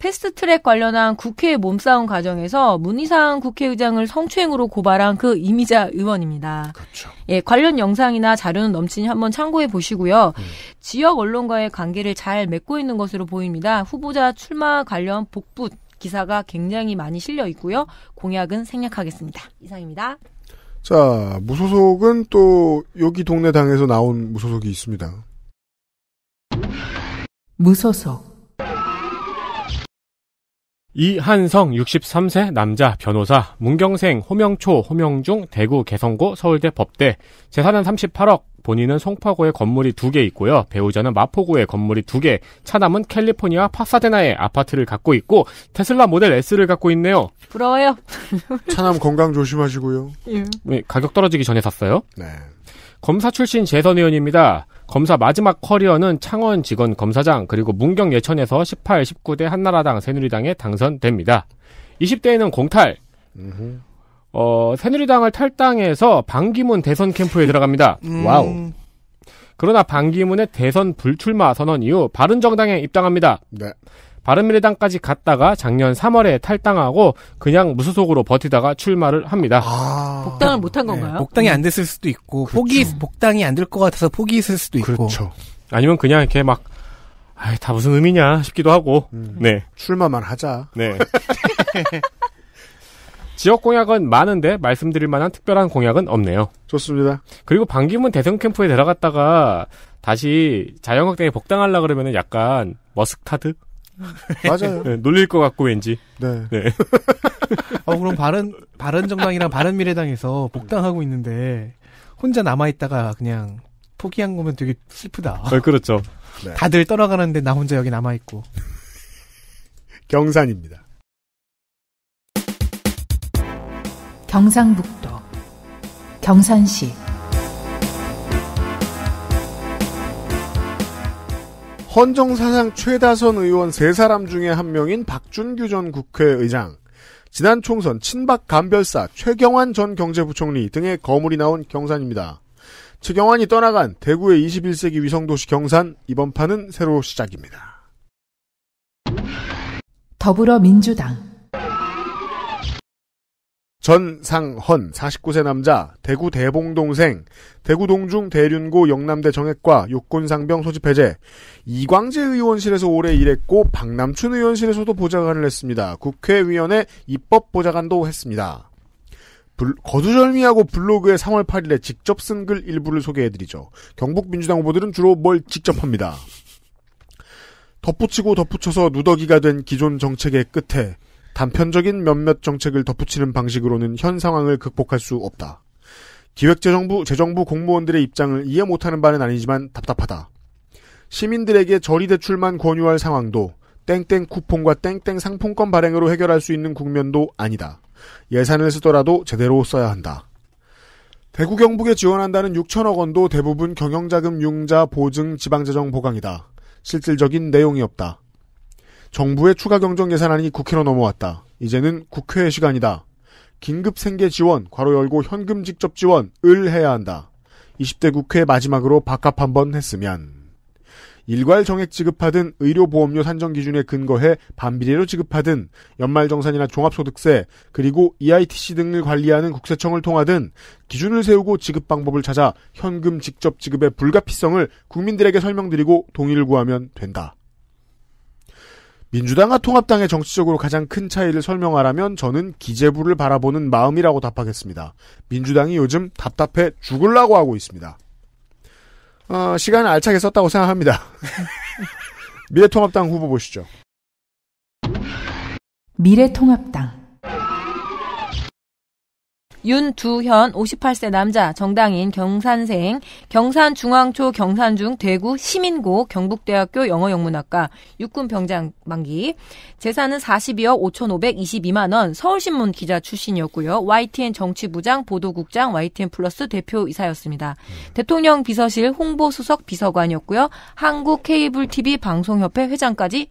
패스트 트랙 관련한 국회 몸싸움 과정에서 문희상 국회의장을 성추행으로 고발한 그 이미자 의원입니다. 그렇죠. 예, 관련 영상이나 자료는 넘치니 한번 참고해 보시고요. 음. 지역 언론과의 관계를 잘 맺고 있는 것으로 보입니다. 후보자 출마 관련 복붙 기사가 굉장히 많이 실려 있고요. 공약은 생략하겠습니다. 이상입니다. 자, 무소속은 또 여기 동네 당에서 나온 무소속이 있습니다. 무소속 이한성 63세 남자 변호사 문경생 호명초 호명중 대구 개성고 서울대 법대 재산은 38억 본인은 송파구에 건물이 두 개 있고요. 배우자는 마포구에 건물이 두 개, 차남은 캘리포니아 파사데나에 아파트를 갖고 있고 테슬라 모델 S를 갖고 있네요. 부러워요. 차남 건강 조심하시고요. 예. 네, 가격 떨어지기 전에 샀어요. 네. 검사 출신 재선 의원입니다. 검사 마지막 커리어는 창원 직원 검사장 그리고 문경 예천에서 18, 19대 한나라당 새누리당에 당선됩니다. 20대에는 공탈. 음흠. 어, 새누리당을 탈당해서 반기문 대선 캠프에 들어갑니다. 음... 와우. 그러나 반기문의 대선 불출마 선언 이후 바른정당에 입당합니다. 네. 바른미래당까지 갔다가 작년 3월에 탈당하고 그냥 무소속으로 버티다가 출마를 합니다. 아... 복당을 못한 네. 건가요? 네, 복당이 안 됐을 수도 있고 그렇죠. 포기 복당이 안 될 것 같아서 포기했을 수도 있고 그렇죠. 아니면 그냥 이렇게 막 아이, 다 무슨 의미냐 싶기도 하고. 음. 네. 출마만 하자. 네. 지역 공약은 많은데 말씀드릴 만한 특별한 공약은 없네요. 좋습니다. 그리고 반기문 대선 캠프에 데려갔다가 다시 자영업당에 복당하려 그러면 약간 머스타드? 맞아요. 네, 놀릴 것 같고 왠지. 네. 네. 어, 그럼 바른 바른 정당이랑 바른 미래당에서 복당하고 있는데 혼자 남아 있다가 그냥 포기한 거면 되게 슬프다. 어, 그렇죠. 네. 다들 떠나가는데 나 혼자 여기 남아 있고. 경산입니다. 경상북도, 경산시 헌정사상 최다선 의원 세 사람 중에 한 명인 박준규 전 국회의장, 지난 총선 친박 감별사 최경환 전 경제부총리 등의 거물이 나온 경산입니다. 최경환이 떠나간 대구의 21세기 위성도시 경산, 이번 판은 새로 시작입니다. 더불어민주당 전상헌 49세 남자 대구 대봉동생 대구 동중 대륜고 영남대 정액과 육군상병 소집해제 이광재 의원실에서 오래 일했고 박남춘 의원실에서도 보좌관을 했습니다. 국회의원의 입법보좌관도 했습니다. 불, 거두절미하고 블로그에 3월 8일에 직접 쓴 글 일부를 소개해드리죠. 경북 민주당 후보들은 주로 뭘 직접 합니다. 덧붙이고 덧붙여서 누더기가 된 기존 정책의 끝에 단편적인 몇몇 정책을 덧붙이는 방식으로는 현 상황을 극복할 수 없다. 기획재정부, 재정부 공무원들의 입장을 이해 못하는 바는 아니지만 답답하다. 시민들에게 저리대출만 권유할 상황도 땡땡 쿠폰과 땡땡 상품권 발행으로 해결할 수 있는 국면도 아니다. 예산을 쓰더라도 제대로 써야 한다. 대구 경북에 지원한다는 6천억 원도 대부분 경영자금 융자 보증 지방재정 보강이다. 실질적인 내용이 없다. 정부의 추가 경정 예산안이 국회로 넘어왔다. 이제는 국회의 시간이다. 긴급 생계 지원, 괄호 열고 현금 직접 지원을 해야 한다. 20대 국회 마지막으로 바깥 한번 했으면. 일괄 정액 지급하든 의료보험료 산정 기준에 근거해 반비례로 지급하든 연말정산이나 종합소득세 그리고 EITC 등을 관리하는 국세청을 통하든 기준을 세우고 지급 방법을 찾아 현금 직접 지급의 불가피성을 국민들에게 설명드리고 동의를 구하면 된다. 민주당과 통합당의 정치적으로 가장 큰 차이를 설명하라면 저는 기재부를 바라보는 마음이라고 답하겠습니다. 민주당이 요즘 답답해 죽을라고 하고 있습니다. 어, 시간을 알차게 썼다고 생각합니다. 미래통합당 후보 보시죠. 미래통합당 윤두현 58세 남자 정당인 경산생 경산중앙초 경산중 대구 시민고 경북대학교 영어영문학과 육군병장 만기 재산은 42억 5,522만 원 서울신문 기자 출신이었고요. YTN 정치부장 보도국장 YTN 플러스 대표이사였습니다. 음. 대통령 비서실 홍보수석 비서관이었고요. 한국 케이블 TV 방송협회 회장까지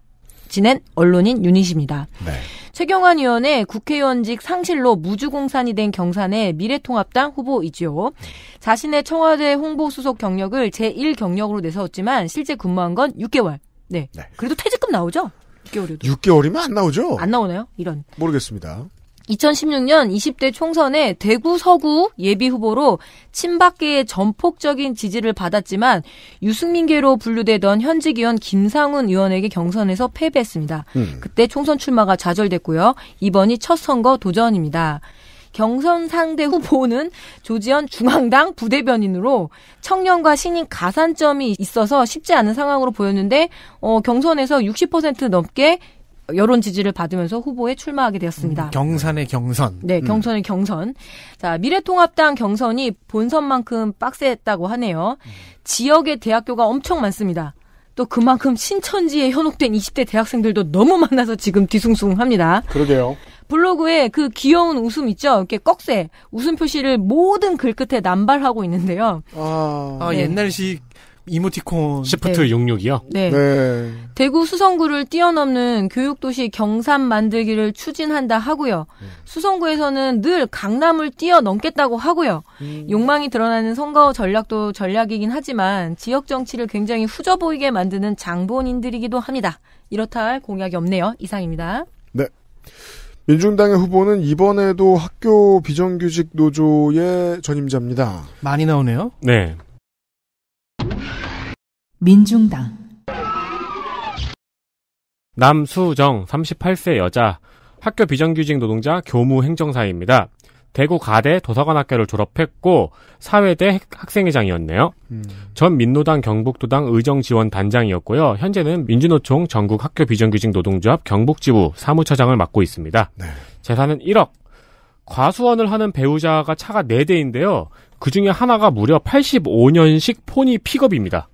지낸 언론인 유닛입니다. 네. 최경환 의원의 국회의원직 상실로 무주공산이 된 경산의 미래통합당 후보이지요. 자신의 청와대 홍보수석 경력을 제1경력으로 내세웠지만 실제 근무한 건 6개월. 네. 네. 그래도 퇴직금 나오죠? 6개월이면 안 나오죠? 안 나오나요? 이런. 모르겠습니다. 2016년 20대 총선에 대구 서구 예비 후보로 친박계의 전폭적인 지지를 받았지만 유승민계로 분류되던 현직 의원 김상훈 의원에게 경선에서 패배했습니다. 음. 그때 총선 출마가 좌절됐고요. 이번이 첫 선거 도전입니다. 경선 상대 후보는 조지현 중앙당 부대변인으로 청년과 신인 가산점이 있어서 쉽지 않은 상황으로 보였는데 어, 경선에서 60% 넘게 여론 지지를 받으면서 후보에 출마하게 되었습니다. 음, 경선의 경선. 네, 음. 경선의 음. 경선. 자, 미래통합당 경선이 본선만큼 빡세했다고 하네요. 음. 지역의 대학교가 엄청 많습니다. 또 그만큼 신천지에 현혹된 20대 대학생들도 너무 많아서 지금 뒤숭숭합니다. 그러게요. 블로그에 그 귀여운 웃음 있죠? 이렇게 꺽쇠, 웃음 표시를 모든 글 끝에 남발하고 있는데요. 아, 아 네. 아 옛날식 이모티콘 시프트 네. 66이요? 네. 네. 대구 수성구를 뛰어넘는 교육도시 경산 만들기를 추진한다 하고요. 음. 수성구에서는 늘 강남을 뛰어넘겠다고 하고요. 음. 욕망이 드러나는 선거 전략도 전략이긴 하지만 지역 정치를 굉장히 후져 보이게 만드는 장본인들이기도 합니다. 이렇다 할 공약이 없네요. 이상입니다. 네. 민중당의 후보는 이번에도 학교 비정규직 노조의 전임자입니다. 많이 나오네요. 네. 민중당 남수정 38세 여자 학교 비정규직 노동자 교무 행정사입니다. 대구 가대 도서관학교를 졸업했고 사회대 학생회장이었네요. 음. 전 민노당 경북도당 의정지원단장이었고요. 현재는 민주노총 전국학교 비정규직 노동조합 경북지부 사무처장을 맡고 있습니다. 네. 재산은 1억. 과수원을 하는 배우자가 차가 4대인데요. 그 중에 하나가 무려 85년식 포니 픽업입니다.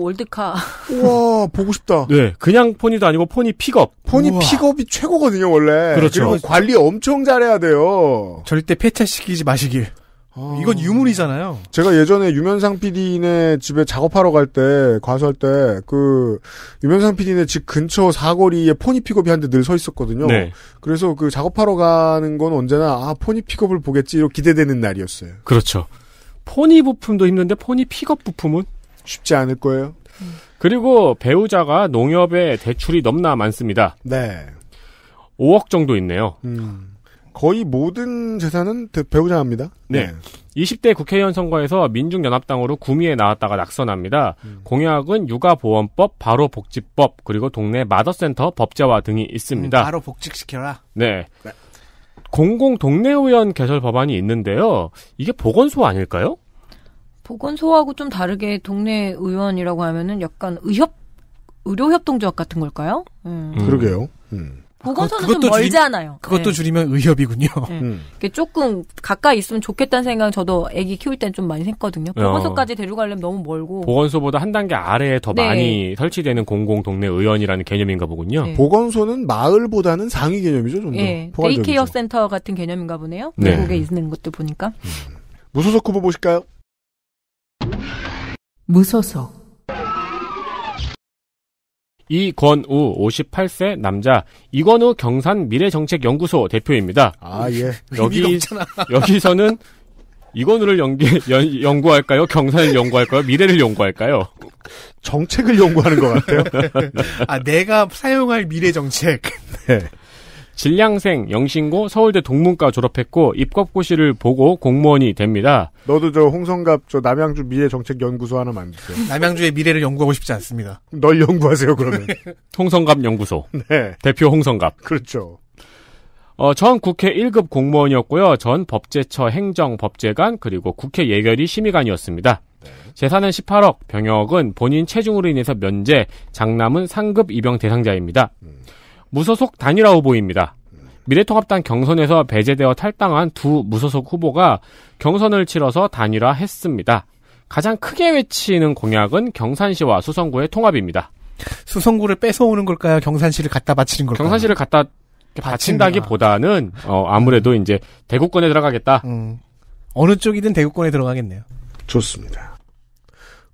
월드카. 우와, 보고 싶다. 네, 그냥 포니도 아니고 포니 픽업. 포니 우와. 픽업이 최고거든요, 원래. 그렇죠. 그리고 관리 엄청 잘해야 돼요. 절대 폐차시키지 마시길. 아... 이건 유물이잖아요. 제가 예전에 유면상 PD네 집에 작업하러 갈 때, 과수할 때, 그, 유면상 PD네 집 근처 사거리에 포니 픽업이 한 대 늘 서 있었거든요. 네. 그래서 그 작업하러 가는 건 언제나, 아, 포니 픽업을 보겠지, 이렇게 기대되는 날이었어요. 그렇죠. 포니 부품도 힘든데, 포니 픽업 부품은? 쉽지 않을 거예요. 그리고 배우자가 농협에 대출이 넘나 많습니다. 네. 5억 정도 있네요. 음, 거의 모든 재산은 배우자입니다. 네. 네. 20대 국회의원 선거에서 민중연합당으로 구미에 나왔다가 낙선합니다. 음. 공약은 육아보험법, 바로복지법, 그리고 동네 마더센터 법제화 등이 있습니다. 음, 바로 복직시켜라. 네. 네. 공공 동네 의원 개설 법안이 있는데요. 이게 보건소 아닐까요? 보건소하고 좀 다르게 동네 의원이라고 하면은 약간 의협 의료협동조합 같은 걸까요? 음. 음. 그러게요. 음. 보건소는 아, 좀 멀잖아요. 줄이, 그것도 네. 줄이면 의협이군요. 네. 음. 조금 가까이 있으면 좋겠다는 생각 저도 아기 키울 땐 좀 많이 했거든요. 보건소까지 데려가려면 너무 멀고. 보건소보다 한 단계 아래에 더 네. 많이 설치되는 공공 동네 의원이라는 개념인가 보군요. 네. 보건소는 마을보다는 상위 개념이죠, 좀 더. 네. 데이케어 센터 같은 개념인가 보네요. 미국에 네. 있는 것도 보니까. 음. 무소속 후보 보실까요? 무소속 이권우 58세 남자 이권우 경산 미래정책연구소 대표입니다. 아 예. 여기 여기서는 이건우를 연기, 연, 연구할까요? 경산을 연구할까요? 미래를 연구할까요? 정책을 연구하는 것 같아요. 아, 내가 사용할 미래 정책. 네. 진량생 영신고 서울대 동문과 졸업했고 입법고시를 보고 공무원이 됩니다. 너도 저 홍성갑 저 남양주 미래정책연구소 하나 만드세요. 남양주의 미래를 연구하고 싶지 않습니다. 널 연구하세요 그러면. 홍성갑 연구소. 네. 대표 홍성갑. 그렇죠. 어, 전 국회 1급 공무원이었고요. 전 법제처 행정법제관 그리고 국회 예결위 심의관이었습니다. 네. 재산은 18억, 병역은 본인 체중으로 인해서 면제, 장남은 상급 입영 대상자입니다. 음. 무소속 단일화 후보입니다. 미래통합당 경선에서 배제되어 탈당한 두 무소속 후보가 경선을 치러서 단일화했습니다. 가장 크게 외치는 공약은 경산시와 수성구의 통합입니다. 수성구를 뺏어오는 걸까요? 경산시를 갖다 바치는 걸까요? 경산시를 갖다 바친다기보다는 어, 아무래도 이제 대구권에 들어가겠다. 음. 어느 쪽이든 대구권에 들어가겠네요. 좋습니다.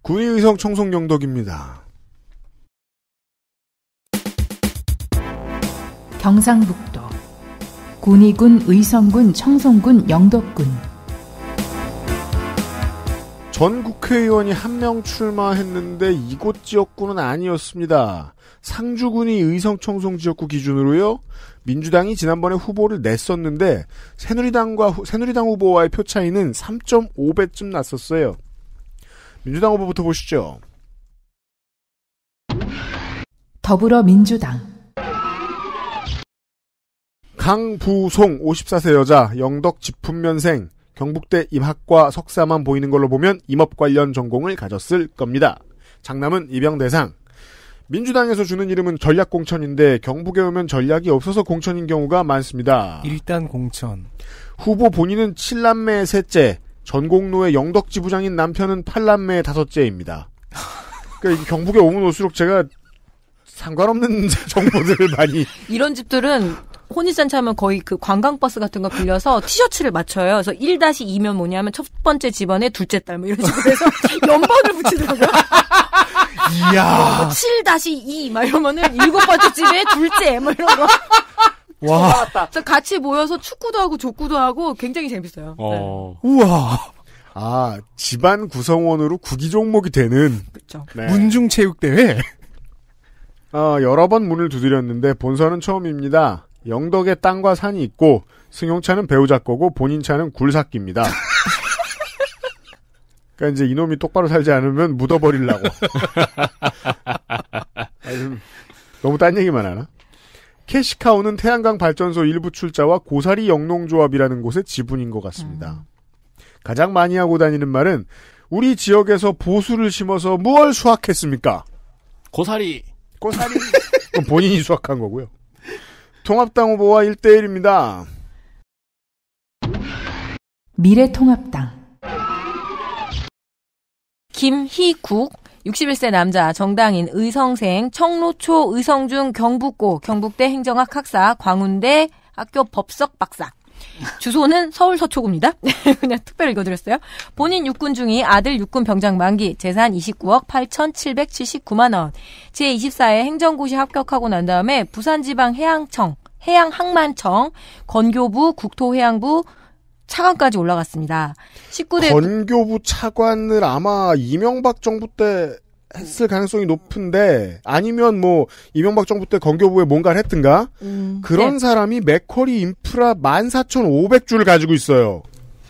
구의성 의 청송 경덕입니다. 경상북도, 군위군 의성군 청송군 영덕군. 전 국회의원이 한 명 출마했는데 이곳 지역구는 아니었습니다. 상주군이 의성 청송 지역구 기준으로요. 민주당이 지난번에 후보를 냈었는데 새누리당과 새누리당 후보와의 표 차이는 3.5배쯤 났었어요. 민주당 후보부터 보시죠. 더불어민주당 강부송 54세 여자 영덕 지품면생 경북대 입학과 석사만 보이는 걸로 보면 임업 관련 전공을 가졌을 겁니다. 장남은 입영대상. 민주당에서 주는 이름은 전략공천인데 경북에 오면 전략이 없어서 공천인 경우가 많습니다. 일단 공천. 후보 본인은 7남매의 셋째, 전공로의 영덕 지부장인 남편은 8남매의 다섯째입니다. 그러니까 경북에 오면 올수록 제가 상관없는 정보들을 많이 이런 집들은 혼인잔치 하면 거의 그 관광버스 같은 거 빌려서 티셔츠를 맞춰요. 그래서 1-2면 뭐냐면 첫 번째 집안에 둘째 딸 뭐 이런 식으로 해서 연번을 붙이더라고요. 이야. 7-2막 뭐 이러면은 일곱 번째 집에 둘째 뭐 이런 거. 와. 그래서 같이 모여서 축구도 하고 족구도 하고 굉장히 재밌어요. 어. 네. 우와. 아, 집안 구성원으로 구기 종목이 되는 그죠 네. 문중체육대회. 아, 여러 번 문을 두드렸는데 본선은 처음입니다. 영덕에 땅과 산이 있고 승용차는 배우자 거고 본인 차는 굴삭기입니다. 그러니까 이제 이놈이 똑바로 살지 않으면 묻어버릴라고 아, 너무 딴 얘기만 하나? 캐시카우는 태양광 발전소 일부 출자와 고사리 영농조합이라는 곳의 지분인 것 같습니다. 음. 가장 많이 하고 다니는 말은 우리 지역에서 보수를 심어서 무얼 수확했습니까? 고사리. 고사리. 본인이 수확한 거고요. 통합당 후보와 1대1입니다. 미래통합당 김희국 61세 남자 정당인 의성생 청로초 의성중 경북고 경북대 행정학 학사 광운대 학교 법석 박사 주소는 서울 서초구입니다. 네, 그냥 특별히 읽어드렸어요. 본인 육군 중위 아들 육군 병장 만기 재산 29억 8,779만 원. 제24회 행정고시 합격하고 난 다음에 부산지방 해양청, 해양항만청, 건교부, 국토해양부, 차관까지 올라갔습니다. 19대 건교부 차관을 아마 이명박 정부 때 했을 가능성이 높은데 아니면 뭐 이명박 정부 때 건교부에 뭔가를 했든가 음, 그런 네. 사람이 맥커리 인프라 14,500주를 가지고 있어요.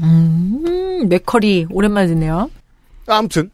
음, 맥커리 오랜만에 듣네요. 아무튼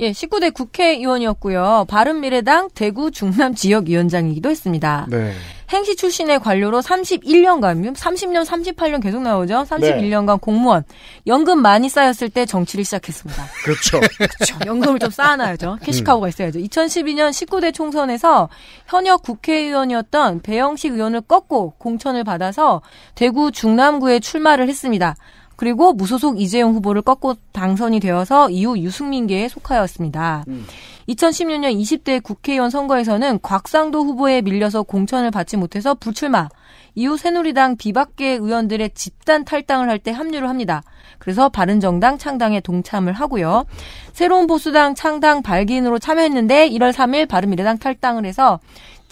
예, 19대 국회의원이었고요. 바른미래당 대구 중남 지역위원장이기도 했습니다. 네. 행시 출신의 관료로 31년간, 30년, 38년 계속 나오죠. 31년간 네. 공무원. 연금 많이 쌓였을 때 정치를 시작했습니다. 그렇죠. 그렇죠. 연금을 좀 쌓아놔야죠. 캐시카우가 음. 있어야죠. 2012년 19대 총선에서 현역 국회의원이었던 배영식 의원을 꺾고 공천을 받아서 대구 중남구에 출마를 했습니다. 그리고 무소속 이재용 후보를 꺾고 당선이 되어서 이후 유승민계에 속하였습니다. 음. 2016년 20대 국회의원 선거에서는 곽상도 후보에 밀려서 공천을 받지 못해서 불출마. 이후 새누리당 비박계 의원들의 집단 탈당을 할 때 합류를 합니다. 그래서 바른정당 창당에 동참을 하고요. 새로운 보수당 창당 발기인으로 참여했는데 1월 3일 바른미래당 탈당을 해서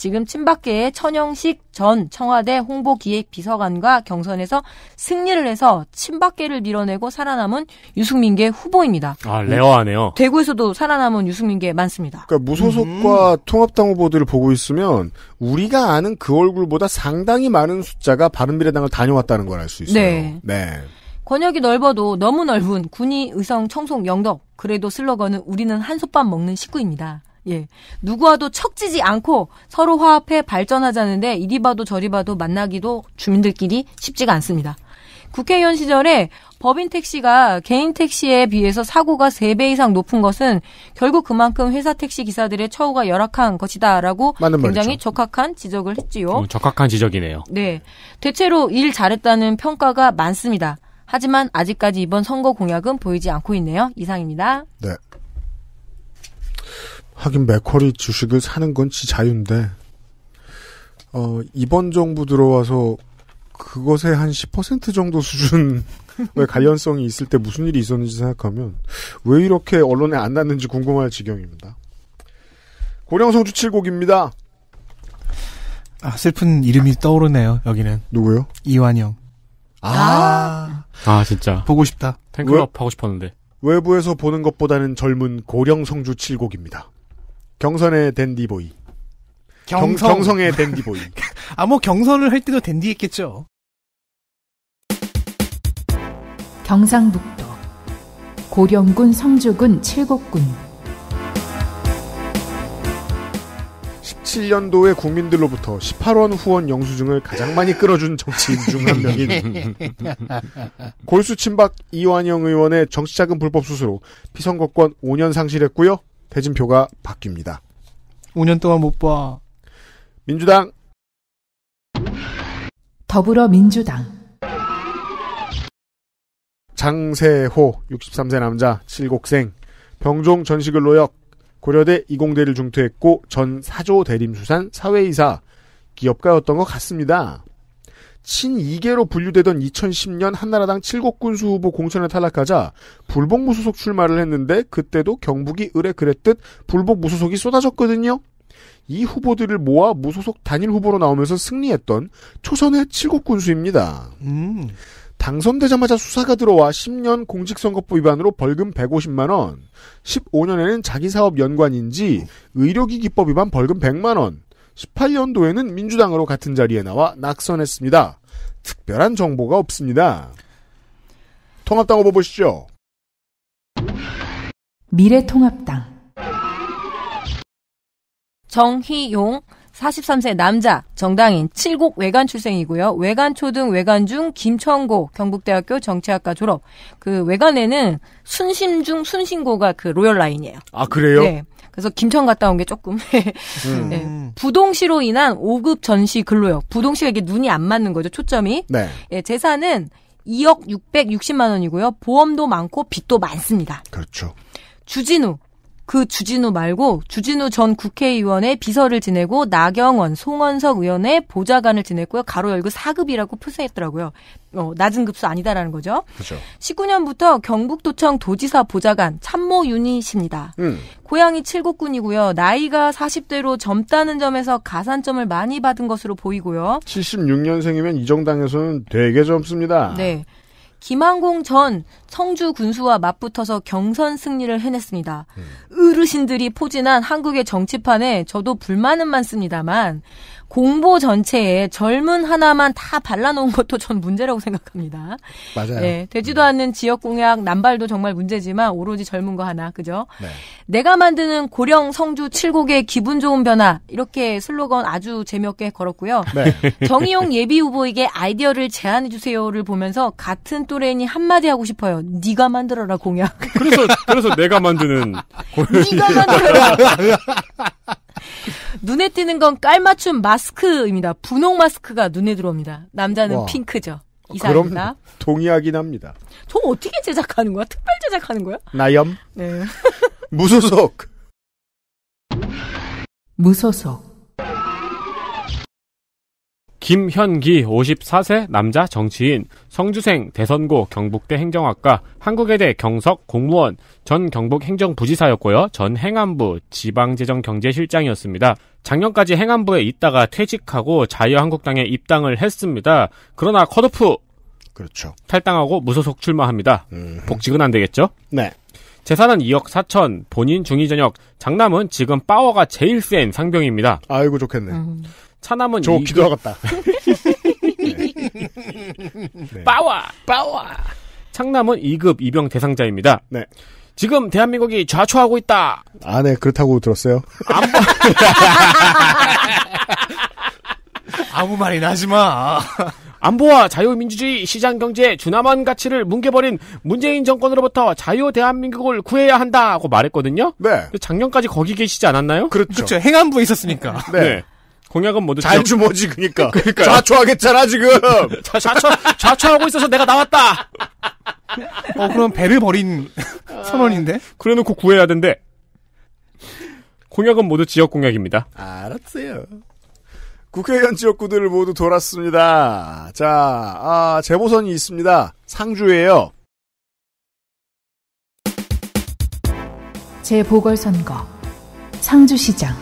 지금 친박계의 천영식 전 청와대 홍보기획비서관과 경선에서 승리를 해서 친박계를 밀어내고 살아남은 유승민계 후보입니다. 아 레어하네요. 음, 대구에서도 살아남은 유승민계 많습니다. 그러니까 무소속과 음. 통합당 후보들을 보고 있으면 우리가 아는 그 얼굴보다 상당히 많은 숫자가 바른미래당을 다녀왔다는 걸 알 수 있어요. 네. 네. 권역이 넓어도 너무 넓은 군이 의성 청송 영덕 그래도 슬로건은 우리는 한솥밥 먹는 식구입니다. 예. 누구와도 척지지 않고 서로 화합해 발전하자는데 이리 봐도 저리 봐도 만나기도 주민들끼리 쉽지가 않습니다. 국회의원 시절에 법인 택시가 개인 택시에 비해서 사고가 3배 이상 높은 것은 결국 그만큼 회사 택시 기사들의 처우가 열악한 것이다라고 굉장히 말이죠. 적확한 지적을 했지요. 음, 적확한 지적이네요. 네. 대체로 일 잘했다는 평가가 많습니다. 하지만 아직까지 이번 선거 공약은 보이지 않고 있네요. 이상입니다. 네. 하긴 맥커리 주식을 사는 건 지 자유인데 어, 이번 정부 들어와서 그것의 한 10% 정도 수준의 관련성이 있을 때 무슨 일이 있었는지 생각하면 왜 이렇게 언론에 안 났는지 궁금할 지경입니다. 고령성주 7곡입니다. 아, 슬픈 이름이 떠오르네요, 여기는. 누구요? 이완영. 아. 아, 아 진짜. 보고 싶다. 탱크업 하고 싶었는데. 외부에서 보는 것보다는 젊은 고령성주 7곡입니다. 경선의 댄디보이. 경성. 경, 성의 댄디보이. 아, 뭐 경선을 할 때도 댄디했겠죠. 경상북도 고령군 성주군 칠곡군 17년도에 국민들로부터 18원 후원 영수증을 가장 많이 끌어준 정치인 중 한 명인 골수 친박 이완영 의원의 정치자금 불법 수수로 피선거권 5년 상실했고요. 대진표가 바뀝니다. 5년 동안 못 봐. 민주당 더불어민주당 장세호 63세 남자 7곡생 병종 전식을 노역 고려대 이공대를 중퇴했고 전 사조 대림수산 사회이사 기업가였던 것 같습니다. 친이계로 분류되던 2010년 한나라당 칠곡 군수 후보 공천에 탈락하자 불복 무소속 출마를 했는데 그때도 경북이 의뢰 그랬듯 불복 무소속이 쏟아졌거든요. 이 후보들을 모아 무소속 단일 후보로 나오면서 승리했던 초선의 칠곡 군수입니다. 음. 당선되자마자 수사가 들어와 10년 공직선거법 위반으로 벌금 150만 원, 15년에는 자기 사업 연관인지 의료기기법 위반 벌금 100만 원, 18년도에는 민주당으로 같은 자리에 나와 낙선했습니다. 특별한 정보가 없습니다. 통합당 후보 보시죠. 미래통합당 정희용 43세 남자 정당인 7곡 외관 출생이고요. 외관 초등 외관 중 김천고 경북대학교 정치학과 졸업. 그 외관에는 순심중 순신고가 그 로열 라인이에요. 아 그래요? 네. 그래서 김천 갔다 온 게 조금 음. 네. 부동시로 인한 5급 전시 근로역 부동시가 이게 눈이 안 맞는 거죠 초점이 네. 예, 재산은 2억 660만 원이고요 보험도 많고 빚도 많습니다. 그렇죠. 주진우 그 주진우 말고 주진우 전 국회의원의 비서를 지내고 나경원, 송원석 의원의 보좌관을 지냈고요. 가로 열고 4급이라고 표시했더라고요. 어, 낮은 급수 아니다라는 거죠. 그렇죠. 19년부터 경북도청 도지사 보좌관 참모 유닛입니다. 음. 고향이 칠곡군이고요. 나이가 40대로 젊다는 점에서 가산점을 많이 받은 것으로 보이고요. 76년생이면 이 정당에서는 되게 젊습니다. 네. 김한공 전 청주 군수와 맞붙어서 경선 승리를 해냈습니다. 음. 어르신들이 포진한 한국의 정치판에 저도 불만은 많습니다만 공보 전체에 젊은 하나만 다 발라놓은 것도 전 문제라고 생각합니다. 맞아요. 네, 되지도 음. 않는 지역 공약 남발도 정말 문제지만 오로지 젊은 거 하나, 그죠? 네. 내가 만드는 고령 성주 7곡의 기분 좋은 변화 이렇게 슬로건 아주 재미없게 걸었고요. 네. 정의용 예비 후보에게 아이디어를 제안해 주세요를 보면서 같은 또래니 한마디 하고 싶어요. 네가 만들어라 공약. 그래서 그래서 내가 만드는 네가 만들어라. 눈에 띄는 건 깔맞춤 마스크입니다. 분홍 마스크가 눈에 들어옵니다. 남자는 와. 핑크죠. 어, 이상합니다 그럼 동의하긴 합니다. 저 어떻게 제작하는 거야? 특별 제작하는 거야? 나염? 네. 무소속. 무소속. 김현기 54세 남자 정치인 성주생 대선고 경북대 행정학과 한국외대 경석 공무원 전 경북 행정부지사였고요 전 행안부 지방재정경제실장이었습니다 작년까지 행안부에 있다가 퇴직하고 자유한국당에 입당을 했습니다 그러나 컷오프 그렇죠 탈당하고 무소속 출마합니다 음흠. 복직은 안 되겠죠 네 재산은 2억 4천 본인 중위전역 장남은 지금 파워가 제일 센 상병입니다 아이고 좋겠네 음. 차남은 저 이기... 도하겠다 네. 네. 빠와 빠와. 창남은 2급 입영 대상자입니다. 네. 지금 대한민국이 좌초하고 있다. 아, 네, 그렇다고 들었어요. 아무 말이나 하지 마. 안보와 자유민주주의 시장경제 의 주남한 가치를 뭉개버린 문재인 정권으로부터 자유 대한민국을 구해야 한다고 말했거든요. 네. 작년까지 거기 계시지 않았나요? 그렇죠. 그렇죠. 행안부에 있었으니까. 네. 네. 공약은 모두 잘 주머지 그니까. 그러니까 좌초하겠잖아 지금. 좌초 좌초하고 있어서 내가 나왔다. 어 그럼 배를 버린 아. 선언인데. 그래놓고 구해야 된대. 공약은 모두 지역 공약입니다. 알았어요. 국회의원 지역구들을 모두 돌았습니다. 자, 아, 재보선이 있습니다. 상주예요. 재보궐선거 상주시장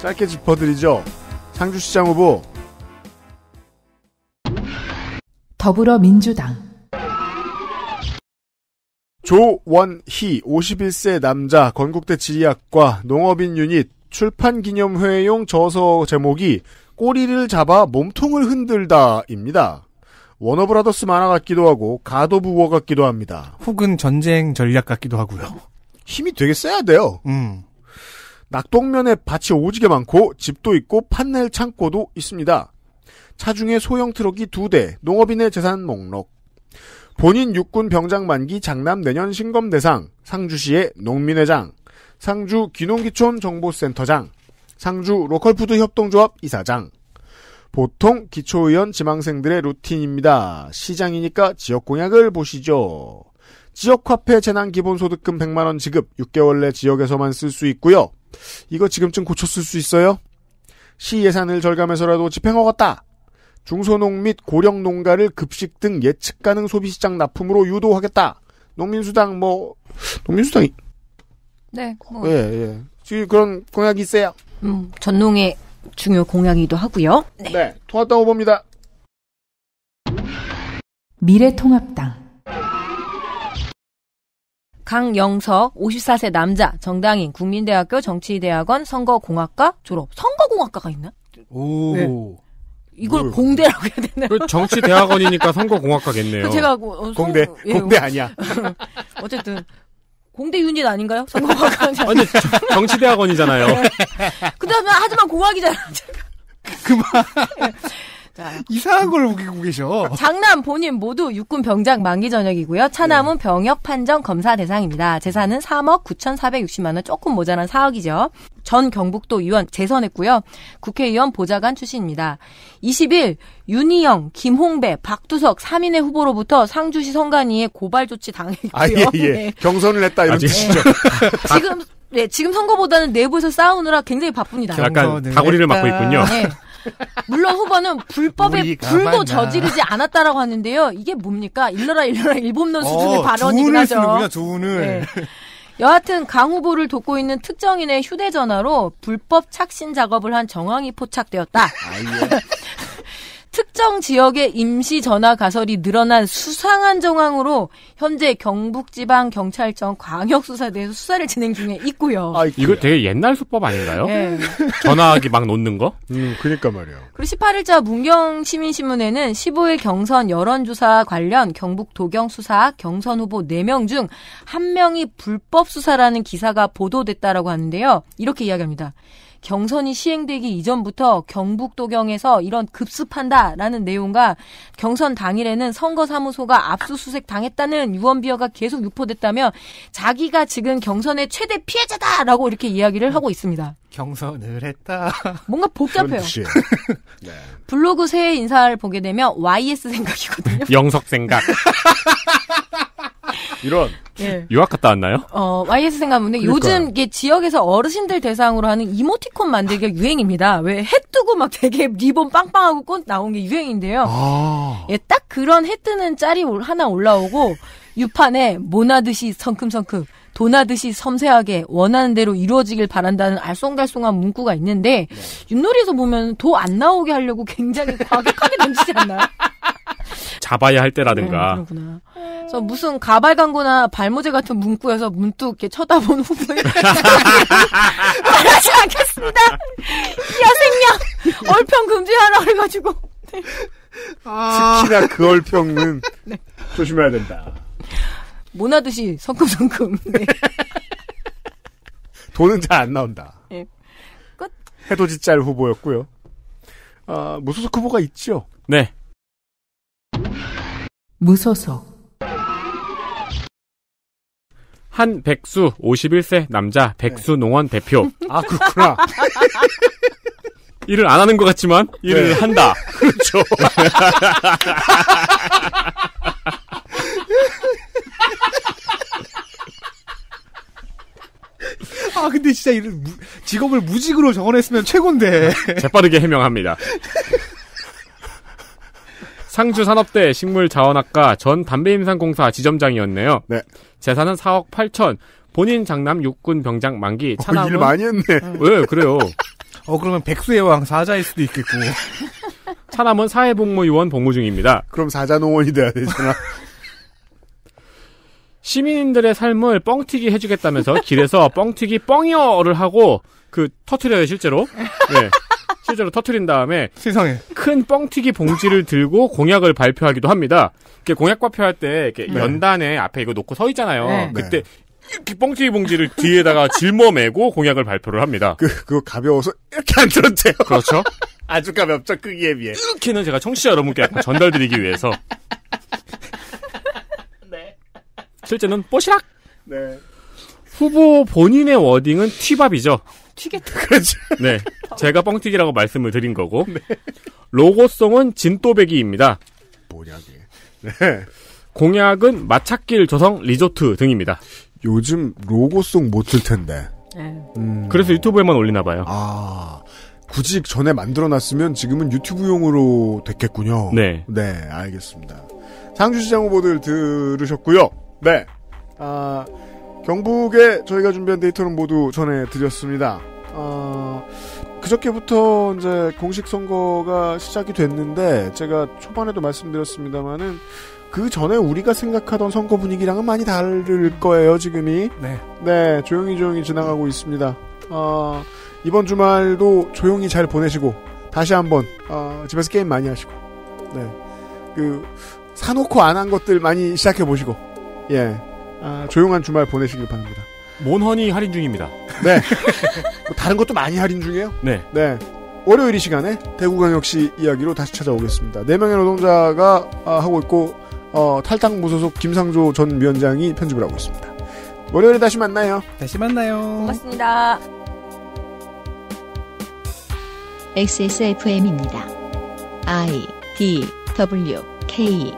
짧게 짚어드리죠. 상주시장 후보 더불어민주당 조원희 51세 남자 건국대 지리학과 농업인 유닛 출판기념회용 저서 제목이 꼬리를 잡아 몸통을 흔들다입니다. 워너브라더스 만화 같기도 하고 가도부워 같기도 합니다. 혹은 전쟁 전략 같기도 하고요. 힘이 되게 세야 돼요. 음. 낙동면에 밭이 오지게 많고 집도 있고 판넬 창고도 있습니다. 차중에 소형 트럭이 두대 농업인의 재산 목록. 본인 육군 병장 만기 장남 내년 신검 대상, 상주시의 농민회장, 상주 귀농기촌 정보센터장, 상주 로컬푸드 협동조합 이사장. 보통 기초의원 지망생들의 루틴입니다. 시장이니까 지역 공약을 보시죠. 지역화폐 재난 기본소득금 100만원 지급 6개월 내 지역에서만 쓸 수 있고요. 이거 지금쯤 고쳤을 수 있어요? 시 예산을 절감해서라도 집행허 같다. 중소농 및 고령 농가를 급식 등 예측 가능 소비시장 납품으로 유도하겠다. 농민수당 뭐 농민수당이 네, 뭐. 어, 예, 예. 지금 그런 공약이 있어요. 음, 전농의 중요 공약이기도 하고요. 네. 네, 통합당 후보입니다. 미래통합당 강영석 54세 남자 정당인 국민대학교 정치대학원 선거공학과 졸업. 선거공학과가 있나? 오. 네. 이걸 뭘. 공대라고 해야 되나요? 정치 대학원이니까 선거 공학과겠네요. 그 제가 뭐, 어, 공대 예, 공대 뭐. 아니야. 어쨌든 공대 유닛 아닌가요? 선거 공학과 아니 정치 대학원이잖아요. 그다음에 하지만 공학이잖아. 그만. 예. 자. 네. 이상한 걸 우기고 계셔. 장남 본인 모두 육군 병장 만기 전역이고요. 차남은 네. 병역 판정 검사 대상입니다. 재산은 3억 9,460만 원 조금 모자란 4억이죠. 전 경북도 의원 재선했고요. 국회의원 보좌관 출신입니다. 20일 윤희영, 김홍배, 박두석 3인의 후보로부터 상주시 선관위에 고발 조치 당했고요. 아, 예, 예. 네. 경선을 했다 이런 뜻이죠. 네. 지금 네, 지금 선거보다는 내부에서 싸우느라 굉장히 바쁩니다. 약간 다구리를 맡고 있군요. 네. 물론 후보는 불법에 불도 저지르지 않았다라고 하는데요. 이게 뭡니까? 일러라 일러라 일본론 어, 수준의 어, 발언이긴 하죠. 쓰는구 조은을. 네. 여하튼 강 후보를 돕고 있는 특정인의 휴대전화로 불법 착신 작업을 한 정황이 포착되었다. 아, 예. 특정 지역의 임시 전화 가설이 늘어난 수상한 정황으로 현재 경북지방경찰청 광역수사대에서 수사를 진행 중에 있고요. 아, 이거 되게 옛날 수법 아닌가요? 네. 전화기 막 놓는 거? 음, 그니까 말이에요. 그리고 18일자 문경시민신문에는 15일 경선 여론조사 관련 경북 도경 수사 경선 후보 4명 중 한명이 불법 수사라는 기사가 보도됐다라고 하는데요. 이렇게 이야기합니다. 경선이 시행되기 이전부터 경북도경에서 이런 급습한다라는 내용과 경선 당일에는 선거사무소가 압수수색 당했다는 유언비어가 계속 유포됐다며 자기가 지금 경선의 최대 피해자다라고 이렇게 이야기를 하고 있습니다. 경선을 했다. 뭔가 복잡해요. 네. 블로그 새해 인사를 보게 되면 YS 생각이거든요. 영석 생각. 이런. 예. 유학 갔다 왔나요? 어, YS 생각하면 요즘 이게 지역에서 어르신들 대상으로 하는 이모티콘 만들기가 유행입니다. 왜해 뜨고 막 되게 리본 빵빵하고 꽃 나온 게 유행인데요. 아. 예, 딱 그런 해 뜨는 짤이 하나 올라오고 유판에 모나듯이 성큼성큼 도나듯이 섬세하게 원하는 대로 이루어지길 바란다는 알쏭달쏭한 문구가 있는데 네. 윷놀이에서 보면 도 안 나오게 하려고 굉장히 과격하게 던지지 않나요? 잡아야 할 때라든가. 네, 그렇구나. 그래서 무슨 가발 광고나 발모제 같은 문구여서 문득 이렇게 쳐다본 후보를 말하지 않겠습니다. 야생양 얼평 금지하라 그래가지고. 네. 아... 특히나 그 얼평은 네. 조심해야 된다. 모나듯이 성큼성큼. 네. 돈은 잘 안 나온다. 예. 끝. 해돋이 짤 후보였고요. 아, 무소속 후보가 있죠? 네. 무소속 한 백수 51세 남자 백수 네. 농원 대표 아 그렇구나. 일을 안 하는 것 같지만 일을 네. 한다. 그렇죠. 아 근데 진짜 이런 직업을 무직으로 정원했으면 최고인데. 재빠르게 해명합니다. 상주산업대 식물자원학과 전 담배임산공사 지점장이었네요. 네. 재산은 4억 8천. 본인 장남 육군 병장 만기 차남. 어, 일 많이 했네. 음. 왜 그래요? 어 그러면 백수의 왕 사자일 수도 있겠고. 차남은 사회복무요원 복무 중입니다. 그럼 사자농원이 돼야 되잖아. 시민들의 삶을 뻥튀기 해주겠다면서 길에서 뻥튀기 뻥이어를 하고 그 터트려요 실제로. 네. 실제로 터트린 다음에 세상에 큰 뻥튀기 봉지를 들고 공약을 발표하기도 합니다. 이렇게 공약 발표할 때 이렇게 네. 연단에 앞에 이거 놓고 서 있잖아요. 네. 그때 이렇게 뻥튀기 봉지를 뒤에다가 짊어매고 공약을 발표를 합니다. 그 그거 가벼워서 이렇게 안 들었대요. 그렇죠. 아주 가볍죠 크기에 그 비해. 이렇게는 제가 청취자 여러분께 전달드리기 위해서. 네. 실제는 뽀시락. 네. 후보 본인의 워딩은 티밥이죠. 튀겠다. 그렇죠. 네. 제가 뻥튀기라고 말씀을 드린 거고. 네. 로고송은 진또배기입니다. 뭐냐, 게 네. 공약은 마찻길 조성 리조트 등입니다. 요즘 로고송 못쓸 텐데. 네. 음... 그래서 유튜브에만 올리나 봐요. 아. 굳이 전에 만들어놨으면 지금은 유튜브용으로 됐겠군요. 네. 네, 알겠습니다. 상주시장 후보들 들으셨고요. 네. 아, 경북에 저희가 준비한 데이터는 모두 전해드렸습니다. 어, 그저께부터 이제 공식 선거가 시작이 됐는데 제가 초반에도 말씀드렸습니다만은 그 전에 우리가 생각하던 선거 분위기랑은 많이 다를 거예요 지금이. 네. 네 조용히 조용히 지나가고 있습니다. 어, 이번 주말도 조용히 잘 보내시고 다시 한번 어, 집에서 게임 많이 하시고 네그 사놓고 안 한 것들 많이 시작해 보시고 예 아, 조용한 주말 보내시길 바랍니다. 몬허니 할인 중입니다. 네. 뭐 다른 것도 많이 할인 중이에요? 네. 네. 월요일 이 시간에 대구광역시 이야기로 다시 찾아오겠습니다. 4명의 노동자가 아, 하고 있고 어, 탈당 무소속 김상조 전 위원장이 편집을 하고 있습니다. 월요일에 다시 만나요. 다시 만나요. 고맙습니다. XSFM입니다. I D W K